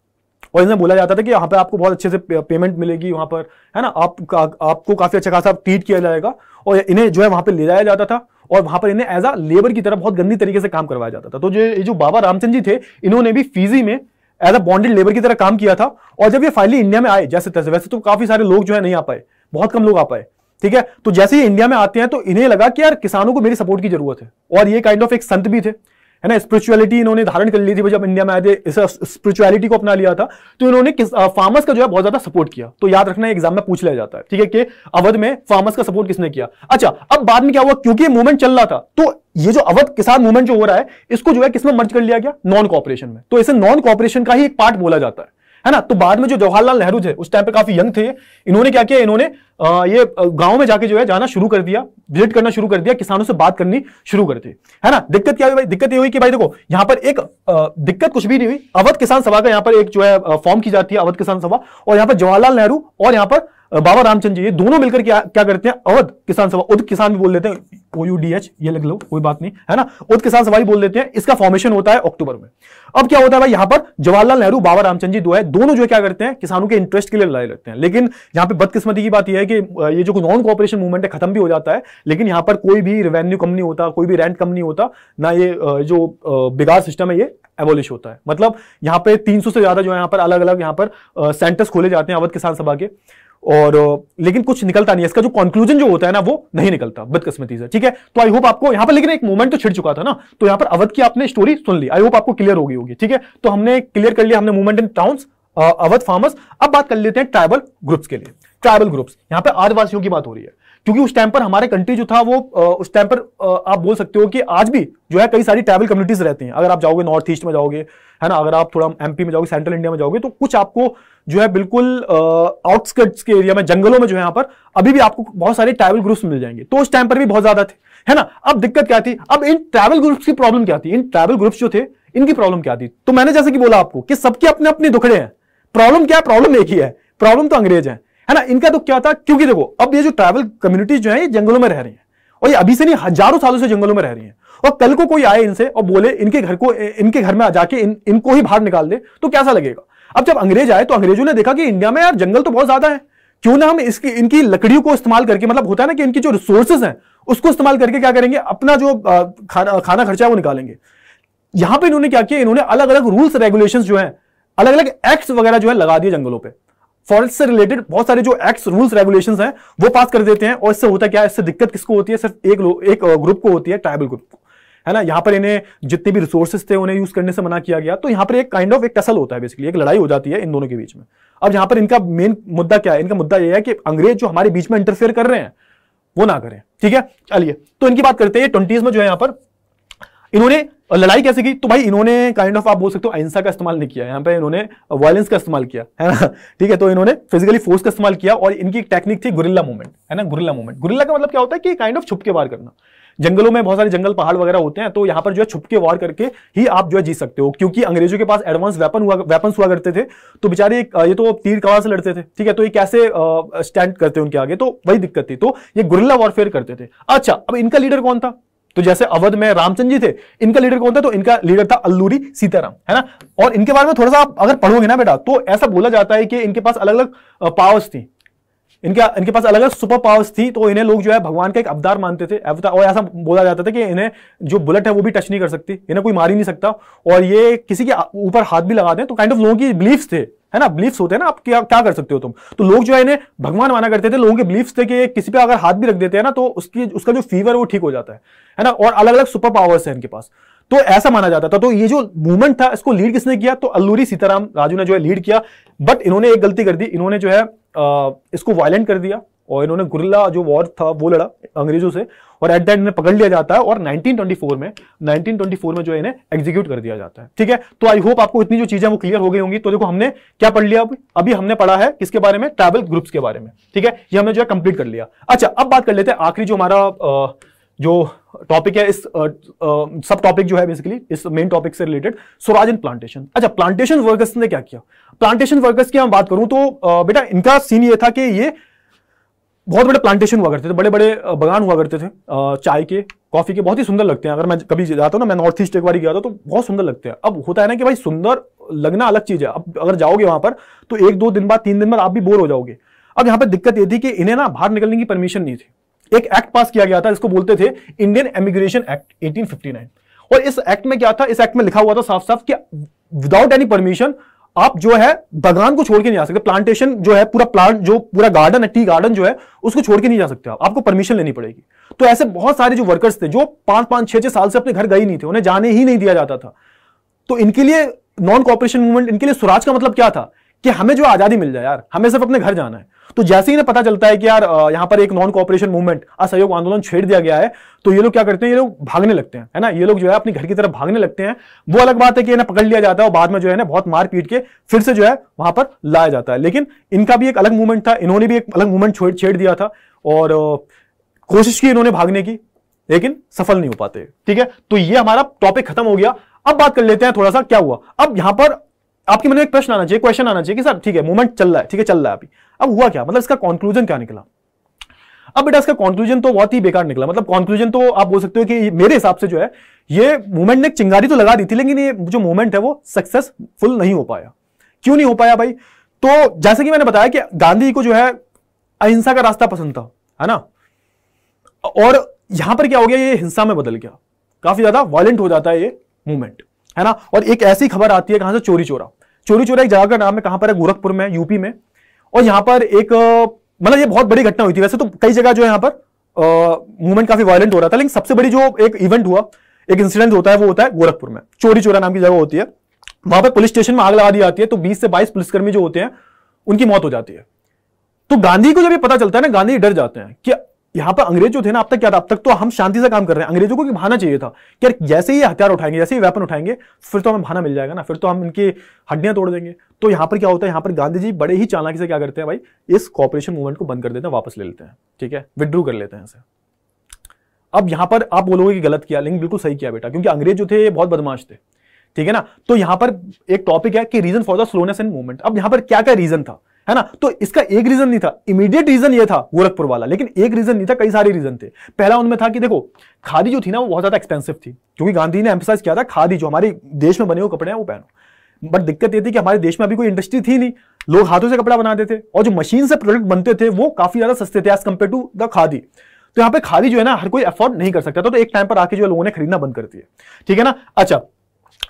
और इन्हें बोला जाता था कि यहाँ पर आपको बहुत अच्छे से पेमेंट मिलेगी वहाँ पर है ना आप आपको काफ़ी अच्छा खासा ट्रीट किया जाएगा और इन्हें जो है वहां पर ले जाया जाता था और वहां पर इन्हें एज अ लेबर की तरह बहुत गंदी तरीके से काम करवाया जाता था तो जो जो बाबा रामचंद जी थे इन्होंने भी फीजी में एज अ बॉन्डेड लेबर की तरह काम किया था और जब ये फाइनली इंडिया में आए जैसे तैसे वैसे तो काफी सारे लोग जो है नहीं आ पाए बहुत कम लोग आ पाए ठीक है तो जैसे ही इंडिया में आते हैं तो इन्हें लगा कि यार किसानों को मेरी सपोर्ट की जरूरत है और ये काइंड kind ऑफ of एक संत भी थे है ना स्पिरिचुअलिटी इन्होंने धारण कर ली थी जब इंडिया में आए थे स्पिरिचुअलिटी को अपना लिया था तो इन्होंने फार्मर्स का जो है बहुत ज्यादा सपोर्ट किया तो याद रखना एग्जाम में पूछ लिया जाता है ठीक है कि अवध में फार्मर्स का सपोर्ट किसने किया अच्छा अब बाद में क्या हुआ क्योंकि मूवमेंट चल रहा था तो ये जो अवध किसान मूवमेंट जो हो रहा है इसको जो है किसमें मर्ज कर लिया गया नॉन कॉपरेशन में तो इसे नॉन कॉपरेशन का ही एक पार्ट बोला जाता है है ना तो बाद में जो जवाहरलाल नेहरू थे उस टाइम पे काफी यंग थे इन्होंने क्या किया इन्होंने आ, ये गांव में जाके जो है जाना शुरू कर दिया विजिट करना शुरू कर दिया किसानों से बात करनी शुरू कर दी है ना दिक्कत क्या हुई भाई दिक्कत ये हुई कि भाई देखो यहां पर एक आ, दिक्कत कुछ भी नहीं हुई अवध किसान सभा का यहाँ पर एक जो है फॉर्म की जाती है अवध किसान सभा और यहाँ पर जवाहरलाल नेहरू और यहाँ पर बाबा रामचंद्र जी ये दोनों मिलकर क्या क्या करते हैं अवध किसान सभा उद किसान भी बोल देते हैं ओ यू डी एच ये लग लो कोई बात नहीं है ना उद किसान सभा ही बोल देते हैं इसका फॉर्मेशन होता है अक्टूबर में अब क्या होता है भाई यहां पर जवाहरलाल नेहरू बाबा रामचंद जी दो है दोनों जो क्या करते हैं किसानों के इंटरेस्ट के लिए लड़ाई लड़ते हैं लेकिन यहां पर बदकिस्मती की बात यह है कि ये जो नॉन कॉपरेशन मूवमेंट है खत्म भी हो जाता है लेकिन यहां पर कोई भी रेवेन्यू कम नहीं होता कोई भी रेंट कम नहीं होता ना ये जो बिगार सिस्टम है ये एबोलिश होता है मतलब यहां पे 300 से ज्यादा जो है यहां पर अलग अलग यहां पर सेंटर्स खोले जाते हैं अवध किसान सभा के और लेकिन कुछ निकलता नहीं है इसका जो कंक्लूजन जो होता है ना वो नहीं निकलता बदकस्मती से ठीक है तो आई होप आपको यहां पर लेकिन एक मोमेंट तो छिड़ चुका था ना तो यहां पर अवध की आपने स्टोरी सुन ली आई होप आपको क्लियर होगी होगी ठीक है तो हमने क्लियर कर लिया हमने movement in town Awadh farmers अब बात कर लेते हैं ट्राइबल ग्रुप्स के लिए ट्राइबल ग्रुप्स यहां पर आदिवासियों की बात हो रही है क्योंकि उस टाइम पर हमारे कंट्री जो था वो उस टाइम पर आप बोल सकते हो कि आज भी जो है कई सारी ट्राइबल कम्युनिटीज रहती हैं अगर आप जाओगे नॉर्थ ईस्ट में जाओगे है ना अगर आप थोड़ा एमपी में जाओगे सेंट्रल इंडिया में जाओगे तो कुछ आपको जो है बिल्कुल आउटस्कर्ट्स के एरिया में जंगलों में जो है यहाँ पर अभी भी आपको बहुत सारे ट्राइवल ग्रुप्स मिल जाएंगे तो उस टाइम पर भी बहुत ज्यादा थे है ना अब दिक्कत क्या थी अब इन ट्रैवल ग्रुप्स की प्रॉब्लम क्या थी इन ट्रैवल ग्रुप्स जो थे इनकी प्रॉब्लम क्या थी तो मैंने जैसे कि बोला आपको कि सबके अपने अपने दुखड़े हैं प्रॉब्लम क्या है प्रॉब्लम एक ही है प्रॉब्लम तो अंग्रेज है है ना इनका दुख तो क्या था क्योंकि देखो अब ये जो ट्राइबल कम्युनिटीज जो है ये जंगलों में रह रही है और ये अभी से नहीं हजारों सालों से जंगलों में रह रही है और कल को कोई आए इनसे और बोले इनके घर को इनके घर में आ जाके इन, इनको ही बाहर निकाल दे तो कैसा लगेगा अब जब अंग्रेज आए तो अंग्रेजों ने देखा कि इंडिया में यार जंगल तो बहुत ज्यादा है क्यों ना हम इसकी इनकी लकड़ियों को इस्तेमाल करके मतलब होता है ना कि इनकी जो रिसोर्सेज हैं उसको इस्तेमाल करके क्या करेंगे अपना जो खाना खाना खर्चा है वो निकालेंगे यहां पे इन्होंने क्या किया इन्होंने अलग अलग रूल्स रेगुलेशंस जो है अलग अलग एक्ट्स वगैरह जो है लगा दिए जंगलों पर फॉरेस्ट से रिलेटेड बहुत सारे जो एक्ट रूल्स रेगुलेशन है वो पास कर देते हैं और इससे होता क्या है इससे दिक्कत किसको होती है सिर्फ एक एक ग्रुप को होती है ट्राइबल ग्रुप को है ना यहाँ पर इन्हें जितने भी रिसोर्सेज थे उन्हें यूज करने से मना किया गया तो यहाँ पर एक काइंड ऑफ एक टसल होता है बेसिकली एक लड़ाई हो जाती है इन दोनों के बीच में अब यहाँ पर इनका मेन मुद्दा क्या है इनका मुद्दा यह है कि अंग्रेज जो हमारे बीच में इंटरफेयर कर रहे हैं वो ना करें ठीक है चलिए तो इनकी बात करते हैं ट्वेंटीज में जो है यहाँ पर इन्होंने लड़ाई कैसे की तो भाई इन्होंने काइंड ऑफ आप बोल सकते हो अहिंसा का इस्तेमाल नहीं किया यहाँ पे इन्होंने वायलेंस का इस्तेमाल किया है ना ठीक है तो इन्होंने फिजिकली फोर्स का इस्तेमाल किया और इनकी एक टेक्निक थी गुरिल्ला मूवमेंट है ना गुरिल्ला मूवमेंट गुरिल्ला का मतलब क्या होता है कि काइंड ऑफ छुप के वार करना जंगलों में बहुत सारे जंगल पहाड़ वगैरह होते हैं तो यहाँ पर जो है छुपके वार करके ही आप जो है जीत सकते हो क्योंकि अंग्रेजों के पास एडवांस वेपन हुआ वेपन हुआ करते थे तो बेचारे ये तो तीर कवा से लड़ते थे ठीक है तो ये कैसे स्टैंड करते उनके आगे तो वही दिक्कत थी तो ये गुरिल्ला वॉरफेयर करते थे अच्छा अब इनका लीडर कौन था तो जैसे अवध में रामचंद्र जी थे इनका लीडर कौन था तो इनका लीडर था अल्लूरी सीताराम है ना और इनके बारे में थोड़ा सा आप अगर पढ़ोगे ना बेटा तो ऐसा बोला जाता है कि इनके पास अलग अलग पावर्स थी इनके इनके पास अलग अलग सुपर पावर्स थी तो इन्हें लोग जो है भगवान का एक अवतार मानते थे अवतार तो, और ऐसा बोला जाता था कि इन्हें जो बुलेट है वो भी टच नहीं कर सकती इन्हें कोई मार ही नहीं सकता और ये किसी के ऊपर हाथ भी लगाते हैं तो काइंड ऑफ लोगों की बिलीफ्स थे है ना बिलीफ्स होते हैं ना आप क्या क्या कर सकते हो तुम तो लोग जो है इन्हें भगवान माना करते थे लोगों के बिलीफ्स थे कि किसी पे अगर हाथ भी रख देते हैं ना तो उसकी उसका जो फीवर वो ठीक हो जाता है है ना और अलग अलग सुपर पावर्स है इनके पास तो ऐसा माना जाता था तो ये जो मूवमेंट था इसको लीड किसने किया तो अल्लूरी सीताराम राजू ने जो है लीड किया बट इन्होंने एक गलती कर दी इन्होंने जो है इसको वायलेंट कर दिया और इन्होंने गुरिल्ला जो वॉर था वो लड़ा अंग्रेजों से और एट दैट इन्हें पकड़ लिया जाता है और 1924 में 1924 में जो है इन्हें एग्जीक्यूट कर दिया जाता है ठीक है तो आई होप आपको इतनी जो चीजें वो क्लियर हो गई होंगी तो देखो हमने क्या पढ़ लिया अभी अभी हमने पढ़ा है किसके बारे में ट्रैवल ग्रुप्स के बारे में ठीक है ये हमने जो है कंप्लीट कर लिया अच्छा अब बात कर लेते हैं आखिरी जो हमारा जो टॉपिक है इस सब टॉपिक जो है बेसिकली इस मेन टॉपिक से रिलेटेड स्वराज इन प्लांटेशन अच्छा प्लांटेशन वर्कर्स ने क्या किया प्लांटेशन वर्कर्स की हम बात करूं तो आ, बेटा इनका सीन ये था कि ये बहुत बड़े प्लांटेशन हुआ करते थे बड़े बड़े बगान हुआ करते थे चाय के कॉफी के बहुत ही सुंदर लगते हैं अगर मैं कभी जाता हूँ ना मैं नॉर्थ ईस्ट एक बार गया था तो बहुत सुंदर लगते हैं अब होता है ना कि भाई सुंदर लगना अलग चीज है अब अगर जाओगे वहां पर तो एक दो दिन बाद तीन दिन बाद आप भी बोर हो जाओगे अब यहाँ पर दिक्कत ये थी कि इन्हें ना बाहर निकलने की परमिशन नहीं थी एक एक्ट पास किया गया था जिसको बोलते थे इंडियन एमिग्रेशन एक्ट 1859 और इस एक्ट में क्या था इस एक्ट में लिखा हुआ था साफ साफ कि विदाउट एनी परमिशन आप जो है बगान को छोड़ के नहीं जा सकते प्लांटेशन जो है पूरा प्लांट जो पूरा गार्डन है टी गार्डन जो है उसको छोड़ के नहीं जा सकते आप आपको परमिशन लेनी पड़ेगी तो ऐसे बहुत सारे जो वर्कर्स थे जो पांच पांच छह छह साल से अपने घर गए नहीं थे उन्हें जाने ही नहीं दिया जाता था तो इनके लिए नॉन कॉपरेशन मूवमेंट इनके लिए स्वराज का मतलब क्या था कि हमें जो आजादी मिल जाए यार हमें सिर्फ अपने घर जाना है तो जैसे ही ना पता चलता है कि यार यहाँ पर एक नॉन कॉपरेशन मूवमेंट असहयोग आंदोलन छेड़ दिया गया है तो ये लोग क्या करते हैं ये लोग भागने लगते हैं है ना ये लोग जो है अपने घर की तरफ भागने लगते हैं वो अलग बात है कि ना पकड़ लिया जाता है और बाद में जो है ना बहुत मार पीट के फिर से जो है वहां पर लाया जाता है लेकिन इनका भी एक अलग मूवमेंट था इन्होंने भी एक अलग मूवमेंट छेड़ दिया था और कोशिश की इन्होंने भागने की लेकिन सफल नहीं हो पाते ठीक है तो ये हमारा टॉपिक खत्म हो गया अब बात कर लेते हैं थोड़ा सा क्या हुआ अब यहां पर आपके मन में एक प्रश्न आना चाहिए क्वेश्चन आना चाहिए कि सर ठीक है मूवमेंट चल रहा है ठीक है चल रहा है अभी अब हुआ क्या मतलब इसका कॉन्क्लूजन क्या निकला अब बेटा इसका कॉन्क्लूजन तो बहुत ही बेकार निकला मतलब कॉन्क्लूजन तो आप बोल सकते हो कि मेरे हिसाब से जो है ये मूवमेंट ने चिंगारी तो लगा दी थी लेकिन ये जो मूवमेंट है वो सक्सेसफुल नहीं हो पाया क्यों नहीं हो पाया भाई तो जैसे कि मैंने बताया कि गांधी को जो है अहिंसा का रास्ता पसंद था है ना और यहां पर क्या हो गया ये हिंसा में बदल गया काफी ज्यादा वायलेंट हो जाता है ये मूवमेंट है ना और एक ऐसी खबर आती है कहां से चोरी चोरा चोरी चोरा एक जगह का नाम है कहां पर है गोरखपुर में यूपी में और यहां पर एक मतलब ये बहुत बड़ी घटना हुई थी वैसे तो कई जगह जो है यहां पर मूवमेंट काफी वायलेंट हो रहा था लेकिन सबसे बड़ी जो एक इवेंट हुआ एक इंसिडेंट होता है वो होता है गोरखपुर में चोरी चोरा नाम की जगह होती है वहां पर पुलिस स्टेशन में आग लगा दी जाती है तो बीस से बाईस पुलिसकर्मी जो होते हैं उनकी मौत हो जाती है तो गांधी को जब ये पता चलता है ना गांधी डर जाते हैं कि यहां पर अंग्रेज जो थे ना अब तक क्या था अब तक तो हम शांति से काम कर रहे हैं अंग्रेजों को कि भाना चाहिए था कि जैसे ही हथियार उठाएंगे जैसे ही वेपन उठाएंगे फिर तो हमें भाना मिल जाएगा ना फिर तो हम इनकी हड्डियां तोड़ देंगे तो यहां पर क्या होता है यहां पर गांधी जी बड़े ही चालाकी से क्या करते हैं भाई इस कॉपरेशन मूवमेंट को बंद कर देते हैं वापस ले लेते हैं ठीक है विदड्रू कर लेते हैं इसे अब यहां पर आप बोलोगे कि गलत किया लेकिन बिल्कुल सही किया बेटा क्योंकि अंग्रेज जो थे ये बहुत बदमाश थे ठीक है ना तो यहां पर एक टॉपिक है कि reason for the slowness in movement अब यहां पर क्या क्या रीजन था है ना तो इसका एक रीजन नहीं था इमीडिएट रीजन ये था गोरखपुर वाला लेकिन एक रीजन नहीं था कई सारे रीजन थे पहला उनमें था कि देखो खादी जो थी ना वो बहुत ज्यादा एक्सपेंसिव थी क्योंकि गांधी ने एम्फोसाइज किया था खादी जो हमारे देश में बने हुए कपड़े हैं वो पहनो बट दिक्कत ये थी कि हमारे देश में अभी कोई इंडस्ट्री थी नहीं लोग हाथों से कपड़ा बनाते थे और जो मशीन से प्रोडक्ट बनते थे वो काफी ज्यादा सस्ते थे as compared to the khadi तो यहाँ पे खादी जो है ना हर कोई अफोर्ड नहीं कर सकता था तो, तो एक टाइम पर आके जो लोगों ने खरीदना बंद कर दिया ठीक है ना अच्छा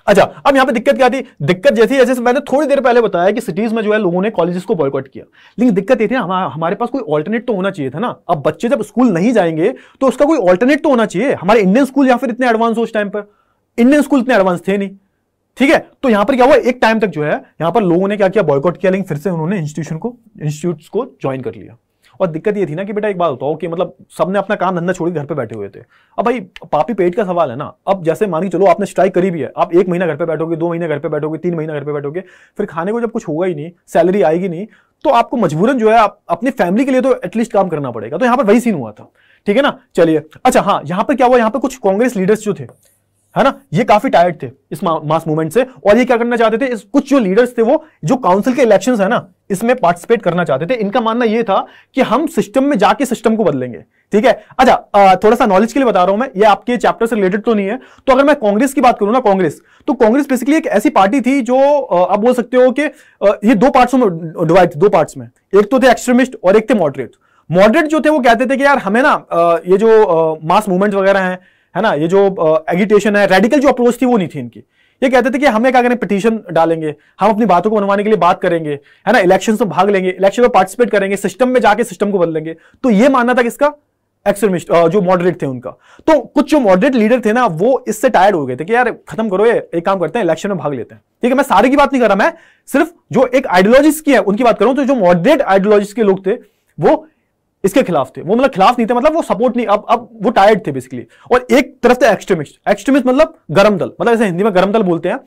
अच्छा अब यहां पे दिक्कत क्या थी दिक्कत जैसी जैसे मैंने थोड़ी देर पहले बताया कि सिटीज में जो है लोगों ने कॉलेजेस को बॉयकॉट किया लेकिन दिक्कत ये थी हम, हमारे पास कोई ऑल्टरनेट तो होना चाहिए था ना अब बच्चे जब स्कूल नहीं जाएंगे तो उसका कोई ऑल्टरनेट तो होना चाहिए हमारे इंडियन स्कूल या फिर इतने एडवांस हो उस टाइम पर इंडियन स्कूल इतने एडवांस थे नहीं ठीक है तो यहां पर क्या हुआ एक टाइम तक जो है यहां पर लोगों ने क्या किया बॉयकॉट किया लेकिन फिर से उन्होंने इंस्टीट्यूशन को इंस्टीट्यूट को ज्वाइन कर लिया और दिक्कत ये थी ना कि बेटा एक बात हो कि मतलब सबने अपना काम धंधा छोड़ घर पे बैठे हुए थे अब भाई पापी पेट का सवाल है ना अब जैसे मानी चलो आपने स्ट्राइक करी भी है आप एक महीना घर पे बैठोगे दो महीना घर पे बैठोगे तीन महीना घर पे बैठोगे फिर खाने को जब कुछ होगा ही नहीं सैलरी आएगी नहीं तो आपको मजबूरन जो है आप अपनी फैमिली के लिए तो एटलीस्ट काम करना पड़ेगा तो यहाँ पर वही सीन हुआ था ठीक है ना चलिए अच्छा हाँ यहाँ पर क्या हुआ यहाँ पर कुछ कांग्रेस लीडर्स जो थे है ना ये काफी टायर्ड थे इस मास मूवमेंट से और ये क्या करना चाहते थे इस कुछ जो लीडर्स थे वो जो काउंसिल के इलेक्शंस है ना इसमें पार्टिसिपेट करना चाहते थे इनका मानना यह था कि हम सिस्टम में जाके सिस्टम को बदलेंगे ठीक है अच्छा थोड़ा सा नॉलेज के लिए बता रहा हूं मैं ये आपके चैप्टर से रिलेटेड तो नहीं है तो अगर मैं कांग्रेस की बात करूं ना कांग्रेस तो कांग्रेस बेसिकली एक ऐसी पार्टी थी जो आप बोल सकते हो कि ये दो पार्ट में डिवाइड दो पार्ट में एक तो थे एक्सट्रीमिस्ट और एक थे मॉडरेट मॉडरेट जो थे वो कहते थे कि यार हमें ना ये जो मास मूवमेंट वगैरह है है ना ये जो एगिटेशन है रेडिकल जो अप्रोच थी वो नहीं थी इनकी ये कहते थे कि हमें क्या करें पिटीशन डालेंगे हम अपनी बातों को बनवाने के लिए बात करेंगे है ना इलेक्शन में तो भाग लेंगे इलेक्शन में पार्टिसिपेट करेंगे सिस्टम में जाके सिस्टम को बदलेंगे तो ये मानना था किसका एक्सट्रीमिस्ट जो मॉडरेट थे उनका तो कुछ जो मॉडरेट लीडर थे ना वो इससे टायर्ड हो गए थे कि यार खत्म करो ये एक काम करते हैं इलेक्शन में भाग लेते हैं ठीक है मैं सारे की बात नहीं कर रहा मैं सिर्फ जो एक आइडियोलॉजिस्ट की है उनकी बात करूं तो जो मॉडरेट आइडियोलॉजिस्ट के लोग थे वो इसके खिलाफ थे वो मतलब खिलाफ नहीं थे मतलब वो सपोर्ट नहीं अब अब वो टायर्ड थे बेसिकली और एक तरफ थे एक्सट्रीमिस्ट एक्सट्रीमिस्ट मतलब गरम दल मतलब ऐसे हिंदी में गरम दल बोलते हैं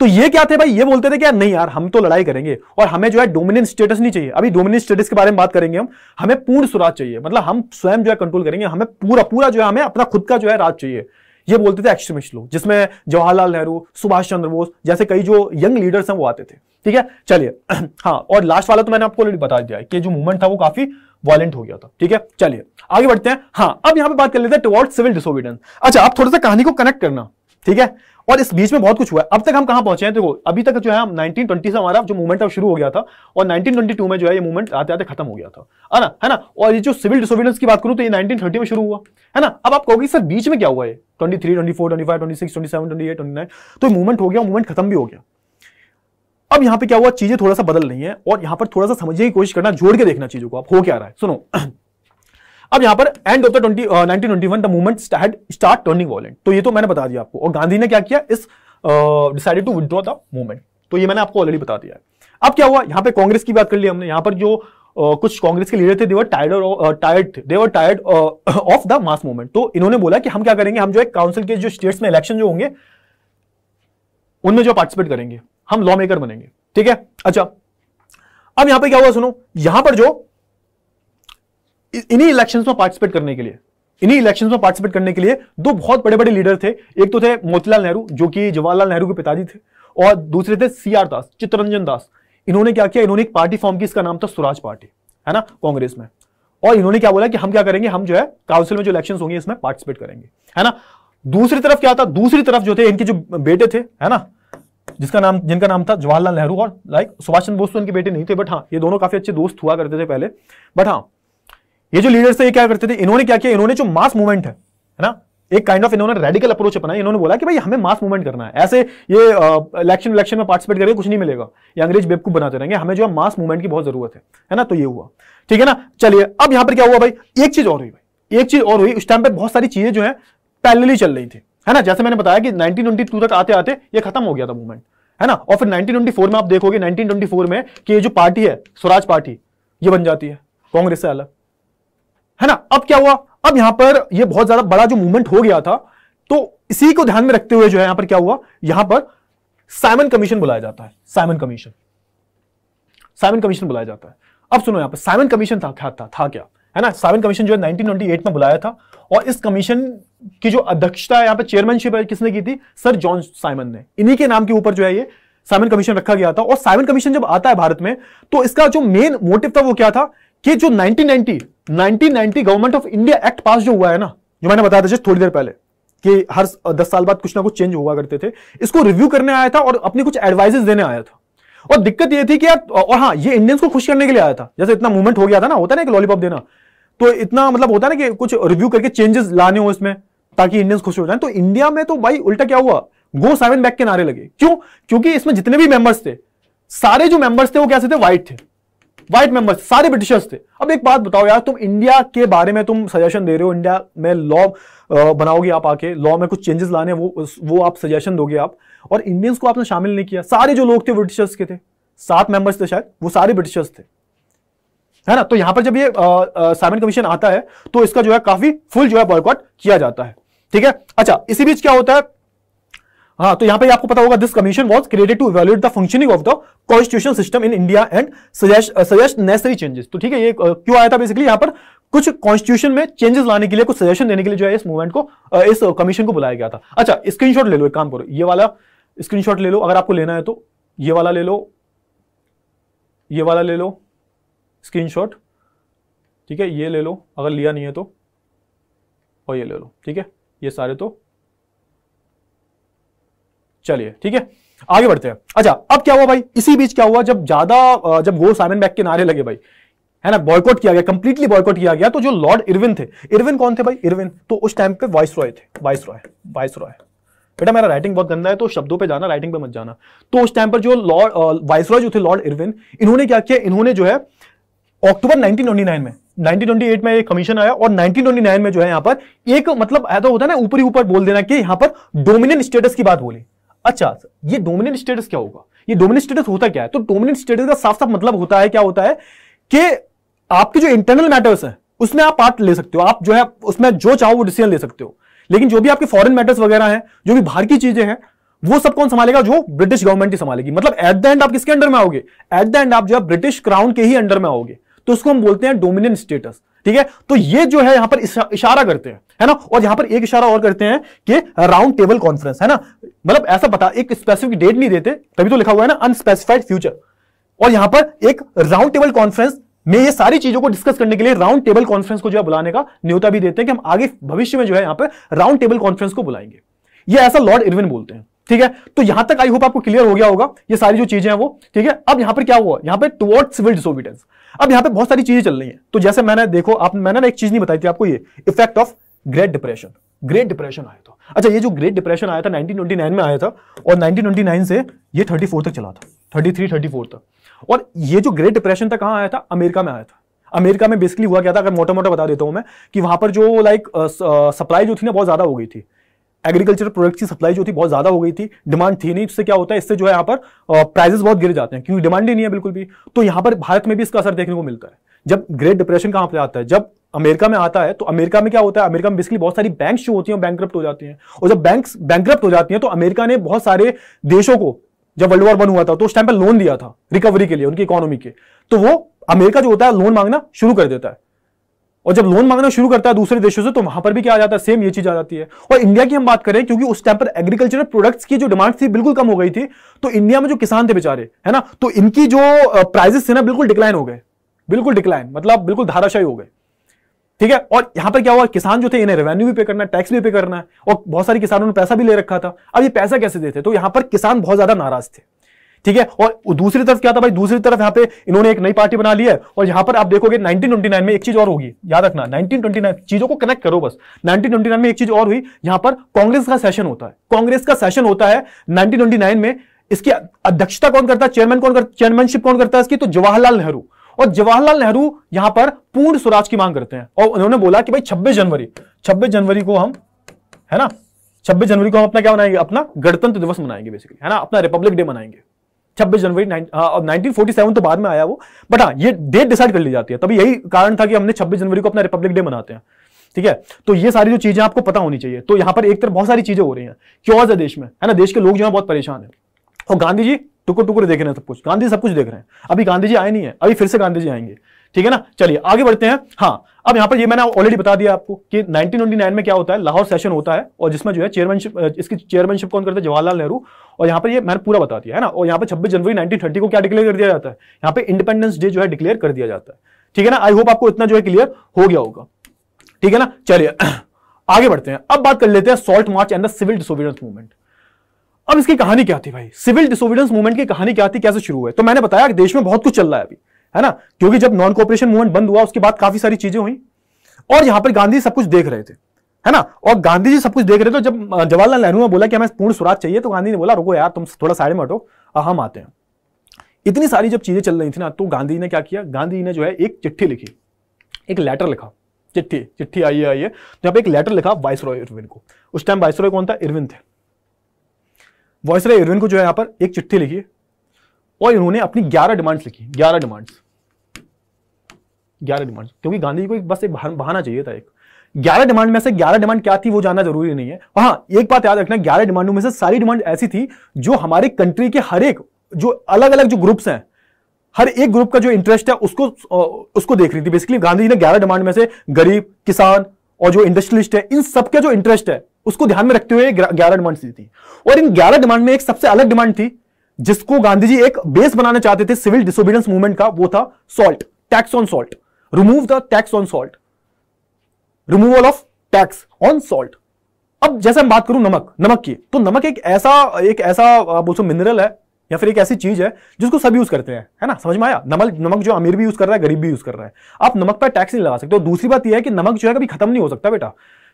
तो ये क्या थे भाई ये बोलते थे कि यार नहीं यार हम तो लड़ाई करेंगे और हमें जो है डोमिनेंट स्टेटस नहीं चाहिए अभी डोमिनेंट स्टेटस के बारे में बात करेंगे हम हमें पूर्ण स्वराज चाहिए मतलब हम स्वयं जो है कंट्रोल करेंगे हमें पूरा पूरा जो है हमें अपना खुद का जो है राज चाहिए ये बोलते थे एक्सट्रीमिस्ट लोग जिसमें जवाहरलाल नेहरू सुभाष चंद्र बोस जैसे कई जो यंग लीडर्स हैं वो आते थे ठीक है चलिए हाँ और लास्ट वाला तो मैंने आपको ऑलरेडी बता दिया कि जो मूवमेंट था वो काफी वॉलेंट हो गया था ठीक है चलिए आगे बढ़ते हैं हाँ अब यहां पे बात कर लेते हैं टुवर्ड सिविल डिसोबीडियंस अच्छा आप थोड़ा सा कहानी को कनेक्ट करना ठीक है और इस बीच में बहुत कुछ हुआ है अब तक हम कहां पहुंचे हैं देखो अभी तक जो है हम 1920 से हमारा जो मूवमेंट अब शुरू हो गया था और 1922 में जो है ये मूवमेंट आते आते खत्म हो गया था है ना है ना और ये जो सिविल डिसोबीडियंस की बात करूं तो ये 1930 में शुरू हुआ है ना अब आप कहोगे सर बीच में क्या हुआ है twenty twenty twenty twenty three four five six twenty seven twenty eight twenty nine तो मूवमेंट हो गया मूवमेंट खत्म भी हो गया अब यहां पे क्या हुआ चीजें थोड़ा सा बदल रही हैं और यहां पर थोड़ा सा समझने की कोशिश करना जोड़ के देखना चीजों को आप हो क्या रहा है सुनो अब यहां पर end of the twenty nineteen twenty one the movement start start turning violent तो ये तो मैंने बता दिया आपको और गांधी ने क्या किया इस decided to withdraw the movement तो ये मैंने आपको ऑलरेडी बता दिया है अब क्या हुआ यहां पर कांग्रेस की बात कर ली हमने यहां पर जो Uh, कुछ कांग्रेस के लीडर थे they were tired tired they were tired of the mass movement तो इन्होंने बोला कि हम क्या करेंगे हम जो एक काउंसिल के जो स्टेट्स में इलेक्शन जो होंगे उनमें जो पार्टिसिपेट करेंगे हम लॉ मेकर बनेंगे ठीक है अच्छा अब यहां पे क्या हुआ सुनो यहां पर जो इन्हीं इलेक्शंस में पार्टिसिपेट करने के लिए इन्हीं इलेक्शंस में पार्टिसिपेट करने के लिए दो बहुत बड़े बड़े लीडर थे एक तो थे मोतीलाल नेहरू जो कि जवाहरलाल नेहरू के पिताजी थे और दूसरे थे सी आर दास चित्तरंजन दास इन्होंने क्या किया इन्होंने एक पार्टी फॉर्म की इसका नाम था स्वराज पार्टी है ना कांग्रेस में और इन्होंने क्या बोला कि हम क्या करेंगे हम जो है काउंसिल में जो इलेक्शन होंगे इसमें पार्टिसिपेट करेंगे है ना दूसरी तरफ क्या था दूसरी तरफ जो थे इनके जो बेटे थे है ना जिसका नाम जिनका नाम था जवाहरलाल नेहरू और लाइक सुभाष चंद्र बोस तो इनके बेटे नहीं थे बट हाँ ये दोनों काफी अच्छे दोस्त हुआ करते थे पहले बट हाँ ये जो लीडर्स थे ये क्या करते थे इन्होंने क्या किया इन्होंने जो मास मूवमेंट है है ना एक काइंड ऑफ इन्होंने रेडिकल अप्रोच अपनाया इन्होंने बोला कि भाई हमें मास मूवमेंट करना है ऐसे ये इलेक्शन इलेक्शन में पार्टिसिपेट करके कुछ नहीं मिलेगा ये अंग्रेज को बनाते रहेंगे हमें जो है मास मूवमेंट की बहुत जरूरत है है ना तो ये हुआ ठीक है ना चलिए अब यहां पर क्या हुआ भाई एक चीज और हुई भाई एक चीज और हुई उस टाइम पर बहुत सारी चीजें जो है पैलली चल रही थी है ना जैसे मैंने बताया कि 1922 तक आते आते ये खत्म हो गया था मूवमेंट है ना और फिर 1924 में आप देखोगे 1924 में कि ये जो पार्टी है स्वराज पार्टी ये बन जाती है कांग्रेस से अलग है ना अब क्या हुआ अब यहां पर ये बहुत ज्यादा बड़ा जो मूवमेंट हो गया था तो इसी को ध्यान में रखते हुए जो है यहां पर क्या हुआ यहां पर साइमन कमीशन बुलाया जाता है साइमन कमीशन साइमन कमीशन बुलाया जाता है अब सुनो यहां पर साइमन कमीशन था क्या था, था क्या है ना साइमन कमीशन जो है 1928 में बुलाया था और इस कमीशन की जो अध्यक्षता यहां पर चेयरमैनशिप है किसने की थी सर जॉन साइमन ने इन्हीं के नाम के ऊपर जो है ये साइमन कमीशन रखा गया था और साइमन कमीशन जब आता है भारत में तो इसका जो मेन मोटिव था वो क्या था कि जो 1990 1990 government of India act pass जो हुआ है ना जो मैंने बताया था जस्ट थोड़ी देर पहले कि हर दस साल बाद कुछ ना कुछ चेंज हुआ करते थे इसको रिव्यू करने आया था और अपनी कुछ एडवाइजेस देने आया था और दिक्कत यह थी कि यार और हाँ ये इंडियंस को खुश करने के लिए आया था जैसे इतना मूवमेंट हो गया था ना होता ना एक लॉलीपॉप देना तो इतना मतलब होता है ना कि कुछ रिव्यू करके चेंजेस लाने हो इसमें ताकि इंडियंस खुश हो जाए तो इंडिया में तो भाई उल्टा क्या हुआ गो सेवन बैक के नारे लगे क्यों क्योंकि इसमें जितने भी मेंबर्स थे सारे जो मेंबर्स थे वो कैसे थे व्हाइट थे व्हाइट मेंबर्स सारे ब्रिटिशर्स थे अब एक बात बताओ यार तुम इंडिया के बारे में तुम सजेशन दे रहे हो इंडिया में लॉ बनाओगे आप आके लॉ में कुछ चेंजेस लाने वो वो आप सजेशन दोगे आप और इंडियंस को आपने शामिल नहीं किया सारे जो लोग थे ब्रिटिशर्स के थे सात मेंबर्स थे शायद वो सारे ब्रिटिशर्स थे है ना तो यहां पर जब ये साइमन कमीशन आता है तो इसका जो है काफी फुल जो है बॉयकॉट किया जाता है ठीक है अच्छा इसी बीच क्या होता है हाँ तो यहां पे आपको पता होगा this commission was created to evaluate the functioning of the constitution system in India and suggest necessary changes तो ठीक है ये क्यों आया था बेसिकली यहां पर कुछ कॉन्स्टिट्यूशन में चेंजेस लाने के लिए कुछ सजेशन देने के लिए जो है इस मूवमेंट को इस कमीशन को बुलाया गया था अच्छा स्क्रीनशॉट ले लो एक काम करो ये वाला स्क्रीन ले लो अगर आपको लेना है तो ये वाला ले लो ये वाला ले लो स्क्रीनशॉट ठीक है ये ले लो अगर लिया नहीं है तो और ये ले लो ठीक है ये सारे तो चलिए ठीक है आगे बढ़ते हैं अच्छा अब क्या हुआ भाई इसी बीच क्या हुआ जब ज्यादा जब वो साइमन बैक के नारे लगे भाई है ना बॉयकॉट किया गया कंप्लीटली बॉयकॉट किया गया तो जो लॉर्ड इरविन थे इरविन कौन थे भाई इरविन तो उस टाइम पे वॉइस रॉय थे वाइस रॉय वाइस रॉय बेटा मेरा राइटिंग बहुत गंदा है तो शब्दों पे जाना राइटिंग पे मत जाना तो उस टाइम पर जो लॉर्ड वाइस रॉय जो थे लॉर्ड इरविन इन्होंने क्या किया इन्होंने जो है अक्टूबर 1929 में 1928 में एक कमीशन आया और 1929 में जो है यहां पर एक मतलब ऐसा होता है ना ऊपरी ऊपर बोल देना कि यहां पर डोमिनेंट स्टेटस की बात बोले अच्छा ये डोमिनेंट स्टेटस क्या होगा ये डोमिनेंट स्टेटस होता क्या है तो डोमिनेंट स्टेटस का साफ साफ मतलब होता है क्या होता है कि आपके जो इंटरनल मैटर्स है उसमें आप पार्ट ले सकते हो आप जो है उसमें जो चाहो वो डिसीजन ले सकते हो लेकिन जो भी आपके फॉरेन मैटर्स वगैरह हैं जो भी बाहर की चीजें हैं वो सब कौन संभालेगा जो ब्रिटिश गवर्नमेंट ही संभालेगी मतलब एट द एंड आप किसके अंडर में आओगे एट द एंड आप जो है ब्रिटिश क्राउन के ही अंडर में आओगे तो उसको हम बोलते हैं डोमिनेंट स्टेटस ठीक है तो ये जो है यहां पर इशारा करते हैं है ना और यहां पर एक इशारा और करते हैं कि राउंड टेबल कॉन्फ्रेंस है ना मतलब ऐसा पता एक स्पेसिफिक डेट नहीं देते तभी तो लिखा हुआ है ना अनस्पेसिफाइड फ्यूचर और यहां पर एक राउंड टेबल कॉन्फ्रेंस में ये सारी चीजों को डिस्कस करने के लिए राउंड टेबल कॉन्फ्रेंस को जो है बुलाने का न्योता भी देते हैं कि हम आगे भविष्य में जो है यहां पर राउंड टेबल कॉन्फ्रेंस को बुलाएंगे ये ऐसा लॉर्ड इरविन बोलते हैं ठीक है तो यहां तक आई होप आपको क्लियर हो गया होगा ये सारी जो चीजें हैं वो ठीक है अब यहां पर क्या हुआ यहां पर टुवर्ड सिविल डिसोबिडेंस अब यहां पे बहुत सारी चीजें चल रही हैं तो जैसे मैंने देखो आप मैंने ना एक चीज नहीं बताई थी आपको ये effect of great depression great depression आया था अच्छा ये जो ग्रेट डिप्रेशन आया था 1929 में आया था और 1929 से ये 34 तक चला था 33 34 तक और ये जो ग्रेट डिप्रेशन था कहां आया था अमेरिका में आया था अमेरिका में बेसिकली हुआ क्या था अगर मोटा मोटा बता देता हूँ मैं कि वहां पर जो लाइक सप्लाई जो थी ना बहुत ज्यादा हो गई थी एग्रीकल्चर प्रोडक्ट की सप्लाई जो थी बहुत ज़्यादा हो गई थी डिमांड थी नहीं उससे क्या होता है इससे जो है यहाँ पर प्राइजेस बहुत गिर जाते हैं क्योंकि डिमांड ही नहीं है बिल्कुल भी तो यहाँ पर भारत में भी इसका असर देखने को मिलता है जब ग्रेट डिप्रेशन कहाँ पर आता है जब अमेरिका में आता है तो अमेरिका में क्या होता है अमेरिका में बेसिकली बहुत सारी बैंक जो होती हैं बैंक हो जाती हैं और जब बैंक बैंक हो जाती हैं तो अमेरिका ने बहुत सारे देशों को जब वर्ल्ड वॉर वन हुआ था तो उस टाइम पर लोन दिया था रिकवरी के लिए उनकी इकोनॉमी के तो वो अमेरिका जो होता है लोन मांगना शुरू कर देता है और जब लोन मांगना शुरू करता है दूसरे देशों से तो वहां पर भी क्या आ जाता है सेम ये चीज आ जाती है और इंडिया की हम बात करें क्योंकि उस टाइम पर एग्रीकल्चरल प्रोडक्ट्स की जो डिमांड थी बिल्कुल कम हो गई थी तो इंडिया में जो किसान थे बेचारे है ना तो इनकी जो प्राइजेस थे ना बिल्कुल डिक्लाइन हो गए बिल्कुल डिक्लाइन मतलब बिल्कुल धाराशाही हो गए ठीक है और यहां पर क्या हुआ किसान जो थे इन्हें रेवेन्यू भी पे करना है टैक्स भी पे करना है और बहुत सारे किसानों ने पैसा भी ले रखा था अब ये पैसा कैसे देते तो यहां पर किसान बहुत ज्यादा नाराज थे ठीक है और दूसरी तरफ क्या था भाई दूसरी तरफ यहां पे इन्होंने एक नई पार्टी बना ली है और यहां पर आप देखोगे 1929 में एक चीज और होगी याद रखना 1929 चीजों को कनेक्ट करो बस 1929 में एक चीज और हुई यहां पर कांग्रेस का सेशन होता है कांग्रेस का सेशन होता है नाइनटीन में इसकी अध्यक्षता कौन करता है चेयरमैन कौन करता चेयरमैनशिप कौन करता है इसकी तो जवाहरलाल नेहरू और जवाहरलाल नेहरू यहां पर पूर्ण स्वराज की मांग करते हैं और उन्होंने बोला कि भाई छब्बीस जनवरी छब्बीस जनवरी को हम है ना छब्बीस जनवरी को हम अपना क्या बनाएंगे अपना गणतंत्र दिवस मनाएंगे बेसिकली है ना अपना रिपब्लिक डे मनाएंगे छब्बीस जनवरी हाँ, नाइनटीन तो बाद में आया वो बट हाँ ये डेट डिसाइड कर ली जाती है तभी यही कारण था कि हमने छब्बीस जनवरी को अपना रिपब्लिक डे मनाते हैं ठीक है तो ये सारी जो चीजें आपको पता होनी चाहिए तो यहां पर एक तरफ बहुत सारी चीजें हो रही हैं क्यों है देश में है ना देश के लोग जो है बहुत परेशान है और गांधी जी टुकड़ टुकड़े देख रहे हैं सब कुछ गांधी सब कुछ देख रहे हैं अभी गांधी जी आए नहीं है अभी फिर से गांधी जी आएंगे ठीक है ना चलिए आगे बढ़ते हैं हाँ अब यहां पर ये मैंने ऑलरेडी बता दिया आपको कि 1999 में क्या होता है लाहौर सेशन होता है और जिसमें जो है चेयरमैनशिप इसकी चेयरमैनशिप कौन करते हैं जवाहरलाल नेहरू और यहां पर ये मैंने पूरा बता दिया है ना और यहां पर 26 जनवरी 1930 को क्या डिक्लेयर कर दिया जाता है यहां पर इंडिपेंडेंस डे जो है डिक्लेयर कर दिया जाता है ठीक है ना आई होप आपको इतना जो है क्लियर हो गया होगा ठीक है ना चलिए आगे बढ़ते हैं अब बात कर लेते हैं salt march and the civil disobedience movement अब इसकी कहानी क्या थी भाई सिविल डिसोबिडेंस मूवमेंट की कहानी क्या थी कैसे शुरू हुआ तो मैंने बताया देश में बहुत कुछ चल रहा है अभी है ना क्योंकि जब नॉन कॉपरेशन मूवमेंट बंद हुआ उसके बाद काफी सारी चीजें हुई और यहां पर गांधी सब कुछ देख रहे थे है ना और गांधी जी सब कुछ देख रहे थे तो जब जवाहरलाल नेहरू ने बोला कि हमें पूर्ण स्वराज चाहिए तो गांधी ने बोला रुको यार तुम थोड़ा साइड में हटो हम आते हैं इतनी सारी जब चीजें चल रही थी ना तो गांधी ने क्या किया गांधी ने जो है एक चिट्ठी लिखी एक लेटर लिखा चिट्ठी चिट्ठी आई है आई है तो यहां पे एक लेटर लिखा वाइस रॉय इरविन को उस टाइम वाइस रॉय कौन था इरविन थे वाइस रॉय इरविन को जो है यहां पर एक चिट्ठी लिखी और इन्होंने अपनी 11 डिमांड्स लिखी 11 डिमांड्स 11 डिमांड्स क्योंकि गांधी को एक बस एक बहाना चाहिए था एक 11 डिमांड में से 11 डिमांड क्या थी वो जानना जरूरी नहीं है हाँ एक बात याद रखना ग्यारह डिमांडों में से सारी डिमांड ऐसी थी जो हमारे कंट्री के हर एक जो अलग अलग जो ग्रुप्स हैं हर एक ग्रुप का जो इंटरेस्ट है उसको उसको देख रही थी बेसिकली गांधी जी ने ग्यारह डिमांड में से गरीब किसान और जो इंडस्ट्रियलिस्ट है इन सबका जो इंटरेस्ट है उसको ध्यान में रखते हुए ग्यारह डिमांड दी थी और इन ग्यारह डिमांड में एक सबसे अलग डिमांड थी जिसको गांधी जी एक बेस बनाना चाहते थे सिविल डिसोबीडियंस मूवमेंट का वो था salt tax on salt remove the tax on salt removal of tax on salt अब जैसे मैं बात करूं नमक नमक की तो नमक एक ऐसा एक ऐसा बोलो मिनरल है या फिर एक ऐसी चीज है जिसको सब यूज करते हैं है ना समझ में आया नमक नमक जो अमीर भी यूज कर रहा है गरीब भी यूज कर रहा है आप नमक पर टैक्स नहीं लगा सकते और दूसरी बात यह है कि नमक जो है कभी खत्म नहीं हो सकता बेटा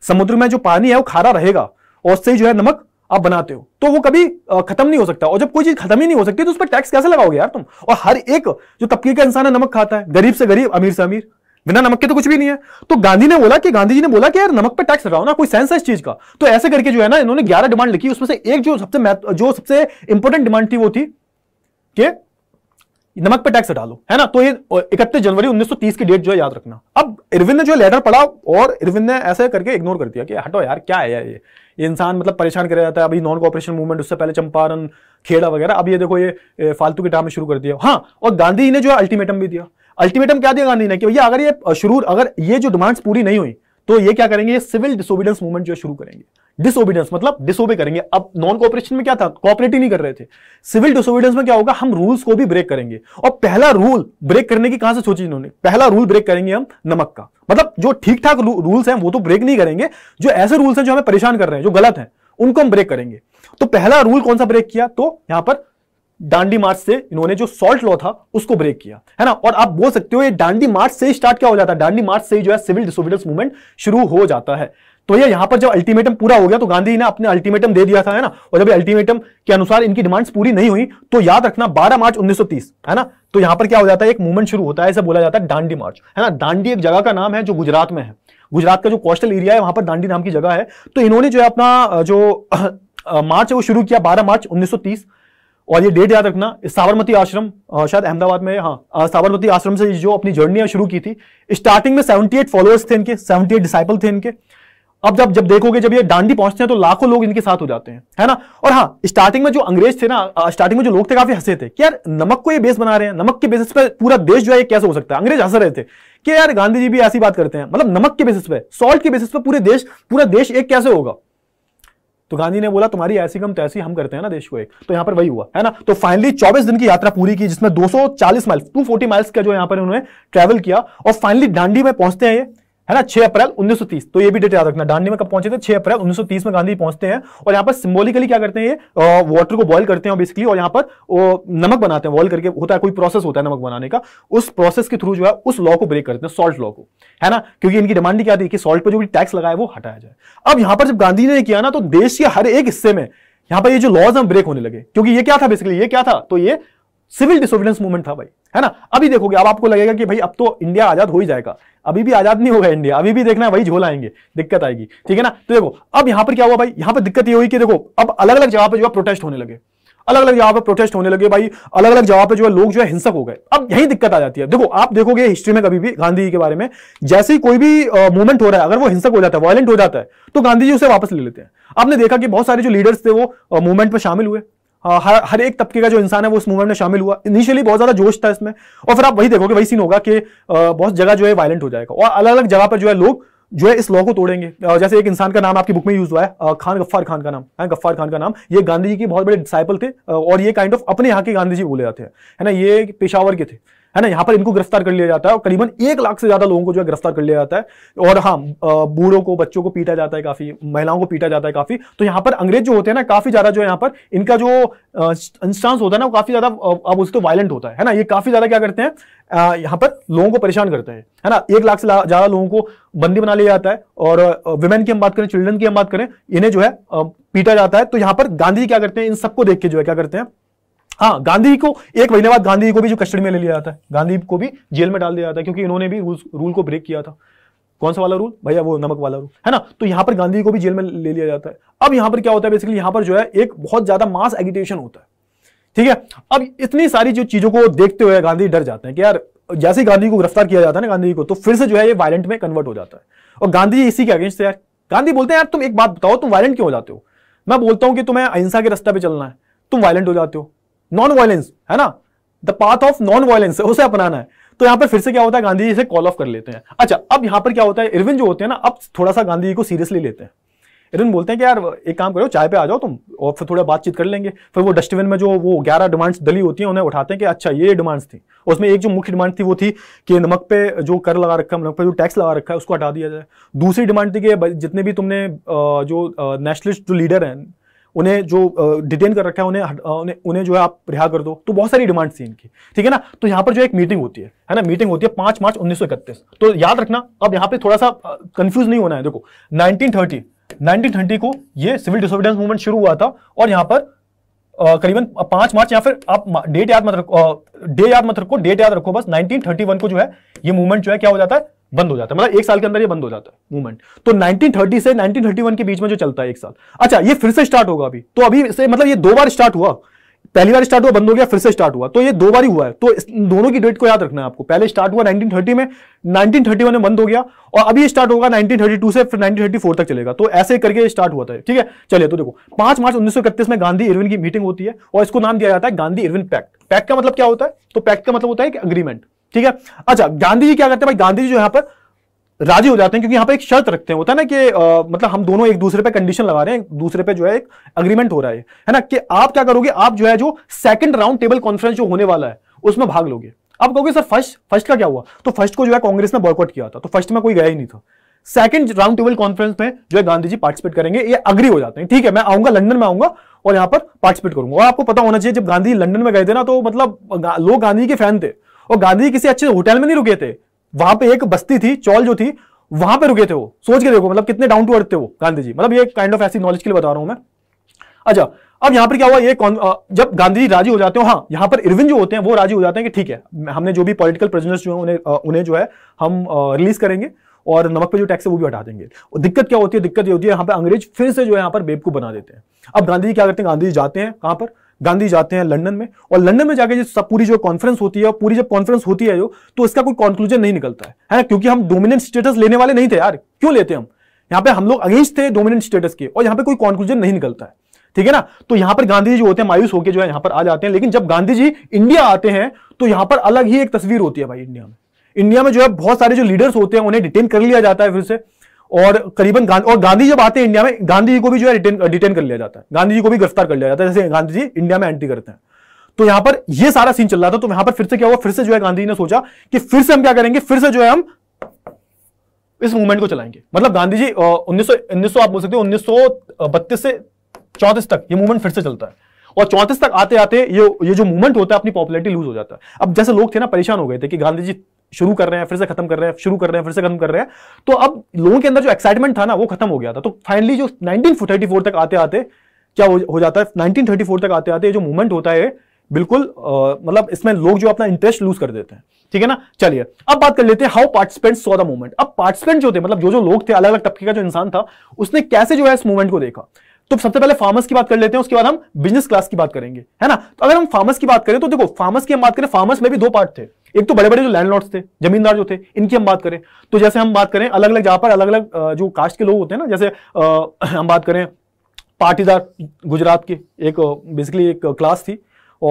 समुद्र में जो पानी है वो खारा रहेगा और उससे जो है नमक आप बनाते हो तो वो कभी खत्म नहीं हो सकता और जब कोई चीज खत्म ही नहीं हो सकती तो उस पर टैक्स कैसे लगाओगे यार तुम और हर एक जो तबके का इंसान है नमक खाता है गरीब से गरीब अमीर से अमीर बिना नमक के तो कुछ भी नहीं है तो गांधी ने बोला कि गांधी जी ने बोला कि यार नमक पे टैक्स लगाओ ना कोई सेंस है इस चीज का तो ऐसे करके जो है ना इन्होंने ग्यारह डिमांड लिखी उसमें से एक जो सबसे जो सबसे इंपॉर्टेंट डिमांड थी वो थी कि नमक पे टैक्स हटा लो है ना तो ये इकतीस जनवरी 1930 की डेट जो है याद रखना अब इरविन ने जो लेटर पढ़ा और इरविन ने ऐसे करके इग्नोर कर दिया कि हटो यार क्या है यार ये इंसान मतलब परेशान कर जाता है अभी नॉन कॉपरेशन मूवमेंट उससे पहले चंपारण खेड़ा वगैरह अब ये देखो ये फालतू के टाइम शुरू कर दिया हाँ और गांधी ने जो है अल्टीमेटम भी दिया अल्टीमेटम क्या दिया गांधी ने कि भैया अगर ये शुरू अगर ये जो डिमांड्स पूरी नहीं हुई तो ये क्या करेंगे सिविल डिसोबिडेंस मूवमेंट जो शुरू करेंगे डिसोबिडेंस मतलब डिसोबे करेंगे अब नॉन कॉपरेशन में क्या था कॉपरेट ही नहीं कर रहे थे सिविल डिसोबिडेंस में क्या होगा हम रूल्स को भी ब्रेक करेंगे और पहला रूल ब्रेक करने की कहां से सोची इन्होंने पहला रूल ब्रेक करेंगे हम नमक का मतलब जो ठीक ठाक रूल्स हैं वो तो ब्रेक नहीं करेंगे जो ऐसे रूल्स हैं जो हमें परेशान कर रहे हैं जो गलत है उनको हम ब्रेक करेंगे तो पहला रूल कौन सा ब्रेक किया तो यहां पर डांडी मार्च से इन्होंने जो सॉल्ट लॉ था उसको ब्रेक किया है ना और आप बोल सकते हो ये डांडी मार्च से स्टार्ट क्या हो जाता है डांडी मार्च से जो है सिविल डिसोबिडेंस मूवमेंट शुरू हो जाता है तो ये यहां पर जब अल्टीमेटम पूरा हो गया तो गांधी ने अपने अल्टीमेटम दे दिया था है ना और जब अल्टीमेटम के अनुसार इनकी डिमांड्स पूरी नहीं हुई तो याद रखना 12 मार्च 1930 है ना तो यहां पर क्या हो जाता है एक मूवमेंट शुरू होता है इसे बोला जाता है डांडी मार्च है ना डांडी एक जगह का नाम है जो गुजरात में है गुजरात का जो कोस्टल एरिया है वहां पर डांडी नाम की जगह है तो इन्होंने जो है अपना जो मार्च है वो शुरू किया बारह मार्च उन्नीस और ये डेट याद रखना साबरमती आश्रम शायद अहमदाबाद में हाँ साबरमती आश्रम से जो अपनी जर्नी शुरू की थी स्टार्टिंग में सेवेंटी एट फॉलोअर्स थे इनके सेवेंटी एट डिसाइपल थे इनके अब जब जब देखोगे जब ये डांडी पहुंचते हैं तो लाखों लोग इनके साथ हो जाते हैं है ना और हाँ स्टार्टिंग में जो अंग्रेज थे ना स्टार्टिंग में जो लोग थे काफी हंसे थे कि यार नमक को ये बेस बना रहे हैं नमक के बेसिस पे पूरा देश जो है कैसे हो सकता है अंग्रेज हंस रहे थे कि यार गांधी जी भी ऐसी बात करते हैं मतलब नमक के बेसिस पे सॉल्ट के बेसिस पे पूरे देश पूरा देश एक कैसे होगा तो गांधी ने बोला तुम्हारी ऐसी कम तैसी हम करते हैं ना देश को एक तो यहां पर वही हुआ है ना तो फाइनली चौबीस दिन की यात्रा पूरी की जिसमें 240 माइल्स 240 माइल्स का जो यहां पर उन्होंने ट्रैवल किया और फाइनली डांडी में पहुंचते हैं ये है ना 6 अप्रैल 1930 तो ये भी डेट याद रखना डांडी में कब पहुंचे थे 6 अप्रैल 1930 में गांधी पहुंचते हैं और यहाँ पर सिंबॉलिकली क्या करते हैं ये वाटर को बॉयल करते हैं बेसिकली और यहाँ पर वो नमक बनाते हैं बॉयल करके होता है कोई प्रोसेस होता है नमक बनाने का उस प्रोसेस के थ्रू जो है उस लॉ को ब्रेक करते हैं सॉल्ट लॉ को है ना क्योंकि इनकी डिमांड क्या थी कि सॉल्ट पर जो भी टैक्स लगाए वो हटाया जाए अब यहां पर जब गांधी ने किया ना तो देश के हर एक हिस्से में यहां पर ये जो लॉज है ब्रेक होने लगे क्योंकि ये क्या था बेसिकली ये क्या था तो ये सिविल डिसोविडेंस मूवमेंट था भाई है ना अभी देखोगे अब आपको लगेगा कि भाई अब तो इंडिया आजाद हो ही जाएगा अभी भी आजाद नहीं होगा इंडिया अभी भी देखना वही झोल आएंगे दिक्कत आएगी ठीक है ना तो देखो अब यहां पर क्या हुआ भाई यहां पर दिक्कत ये हुई कि देखो अब अलग अलग जगह पर जो है प्रोटेस्ट होने लगे अलग अलग जगह पर प्रोटेस्ट होने लगे भाई अलग अलग जगह पर जो है लोग जो है हिंसक हो गए अब यही दिक्कत आ जाती है देखो आप देखोगे हिस्ट्री में कभी भी गांधी जी के बारे में जैसे ही कोई भी मूवमेंट हो रहा है अगर वो हिंसक हो जाता है वायलेंट हो जाता है तो गांधी जी उसे वापस ले लेते हैं आपने देखा कि बहुत सारे जो लीडर्स थे वो मूवमेंट में शामिल हुए हाँ, हर हर एक तबके का जो इंसान है वो इस मूवमेंट में शामिल हुआ इनिशियली बहुत ज्यादा जोश था इसमें और फिर आप वही देखोगे वही सीन होगा कि बहुत जगह जो है वायलेंट हो जाएगा और अलग अलग जगह पर जो है लोग जो है इस लॉ को तोड़ेंगे जैसे एक इंसान का नाम आपकी बुक में यूज हुआ है खान गफ्फार खान का नाम है गफ्फार खान का नाम ये गांधी जी के बहुत बड़े डिसाइपल थे और ये काइंड ऑफ अपने यहाँ के गांधी जी बोले जाते हैं है ना ये पेशावर के थे है ना यहाँ पर इनको गिरफ्तार कर लिया जाता है और करीबन एक लाख से ज्यादा लोगों को जो है गिरफ्तार कर लिया जाता है और हाँ बूढ़ों को बच्चों को पीटा जाता है काफी महिलाओं को पीटा जाता है काफी तो यहाँ पर अंग्रेज जो होते हैं ना काफी ज्यादा जो यहाँ पर इनका जो इंस्टांस होता है ना वो काफी ज्यादा अब उसको तो वायलेंट होता है ना ये काफी ज्यादा क्या करते हैं यहाँ पर लोगों को परेशान करते हैं है ना एक लाख से ज्यादा लोगों को बंदी बना लिया जाता है और वुमेन की हम बात करें चिल्ड्रन की हम बात करें इन्हें जो है पीटा जाता है तो यहाँ पर गांधी क्या करते हैं इन सबको देख के जो है क्या करते हैं हाँ गांधी को एक महीने बाद गांधी को भी जो कस्टडी में ले लिया जाता है गांधी को भी जेल में डाल दिया जाता है क्योंकि इन्होंने भी रूल को ब्रेक किया था कौन सा वाला रूल भैया वो नमक वाला रूल है ना तो यहां पर गांधी को भी जेल में ले लिया जाता है अब यहां पर क्या होता है बेसिकली यहां पर जो है एक बहुत ज्यादा मास एगिटेशन होता है ठीक है अब इतनी सारी जो चीजों को देखते हुए गांधी डर जाते हैं कि यार जैसे ही गांधी को गिरफ्तार किया जाता है ना गांधी को तो फिर से जो है ये वायलेंट में कन्वर्ट हो जाता है और गांधी इसी के अगेंस्ट है यार गांधी बोलते हैं यार तुम एक बात बताओ तुम वायलेंट क्यों हो जाते हो मैं बोलता हूं कि तुम्हें अहिंसा के रास्ते पे चलना है तुम वायलेंट हो जाते हो नॉन वायलेंस है ना the path of non violence उसे अपनाना है तो यहां पर फिर से क्या होता है गांधी जी से कॉल ऑफ कर लेते हैं अच्छा अब यहां पर क्या होता है इरविन जो होते हैं ना अब थोड़ा सा गांधी जी को सीरियसली लेते हैं इरविन बोलते हैं कि यार एक काम करो चाय पे आ जाओ तुम और फिर थोड़ा बातचीत कर लेंगे फिर वो डस्टबिन में जो वो ग्यारह डिमांड्स दली होती है उन्हें उठाते हैं कि अच्छा ये डिमांड्स थी उसमें एक जो मुख्य डिमांड थी वो थी कि नमक पे जो कर लगा रखा है नमक पे जो टैक्स लगा रखा है उसको हटा दिया जाए दूसरी डिमांड थी कि जितने भी तुमने जो नेशनलिस्ट जो लीडर हैं उन्हें जो डिटेन कर रखा है उन्हें उन्हें जो है आप रिहा कर दो तो बहुत सारी डिमांड थी इनकी ठीक है ना तो यहाँ पर जो एक मीटिंग होती है है ना मीटिंग होती है पांच मार्च उन्नीस तो याद रखना अब यहाँ पे थोड़ा सा कंफ्यूज नहीं होना है देखो नाइनटीन 1930 को ये सिविल डिसोबिडेंस मूवमेंट शुरू हुआ था और यहाँ पर करीबन पांच मार्च या फिर आप डेट याद मत रखो डे याद मत रखो डेट याद रखो बस नाइनटीन को जो है ये मूवमेंट जो है क्या हो जाता है बंद हो जाता है मतलब एक साल के अंदर ये बंद हो जाता है मूवमेंट तो 1930 से 1931 के बीच में जो चलता है एक साल अच्छा ये फिर से स्टार्ट होगा अभी तो अभी से मतलब ये दो बार स्टार्ट हुआ पहली बार स्टार्ट हुआ बंद हो गया फिर से स्टार्ट हुआ तो ये दो बार ही हुआ है तो दोनों की डेट को याद रखना है आपको पहले स्टार्ट हुआ 1930 में 1931 में बंद हो गया और अभी स्टार्ट होगा 1932 से फिर 1934 तक चलेगा तो ऐसे करके स्टार्ट हुआ था ठीक है चलिए तो देखो पांच मार्च उन्नीस में गांधी इरविन की मीटिंग होती है और इसको नाम दिया जाता है गांधी इरविन पैक्ट पैक का मतलब क्या होता है तो पैक्ट का मतलब होता है एक अग्रीमेंट ठीक है अच्छा गांधी जी क्या करते हैं भाई गांधी जी जो यहां पर राजी हो जाते हैं क्योंकि यहां पर एक शर्त रखते हैं होता है ना कि आ, मतलब हम दोनों एक दूसरे पे कंडीशन लगा रहे हैं दूसरे पे जो है एक अग्रीमेंट हो रहा है है ना कि आप क्या करोगे आप जो है जो सेकंड राउंड टेबल कॉन्फ्रेंस जो होने वाला है उसमें भाग लोगे आप कहोगे सर फर्स्ट फर्स्ट का क्या हुआ तो फर्स्ट को जो है कांग्रेस ने बॉयकॉट किया था तो फर्स्ट में कोई गया ही नहीं था सेकंड राउंड टेबल कॉन्फ्रेंस में जो है गांधी जी पार्टिसिपेट करेंगे ये अग्री हो जाते हैं ठीक है मैं आऊंगा लंदन में आऊंगा और यहां पर पार्टिसिपेट करूंगा और आपको पता होना चाहिए जब गांधी लंदन में गए थे ना तो मतलब लोग गांधी के फैन थे और गांधी किसी अच्छे होटल में नहीं रुके थे वहां पे एक बस्ती थी चौल जो थी वहां पे रुके थे वो सोच के देखो मतलब कितने डाउन टू अर्थ थे वो गांधी जी मतलब ये काइंड ऑफ ऐसी नॉलेज के लिए बता रहा हूं मैं अच्छा अब यहां पर क्या हुआ ये कौन जब गांधी जी राजी हो जाते हो हाँ यहां पर इरविन जो होते हैं वो राजी हो जाते हैं कि ठीक है हमने जो भी पॉलिटिकल प्रिजनर्स जो है उन्हें उन्हें जो है हम रिलीज करेंगे और नमक पे जो टैक्स है वो भी हटा देंगे और दिक्कत क्या होती है दिक्कत ये होती है यहाँ पर अंग्रेज फिर से जो है यहाँ पर बेवकूफ बना देते हैं अब गांधी जी क्या करते हैं गांधी जी जाते हैं कहां पर गांधी जाते हैं लंदन में और लंदन में जाके सब पूरी जो कॉन्फ्रेंस होती है और पूरी जब कॉन्फ्रेंस होती है जो तो इसका कोई कॉन्क्लूजन नहीं निकलता है है ना क्योंकि हम डोमिनेंट स्टेटस लेने वाले नहीं थे यार क्यों लेते हम यहाँ पे हम लोग अगेंस्ट थे डोमिनेंट स्टेटस के और यहाँ पे कोई कॉन्क्लूजन नहीं निकलता है ठीक है ना तो यहां पर गांधी जी जो होते हैं मायूस होकर जो है यहां पर आ जाते हैं लेकिन जब गांधी जी इंडिया आते हैं तो यहां पर अलग ही एक तस्वीर होती है भाई इंडिया में इंडिया में जो है बहुत सारे जो लीडर्स होते हैं उन्हें डिटेन कर लिया जाता है फिर से और करीबन गांधी और गांधी जब आते हैं इंडिया में गांधी जी को भी जो है डिटेन कर लिया जाता है गांधी जी को भी गिरफ्तार कर लिया जाता है जैसे गांधी जी इंडिया में एंट्री करते हैं तो यहां पर ये सारा सीन चल रहा था तो यहां पर फिर से क्या हुआ फिर से जो है गांधी ने सोचा कि फिर से हम क्या करेंगे फिर से जो है हम इस मूवमेंट को चलाएंगे मतलब गांधी जी उन्नीस आप बोल सकते हो उन्नीस से चौतीस तक ये मूवमेंट फिर से चलता है और चौंतीस तक आते आते ये ये जो मूवमेंट होता है अपनी पॉपुलरिटी लूज हो जाता है अब जैसे लोग थे ना परेशान हो गए थे कि गांधी जी शुरू कर रहे हैं फिर से खत्म कर रहे हैं शुरू कर रहे हैं फिर से खत्म कर रहे हैं तो अब लोगों के अंदर जो एक्साइटमेंट था ना वो खत्म हो गया था तो फाइनली जो नाइनटीन तक आते आते क्या हो, जाता है नाइनटीन तक आते आते जो मूवमेंट होता है बिल्कुल मतलब इसमें लोग जो अपना इंटरेस्ट लूज कर देते हैं ठीक है ना चलिए अब बात कर लेते हैं how participant saw the movement अब पार्टिसिपेंट जो थे मतलब जो जो लोग थे अलग अलग तबके का जो इंसान था उसने कैसे जो है इस मूवमेंट को देखा तो सबसे पहले फार्मर्स की बात कर लेते हैं उसके बाद हम बिजनेस क्लास की बात करेंगे है ना तो अगर हम फार्मर्स की बात करें तो देखो फार्मर्स की हम बात करें फार्मर्स में भी दो पार्ट थे एक तो बड़े बड़े जो लैंडलॉर्ड्स थे जमींदार जो थे इनकी हम बात करें तो जैसे हम बात करें अलग अलग जहां पर अलग अलग जो कास्ट के लोग होते हैं ना जैसे हम बात करें पाटीदार गुजरात के एक बेसिकली एक क्लास थी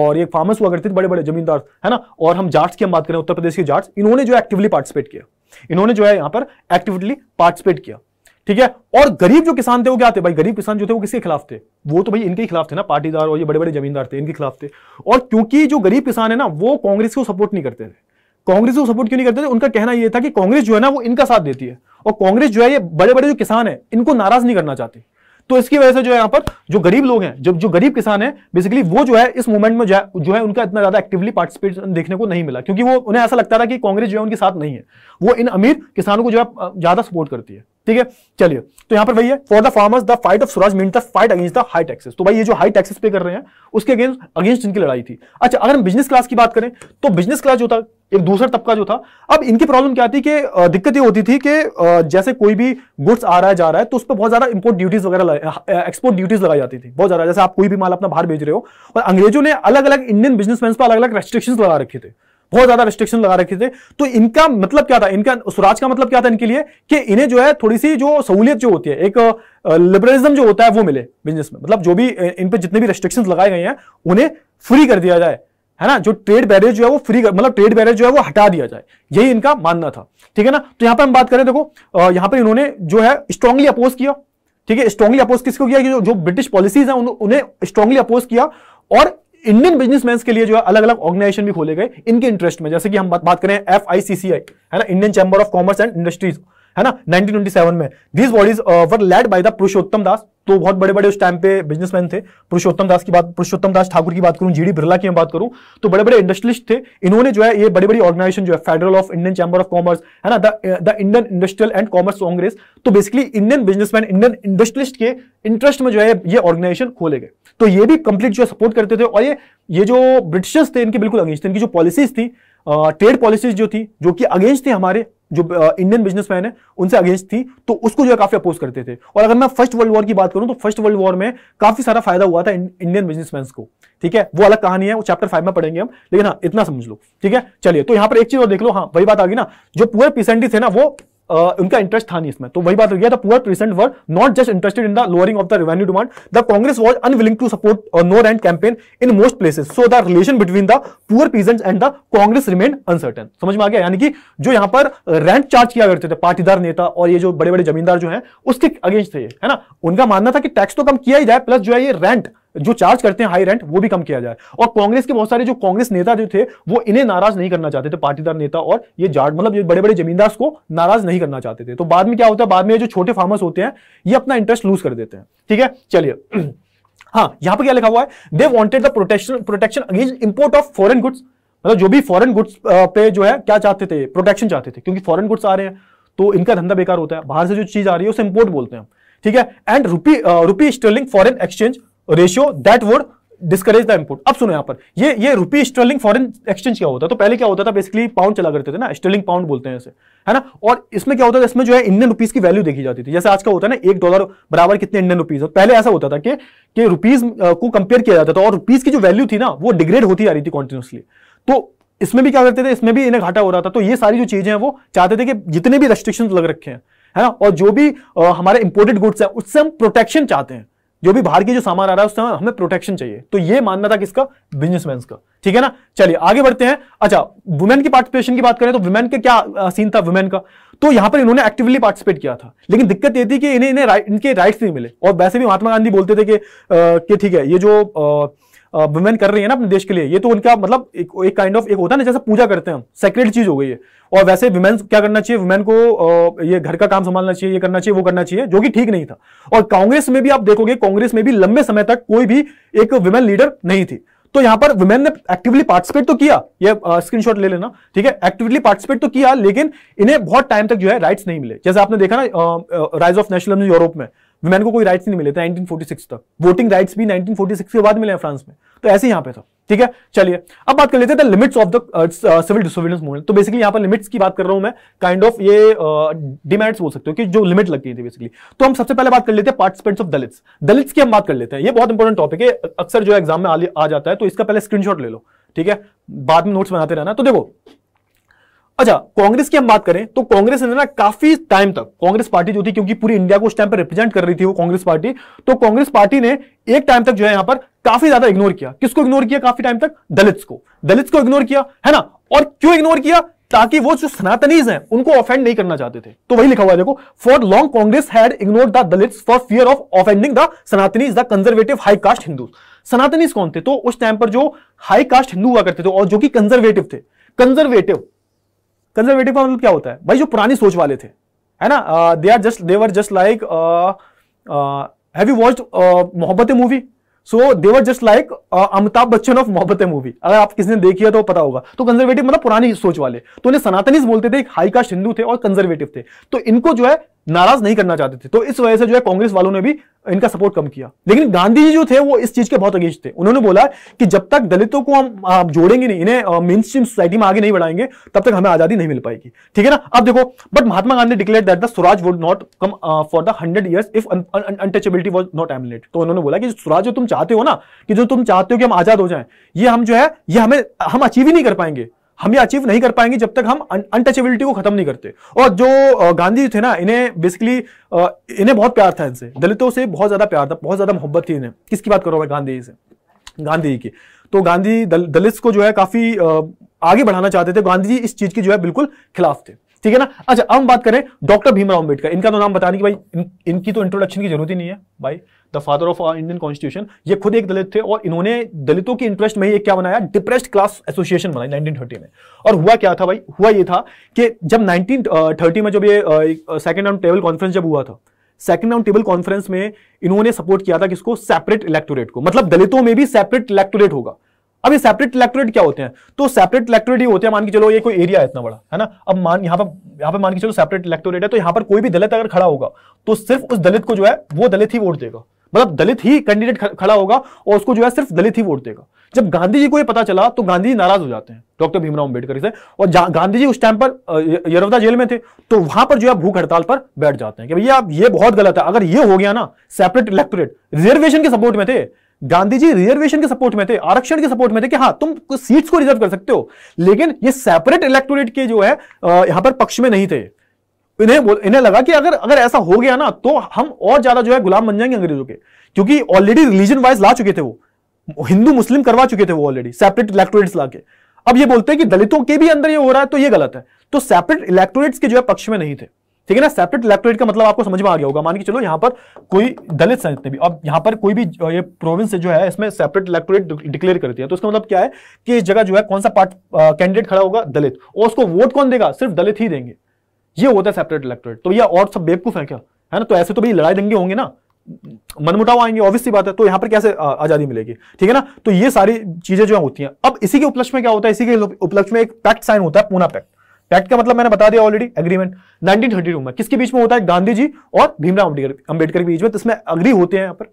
और ये फार्मर्स हुआ करते थे बड़े बड़े जमींदार है ना और हम जाट्स की हम बात करें उत्तर प्रदेश के जाट्स इन्होंने जो एक्टिवली पार्टिसिपेट किया इन्होंने जो है यहाँ पर एक्टिवली पार्टिसिपेट किया ठीक है और गरीब जो किसान थे वो क्या थे भाई गरीब किसान जो थे वो किसके खिलाफ थे वो तो भाई इनके खिलाफ थे ना पाटीदार और ये बड़े बड़े जमींदार थे इनके खिलाफ थे और क्योंकि जो गरीब किसान है ना वो कांग्रेस को सपोर्ट नहीं करते थे कांग्रेस को सपोर्ट क्यों नहीं करते थे उनका कहना यह था कि कांग्रेस जो है ना वो इनका साथ देती है और कांग्रेस जो है ये बड़े बड़े जो किसान है इनको नाराज नहीं करना चाहती तो इसकी वजह से जो है यहाँ पर जो गरीब लोग हैं जब जो गरीब किसान है बेसिकली वो जो है इस मूवमेंट में जो है जो है उनका इतना ज्यादा एक्टिवली पार्टिसिपेशन देखने को नहीं मिला क्योंकि वो उन्हें ऐसा लगता था कि कांग्रेस जो है उनके साथ नहीं है वो इन अमीर किसानों को जो है ज्यादा सपोर्ट करती है ठीक है चलिए तो यहाँ पर वही है for the farmers the fight of Swaraj mean the fight against the high taxes तो भाई ये जो हाई टैक्सेस पे कर रहे हैं उसके अगेंस्ट अगेंस्ट इनकी लड़ाई थी अच्छा अगर हम बिजनेस क्लास की बात करें तो बिजनेस क्लास जो था एक दूसरा तबका जो था अब इनकी प्रॉब्लम क्या थी कि दिक्कत ये होती थी कि जैसे कोई भी गुड्स आ रहा है जा रहा है तो उस पर बहुत ज्यादा इंपोर्ट ड्यूटीज वगैरह एक्सपोर्ट ड्यूटीज लगाई जाती थी बहुत ज्यादा जैसे आप कोई भी माल अपना बाहर भेज रहे हो और अंग्रेजों ने अलग अलग इंडियन बिजनेसमैन पर अलग अलग रेस्ट्रिक्शन लगा रखे थे बहुत ज्यादा रिस्ट्रिक्शन लगा रखे थे तो इनका मतलब क्या था इनका स्वराज का मतलब क्या था इनके लिए कि इन्हें जो है थोड़ी सी जो सहूलियत जो होती है एक लिबरलिज्म जो होता है वो मिले बिजनेस में मतलब जो भी इन पर जितने भी रिस्ट्रिक्शन लगाए गए हैं उन्हें फ्री कर दिया जाए है ना जो ट्रेड बैरियर जो है वो फ्री मतलब ट्रेड बैरियर जो है वो हटा दिया जाए यही इनका मानना था ठीक है ना तो यहां पर हम बात करें देखो यहां पर इन्होंने जो है स्ट्रांगली अपोज किया ठीक है स्ट्रांगली अपोज किसको किया कि जो, जो ब्रिटिश पॉलिसीज हैं उन्हें स्ट्रांगली अपोज किया और इंडियन बिजनेसमैन के लिए जो है अलग अलग ऑर्गेनाइजेशन भी खोले गए इनके इंटरेस्ट में जैसे कि हम बात करें एफ है ना Indian chamber of commerce and industries है ना 1927 में this bodies were led by the Purushottam Das तो बहुत बड़े बड़े उस टाइम पे बिजनेसमैन थे पुरुषोत्तम दास की बात पुरुषोत्तम दास ठाकुर की बात करूं जीडी बिरला की मैं बात करूं तो बड़े बड़े इंडस्ट्रियलिस्ट थे इन्होंने जो है ये बड़ी बड़ी ऑर्गेनाइजेशन जो है federal of Indian chamber of commerce है ना the Indian industrial and commerce Congress तो basically Indian businessman Indian industrialist के इंटरेस्ट में जो है ये ऑर्गेनाइजेशन खोले गए तो ये भी कंप्लीट जो है सपोर्ट करते थे और ये ये जो ब्रिटिशर्स थे इनके बिल्कुल अगेंस्ट थे इनकी जो पॉलिसीज थी ट्रेड uh, पॉलिसीज जो थी जो कि अगेंस्ट थे हमारे जो इंडियन बिजनेसमैन है उनसे अगेंस्ट थी तो उसको जो है काफी अपोज करते थे और अगर मैं फर्स्ट वर्ल्ड वॉर की बात करूं तो फर्स्ट वर्ल्ड वॉर में काफी सारा फायदा हुआ था इंडियन बिजनेसमैन को ठीक है वो अलग कहानी है वो चैप्टर फाइव में पढ़ेंगे हम लेकिन हाँ इतना समझ लो ठीक है चलिए तो यहां पर एक चीज और देख लो हाँ वही बात आ गई ना जो पूरे पीसेंटी थे ना वो उनका इंटरेस्ट था नहीं इसमें तो वही बात हो गया था poor peasants were not just interested in the lowering of the revenue demand the Congress was unwilling to support no rent campaign in most places so the relation between the poor peasant and the Congress remain uncertain समझ में आ गया यानी कि जो यहां पर rent charge किया करते थे पाटीदार नेता और ये जो बड़े बड़े जमींदार जो है उसके अगेंस्ट थे है ना उनका मानना था कि टैक्स तो कम किया ही जाए प्लस जो है ये रेंट जो चार्ज करते हैं हाई रेंट वो भी कम किया जाए और कांग्रेस के बहुत सारे जो कांग्रेस नेता जो थे वो इन्हें नाराज नहीं करना चाहते थे पार्टीदार नेता और ये जाट मतलब ये बड़े बड़े जमींदार को नाराज नहीं करना चाहते थे तो बाद में क्या होता है बाद में जो छोटे फार्मर्स होते हैं ये अपना इंटरेस्ट लूज कर देते हैं ठीक है चलिए हाँ यहां पर क्या लिखा हुआ है they wanted the protection protection against import of foreign goods मतलब जो भी फॉरन गुड्स पे जो है क्या चाहते थे प्रोटेक्शन चाहते थे क्योंकि फॉरन गुड्स आ रहे हैं तो इनका धंधा बेकार होता है बाहर से जो चीज आ रही है उसे इंपोर्ट बोलते हैं ठीक है and rupee rupee sterling foreign exchange ratio that would discourage the input अब सुनो यहां पर ये ये रुपी स्टर्लिंग फॉरेन एक्सचेंज क्या होता है तो पहले क्या होता था बेसिकली पाउंड चला करते थे ना स्टर्लिंग पाउंड बोलते हैं इसे है ना और इसमें क्या होता था इसमें जो है इंडियन रुपीज की वैल्यू देखी जाती थी जैसे आज का होता है ना एक डॉलर बराबर कितने इंडियन रुपीज पहले ऐसा होता था कि, कि रुपीज को कंपेयर किया जाता था और रुपीज की जो वैल्यू थी ना वो डिग्रेड होती जा रही थी कॉन्टिन्यूसली तो इसमें भी क्या करते थे इसमें भी इन्हें घाटा हो रहा था तो ये सारी जो चीजें हैं वो चाहते थे कि जितने भी रेस्ट्रिक्शन लग रखे हैं है ना और जो भी हमारे इंपोर्टेड गुड्स हैं उससे हम प्रोटेक्शन चाहते हैं जो भी बाहर की जो सामान आ रहा है उससे हमें प्रोटेक्शन चाहिए तो ये मानना था किसका बिजनेसमैन का ठीक है ना चलिए आगे बढ़ते हैं अच्छा वुमेन की पार्टिसिपेशन की बात करें तो वुमेन के क्या सीन था वुमेन का तो यहां पर इन्होंने एक्टिवली पार्टिसिपेट किया था लेकिन दिक्कत ये थी कि इन्हें इन्हें राइट, इनके राइट्स नहीं मिले और वैसे भी महात्मा गांधी बोलते थे कि ठीक है ये जो आ, वुमेन कर रही है ना अपने देश के लिए ये तो उनका मतलब एक, एक काइंड ऑफ एक होता है ना जैसे पूजा करते हैं हम सेक्रेट चीज हो गई है और वैसे वुमेन क्या करना चाहिए वुमेन को ये घर का काम संभालना चाहिए ये करना चाहिए वो करना चाहिए जो कि ठीक नहीं था और कांग्रेस में भी आप देखोगे कांग्रेस में भी लंबे समय तक कोई भी एक वुमेन लीडर नहीं थी तो यहां पर वुमेन ने एक्टिवली पार्टिसिपेट तो किया ये स्क्रीनशॉट ले लेना ठीक है एक्टिवली पार्टिसिपेट तो किया लेकिन इन्हें बहुत टाइम तक जो है राइट्स नहीं मिले जैसे आपने देखा ना राइज ऑफ नेशनल यूरोप में वुमेन को कोई राइट्स नहीं मिले थे 1946 तक वोटिंग राइट्स भी 1946 के बाद मिले हैं फ्रांस में तो ऐसे यहाँ पे था ठीक है चलिए अब बात कर लेते हैं limits of the civil disobedience movement तो बेसिकली यहाँ पर लिमिट्स की बात कर रहा हूं मैं काइंड ऑफ ये डिमेरिट्स uh, बोल सकते हो कि जो लिमिट लग गई थी बेसिकली तो हम सबसे पहले बात कर लेते हैं पार्टिसिपेंट्स ऑफ दलित्स दलित्स की हम बात कर लेते हैं ये बहुत इंपॉर्टेंट टॉपिक है अक्सर जो एग्जाम में आ जाता है तो इसका पहले स्क्रीनशॉट ले लो ठीक है बाद में नोट्स बनाते रहना तो देखो अच्छा कांग्रेस की हम बात करें तो कांग्रेस ने ना काफी टाइम तक कांग्रेस पार्टी जो थी क्योंकि पूरी इंडिया को उस टाइम पर रिप्रेजेंट कर रही थी वो कांग्रेस पार्टी तो कांग्रेस पार्टी ने एक टाइम तक जो है यहां पर काफी ज्यादा इग्नोर किया किसको इग्नोर किया काफी टाइम तक दलित को दलित को इग्नोर किया है ना और क्यों इग्नोर किया ताकि वो जो सनातनीज हैं उनको ऑफेंड नहीं करना चाहते थे तो वही लिखा हुआ देखो for long Congress had ignore the Dalit for fear of offending the Sanatanis the conservative high caste Hindu Sanatanis कौन थे तो उस टाइम पर जो हाई कास्ट हिंदू हुआ करते थे और जो कि कंजर्वेटिव थे कंजर्वेटिव कंजर्वेटिव का मतलब क्या होता है भाई जो पुरानी सोच वाले थे है ना they are just they were just like have you watch Mohabbat movie so they were just like Amitabh Bachchan of Mohabbat movie अगर आप किसी ने देखी है तो पता होगा तो कंजर्वेटिव मतलब पुरानी सोच वाले तो उन्हें सनातनीस बोलते थे एक हाई कास्ट हिंदू थे और कंजर्वेटिव थे तो इनको जो है नाराज नहीं करना चाहते थे तो इस वजह से जो है कांग्रेस वालों ने भी इनका सपोर्ट कम किया लेकिन गांधी जी जो थे वो इस चीज के बहुत अगेंस्ट थे उन्होंने बोला कि जब तक दलितों को हम आप जोड़ेंगे नहीं इन्हें मेन स्ट्रीम सोसाइटी में आगे नहीं बढ़ाएंगे तब तक हमें आजादी नहीं मिल पाएगी ठीक है ना अब देखो but Mahatma Gandhi declare that the Swaraj would not come for the hundred years if untouchability was not eliminate तो उन्होंने बोला कि स्वराज जो तुम चाहते हो ना कि जो तुम चाहते हो कि हम आजाद हो जाए ये हम जो है ये हमें हम अचीव ही नहीं कर पाएंगे हम ये अचीव नहीं कर पाएंगे जब तक हम अनटचेबिलिटी को खत्म नहीं करते और जो गांधी थे ना इन्हें बेसिकली इन्हें बहुत प्यार था इनसे दलितों से बहुत ज्यादा प्यार था बहुत ज्यादा मोहब्बत थी इन्हें किसकी बात करो मैं गांधी से गांधी जी की तो गांधी दल, दलित को जो है काफी आगे बढ़ाना चाहते थे गांधी जी इस चीज की जो है बिल्कुल खिलाफ थे ठीक है ना अच्छा अब हम बात करें डॉक्टर भीमराव अंबेडकर इनका तो नाम बताने की भाई इन, इनकी तो इंट्रोडक्शन की जरूरत ही नहीं है भाई the father of Indian constitution ये खुद एक दलित थे और इन्होंने दलितों के इंटरेस्ट में ये क्या बनाया डिप्रेस्ड क्लास एसोसिएशन बनाई 1930 में और हुआ क्या था भाई हुआ ये था कि जब 1930 में जब ये सेकेंड राउंड टेबल कॉन्फ्रेंस जब हुआ था सेकंड राउंड टेबल कॉन्फ्रेंस में इन्होंने सपोर्ट किया था किसको सेपरेट इलेक्टोरेट को मतलब दलितों में भी सेपरेट इलेक्टोरेट होगा अब ये सेपरेट इलेक्टोरेट क्या होते हैं तो सेपरेट इलेक्टोरेट ही होते हैं मान के चलो ये कोई एरिया है इतना बड़ा है ना अब मान यहाँ पर यहाँ पर मान के चलो सेपरेट इलेक्टोरेट है तो यहाँ पर कोई भी दलित अगर खड़ा होगा तो सिर्फ उस दलित को जो है वो दलित ही वोट देगा मतलब दलित ही कैंडिडेट खड़ा होगा और उसको जो है सिर्फ दलित ही वोट देगा जब गांधी जी को ये पता चला तो गांधी जी नाराज हो जाते हैं डॉक्टर भीमराव अंबेडकर से और गांधी जी उस टाइम पर यरवदा जेल में थे तो वहां पर जो है भूख हड़ताल पर बैठ जाते हैं कि भैया आप ये बहुत गलत है अगर ये हो गया ना सेपरेट इलेक्टोरेट रिजर्वेशन के सपोर्ट में थे गांधी जी रिजर्वेशन के सपोर्ट में थे आरक्षण के सपोर्ट में थे कि हाँ तुम सीट्स को रिजर्व कर सकते हो लेकिन ये सेपरेट इलेक्टोरेट के जो है यहां पर पक्ष में नहीं थे तो इन्हें इन्हें लगा कि अगर अगर ऐसा हो गया ना तो हम और ज्यादा जो है गुलाम बन जाएंगे अंग्रेजों के क्योंकि ऑलरेडी रिलीजन वाइज ला चुके थे वो हिंदू मुस्लिम करवा चुके थे वो ऑलरेडी सेपरेट इलेक्टोरेट्स ला के अब ये बोलते हैं कि दलितों के भी अंदर ये हो रहा है तो ये गलत है तो सेपरेट इलेक्टोरेट्स के जो है पक्ष में नहीं थे ठीक है ना सेपरेट इलेक्टोरेट का मतलब आपको समझ में आ गया होगा मान के चलो यहां पर कोई दलित संयुक्त भी अब यहां पर कोई भी ये प्रोविंस जो है इसमें सेपरेट इलेक्टोरेट डिक्लेयर करती है तो उसका मतलब क्या है कि इस जगह जो है कौन सा पार्ट कैंडिडेट खड़ा होगा दलित और उसको वोट कौन देगा सिर्फ दलित ही देंगे ये होता है सेपरेट इलेक्ट्रेट तो यह और सब बेवकूफ है क्या है ना तो ऐसे तो भाई लड़ाई दंगे होंगे ना मनमुटाव आएंगे ऑब्वियसली बात है तो यहां पर कैसे आजादी मिलेगी ठीक है ना तो ये सारी चीजें जो होती हैं अब इसी के उपलक्ष में क्या होता है इसी के उपलक्ष में एक पैक्ट साइन होता है पूना पैक्ट पैक्ट का मतलब मैंने बता दिया ऑलरेडी एग्रीमेंट टू में किसके बीच में होता है गांधी जी और भीमराव अंबेडकर के बीच में तो इसमें अग्री होते हैं यहाँ पर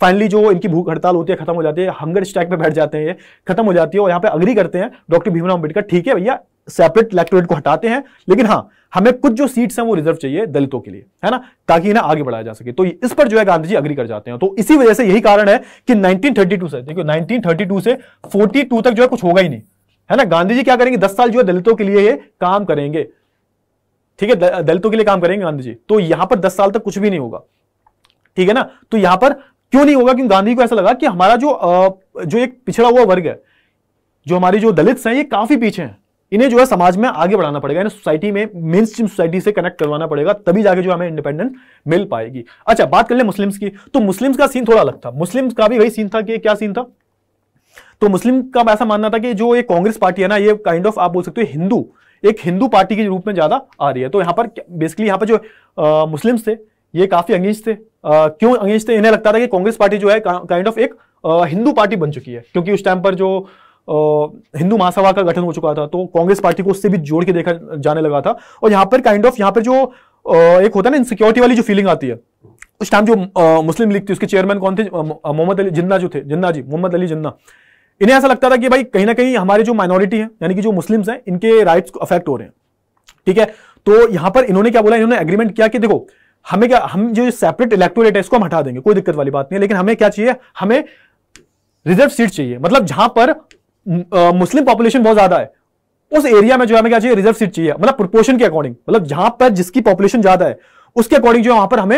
फाइनली जो इनकी भूख हड़ताल होती है खत्म हो जाती है हंगर स्ट्राइक पे बैठ जाते हैं ये खत्म हो जाती है और यहाँ पे अग्री करते हैं डॉक्टर भीमराव अंबेडकर ठीक है भैया सेपरेट इलेक्टोरेट को हटाते हैं लेकिन हाँ हमें कुछ जो सीट्स हैं वो रिजर्व चाहिए दलितों के लिए है ना ताकि इन्हें आगे बढ़ाया जा सके तो इस पर जो है गांधी जी अग्री कर जाते हैं तो इसी वजह से यही कारण है कि 1932 से देखिए 1932 से 42 तक जो है कुछ होगा ही नहीं है ना गांधी जी क्या करेंगे दस साल जो है दलितों के लिए ये काम करेंगे ठीक है दलितों के लिए काम करेंगे गांधी जी तो यहां पर दस साल तक कुछ भी नहीं होगा ठीक है ना तो यहां पर क्यों नहीं होगा क्योंकि गांधी को ऐसा लगा कि हमारा जो जो एक पिछड़ा हुआ वर्ग है जो हमारी जो दलित है ये काफी पीछे हैं इन्हें जो है समाज में आगे बढ़ाना पड़ेगा इन्हें सोसाइटी में मेन स्ट्रीम सोसाइटी से कनेक्ट करवाना पड़ेगा तभी जाके जो हमें इंडिपेंडेंस मिल पाएगी अच्छा बात कर ले मुस्लिम्स की तो मुस्लिम्स का सीन थोड़ा अलग था मुस्लिम्स का भी वही सीन था कि क्या सीन था तो मुस्लिम का ऐसा मानना था कि जो ये कांग्रेस पार्टी है ना ये काइंड ऑफ आप बोल सकते हो हिंदू एक हिंदू पार्टी के रूप में ज्यादा आ रही है तो यहां पर बेसिकली यहां पर जो आ, मुस्लिम्स थे ये काफी अंगेज थे आ, क्यों अंगेज थे इन्हें लगता था कि कांग्रेस पार्टी जो है काइंड ऑफ एक हिंदू पार्टी बन चुकी है क्योंकि उस टाइम पर जो हिंदू महासभा का गठन हो चुका था तो कांग्रेस पार्टी को उससे भी जोड़ के देखा जाने लगा था और यहाँ पर काइंड ऑफ यहाँ पर जो एक होता है ना इनसिक्योरिटी वाली जो फीलिंग आती है उस टाइम जो मुस्लिम लीग थी उसके चेयरमैन कौन थे मोहम्मद अली जिन्ना जो थे जिन्ना जी मोहम्मद अली जिन्ना इन्हें ऐसा लगता था कि भाई कहीं ना कहीं हमारे जो माइनॉरिटी है यानी कि जो मुस्लिम्स हैं इनके राइट्स को अफेक्ट हो रहे हैं ठीक है तो यहां पर इन्होंने क्या बोला इन्होंने एग्रीमेंट किया कि देखो हमें क्या हम जो सेपरेट इलेक्टोरेट है इसको हम हटा देंगे कोई दिक्कत वाली बात नहीं है लेकिन हमें क्या चाहिए हमें रिजर्व सीट चाहिए मतलब जहां पर মুসলিম পপুলেশন বহুত জাদা হস উস এরিয়া মে জো হমে ক্যা চাই রিজার্ভ সিট চাই হ মানে প্রপোর্শন কে अकॉर्डिंग मतलब জহা পর জিসকি পপুলেশন জাদা হ উস কে अकॉर्डिंग জো হ ওয়হা পর হমে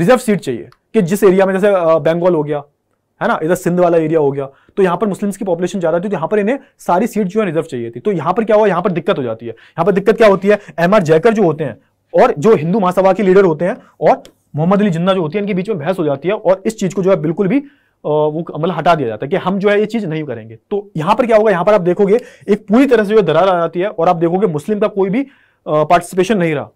রিজার্ভ সিট চাই হ কি জিস এরিয়া মে দসে বেঙ্গল হো গয়া হনা ইস সিন্ধ ওয়ালা এরিয়া হো গয়া তো ইয়হা পর মুসলিমস কি পপুলেশন জাদা থি তো ইয়হা পর ইনহে ساری সিট জো হ রিজার্ভ চাই হতি তো ইয়হা পর কিয়া হো ইয়হা পর दिक्कत হো jati হ ইয়হা পর दिक्कत কিয়া হতি হ এমআর জেকার জো হোতে হ অর জো হিন্দু महासभा কি লিডার হোতে হ অর মোহাম্মদ আলী জিন্নাহ জো হোতি হ ইন কি বিচ মে बहस হো jati হ অর ইস চিজ কো জো হ বিলকুল ভি वो मतलब हटा दिया जाता है कि हम जो है ये चीज नहीं करेंगे तो यहां पर क्या होगा यहाँ पर आप देखोगे एक पूरी तरह से जो दरार आ जाती है और आप देखोगे मुस्लिम का कोई भी पार्टिसिपेशन नहीं रहा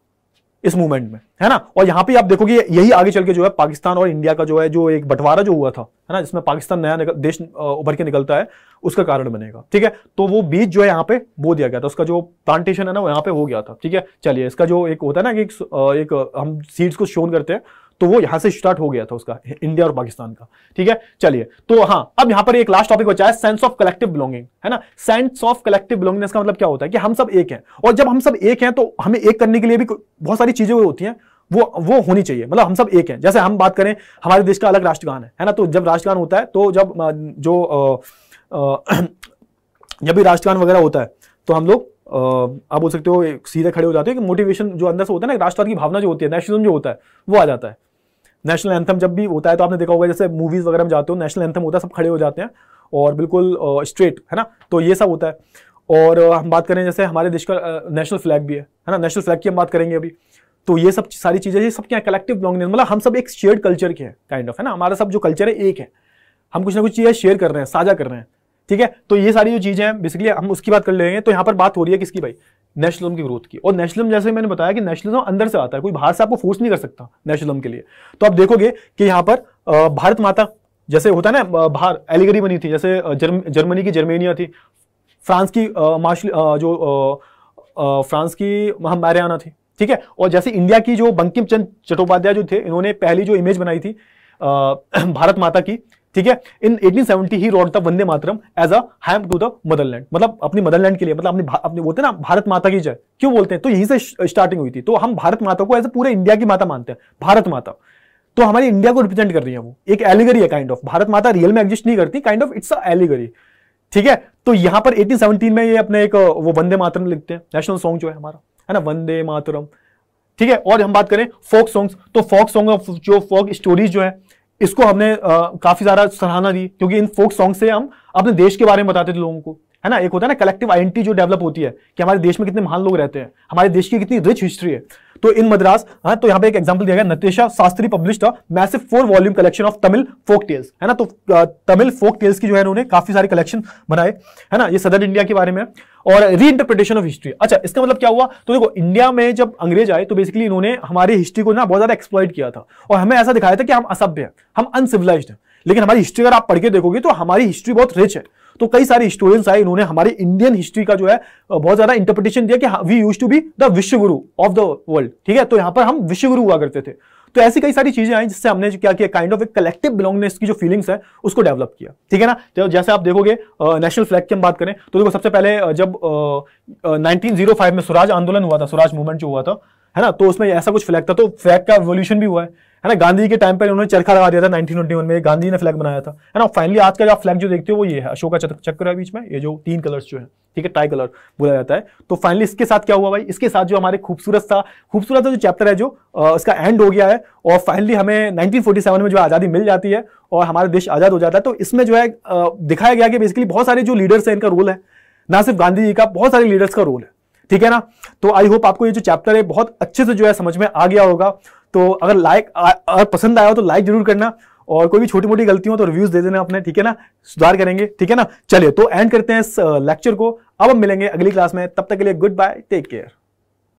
इस मूवमेंट में है ना और यहाँ पे आप देखोगे यही आगे चल के जो है पाकिस्तान और इंडिया का जो है जो एक बंटवारा जो हुआ था है ना जिसमें पाकिस्तान नया देश उभर के निकलता है उसका कारण बनेगा ठीक है तो वो बीज जो है यहाँ पे बो दिया गया था उसका जो प्लांटेशन है ना वो यहाँ पे हो गया था ठीक है चलिए इसका जो एक होता है ना कि एक, एक हम सीड्स को शोन करते हैं तो वो यहां से स्टार्ट हो गया था उसका इंडिया और पाकिस्तान का ठीक है चलिए तो हाँ अब यहां पर एक लास्ट टॉपिक बचा है सेंस ऑफ कलेक्टिव बिलोंगिंग है ना सेंस ऑफ कलेक्टिव बिलोंगिंग का मतलब क्या होता है कि हम सब एक हैं और जब हम सब एक हैं तो हमें एक करने के लिए भी बहुत सारी चीजें होती हैं वो वो होनी चाहिए मतलब हम सब एक हैं जैसे हम बात करें हमारे देश का अलग राष्ट्रगान है है ना तो जब राष्ट्रगान होता है तो जब जो जब भी राष्ट्रगान वगैरह होता है तो हम लोग आप बोल सकते हो सीधे खड़े हो जाते हैं कि मोटिवेशन जो अंदर से होता है ना राष्ट्रवाद की भावना जो होती है नेशनलिज्म जो होता है वो आ जाता है नेशनल एंथम जब भी होता है तो आपने देखा होगा जैसे मूवीज वगैरह में जाते हो नेशनल एंथम होता है सब खड़े हो जाते हैं और बिल्कुल स्ट्रेट है ना तो ये सब होता है और हम बात करें जैसे हमारे देश का नेशनल फ्लैग भी है है ना नेशनल फ्लैग की हम बात करेंगे अभी तो ये सब सारी चीज़ें ये सब क्या कलेक्टिव बिलोंगनेस मतलब हम सब एक शेयर्ड कल्चर के हैं काइंड ऑफ है ना हमारा सब जो कल्चर है एक है हम कुछ ना कुछ चीज़ें शेयर कर रहे हैं साझा कर रहे हैं ठीक है तो ये सारी जो चीजें हैं बेसिकली हम उसकी बात कर लेंगे तो यहाँ पर बात हो रही है किसकी भाई नेशनलिज्म की ग्रोथ की और नेशनलिज्म जैसे मैंने बताया कि नेशनलिज्म अंदर से आता है कोई बाहर से आपको फोर्स नहीं कर सकता नेशनलिज्म के लिए तो आप देखोगे कि यहाँ पर भारत माता जैसे होता है ना बाहर एलिगरी बनी थी जैसे जर्म, जर्मनी की जर्मेनिया थी फ्रांस की मार्शल जो आ, फ्रांस की महामारियाना थी ठीक है और जैसे इंडिया की जो बंकिम चंद चट्टोपाध्याय जो थे इन्होंने पहली जो इमेज बनाई थी आ, भारत माता की ठीक है इन 1870 ही रोड था Vande Mataram as a hymn to the motherland मतलब अपनी मदरलैंड के लिए मतलब अपने अपने बोलते हैं ना भारत माता की जय क्यों बोलते हैं तो यहीं से स्टार्टिंग हुई थी तो हम भारत माता को एज पूरे इंडिया की माता मानते हैं भारत माता तो हमारी इंडिया को रिप्रेजेंट कर रही है वो एक एलिगरी है काइंड ऑफ भारत माता रियल में एग्जिस्ट नहीं करती kind of it's a allegory ठीक है तो यहां पर 1817 में ये अपने एक वो वंदे मातरम लिखते हैं नेशनल सॉन्ग जो है हमारा है ना वंदे मातरम ठीक है और हम बात करें फोक सॉन्ग्स तो फोक सॉन्ग जो फोक स्टोरीज जो है इसको हमने काफी ज्यादा सराहना दी क्योंकि इन फोक सॉन्ग से हम अपने देश के बारे में बताते थे लोगों को है ना एक होता है ना कलेक्टिव आइडेंटिटी जो डेवलप होती है कि हमारे देश में कितने महान लोग रहते हैं हमारे देश की कितनी रिच हिस्ट्री है तो इन मद्रास हाँ तो यहाँ पे एक एग्जाम्पल दिया गया नतेशा शास्त्री पब्लिश था massive four volume collection of Tamil folk tales है ना तो तमिल फोक टेल्स की जो है उन्होंने काफी सारे कलेक्शन बनाए है ना ये सदर इंडिया के बारे में और री इंटरप्रिटेशन ऑफ हिस्ट्री अच्छा इसका मतलब क्या हुआ तो देखो इंडिया में जब अंग्रेज आए तो बेसिकली इन्होंने हमारी हिस्ट्री को ना बहुत ज्यादा एक्सप्लॉइट किया था और हमें ऐसा दिखाया था कि हम असभ्य हैं हम अनसिविलाइज्ड हैं लेकिन हमारी हिस्ट्री अगर आप पढ़ के देखोगे तो हमारी हिस्ट्री बहुत रिच है तो कई सारे स्टूडेंट्स आए इन्होंने हमारे इंडियन हिस्ट्री का जो है बहुत ज्यादा इंटरप्रिटेशन दिया कि we use to be the Vishwaguru of the world ठीक है तो यहां पर हम विश्वगुरु हुआ करते थे तो ऐसी कई सारी चीजें आई जिससे हमने क्या किया काइंड ऑफ एक कलेक्टिव बिलोंगनेस की जो फीलिंग्स है उसको डेवलप किया ठीक है ना तो जैसे आप देखोगे नेशनल फ्लैग की हम बात करें तो देखो सबसे पहले जब नाइनटीन जीरो फाइव में स्वराज आंदोलन हुआ था स्वराज मूवमेंट जो हुआ था है ना तो उसमें ऐसा कुछ फ्लैग था तो फ्लैग का एवोल्यूशन भी हुआ है है ना गांधी के टाइम पर उन्होंने चरखा लगा दिया था नाइनटीन में गांधी ने फ्लैग बनाया था है ना फाइनली आज का जो फ्लैग जो देखते हो वो ये है अशोका चक्र है बीच में ये जो तीन कलर्स जो है ठीक है टाई कलर बोला जाता है तो फाइनली इसके साथ क्या हुआ भाई इसके साथ जो हमारे खूबसूरत था खूबसूरत जो चैप्टर है जो इसका एंड हो गया है और फाइनली हमें नाइनटीन में जो आज़ादी मिल जाती है और हमारा देश आज़ाद हो जाता है तो इसमें जो है दिखाया गया कि बेसिकली बहुत सारे जो लीडर्स हैं इनका रोल है ना सिर्फ गांधी जी का बहुत सारे लीडर्स का रोल है ठीक है ना तो आई होप आपको ये जो चैप्टर है बहुत अच्छे से जो है समझ में आ गया होगा तो अगर लाइक अगर पसंद आया हो तो लाइक जरूर करना और कोई भी छोटी मोटी गलती हो तो रिव्यूज दे देना अपने ठीक है ना सुधार करेंगे ठीक है ना चलिए तो एंड करते हैं इस लेक्चर को अब हम मिलेंगे अगली क्लास में तब तक के लिए गुड बाय टेक केयर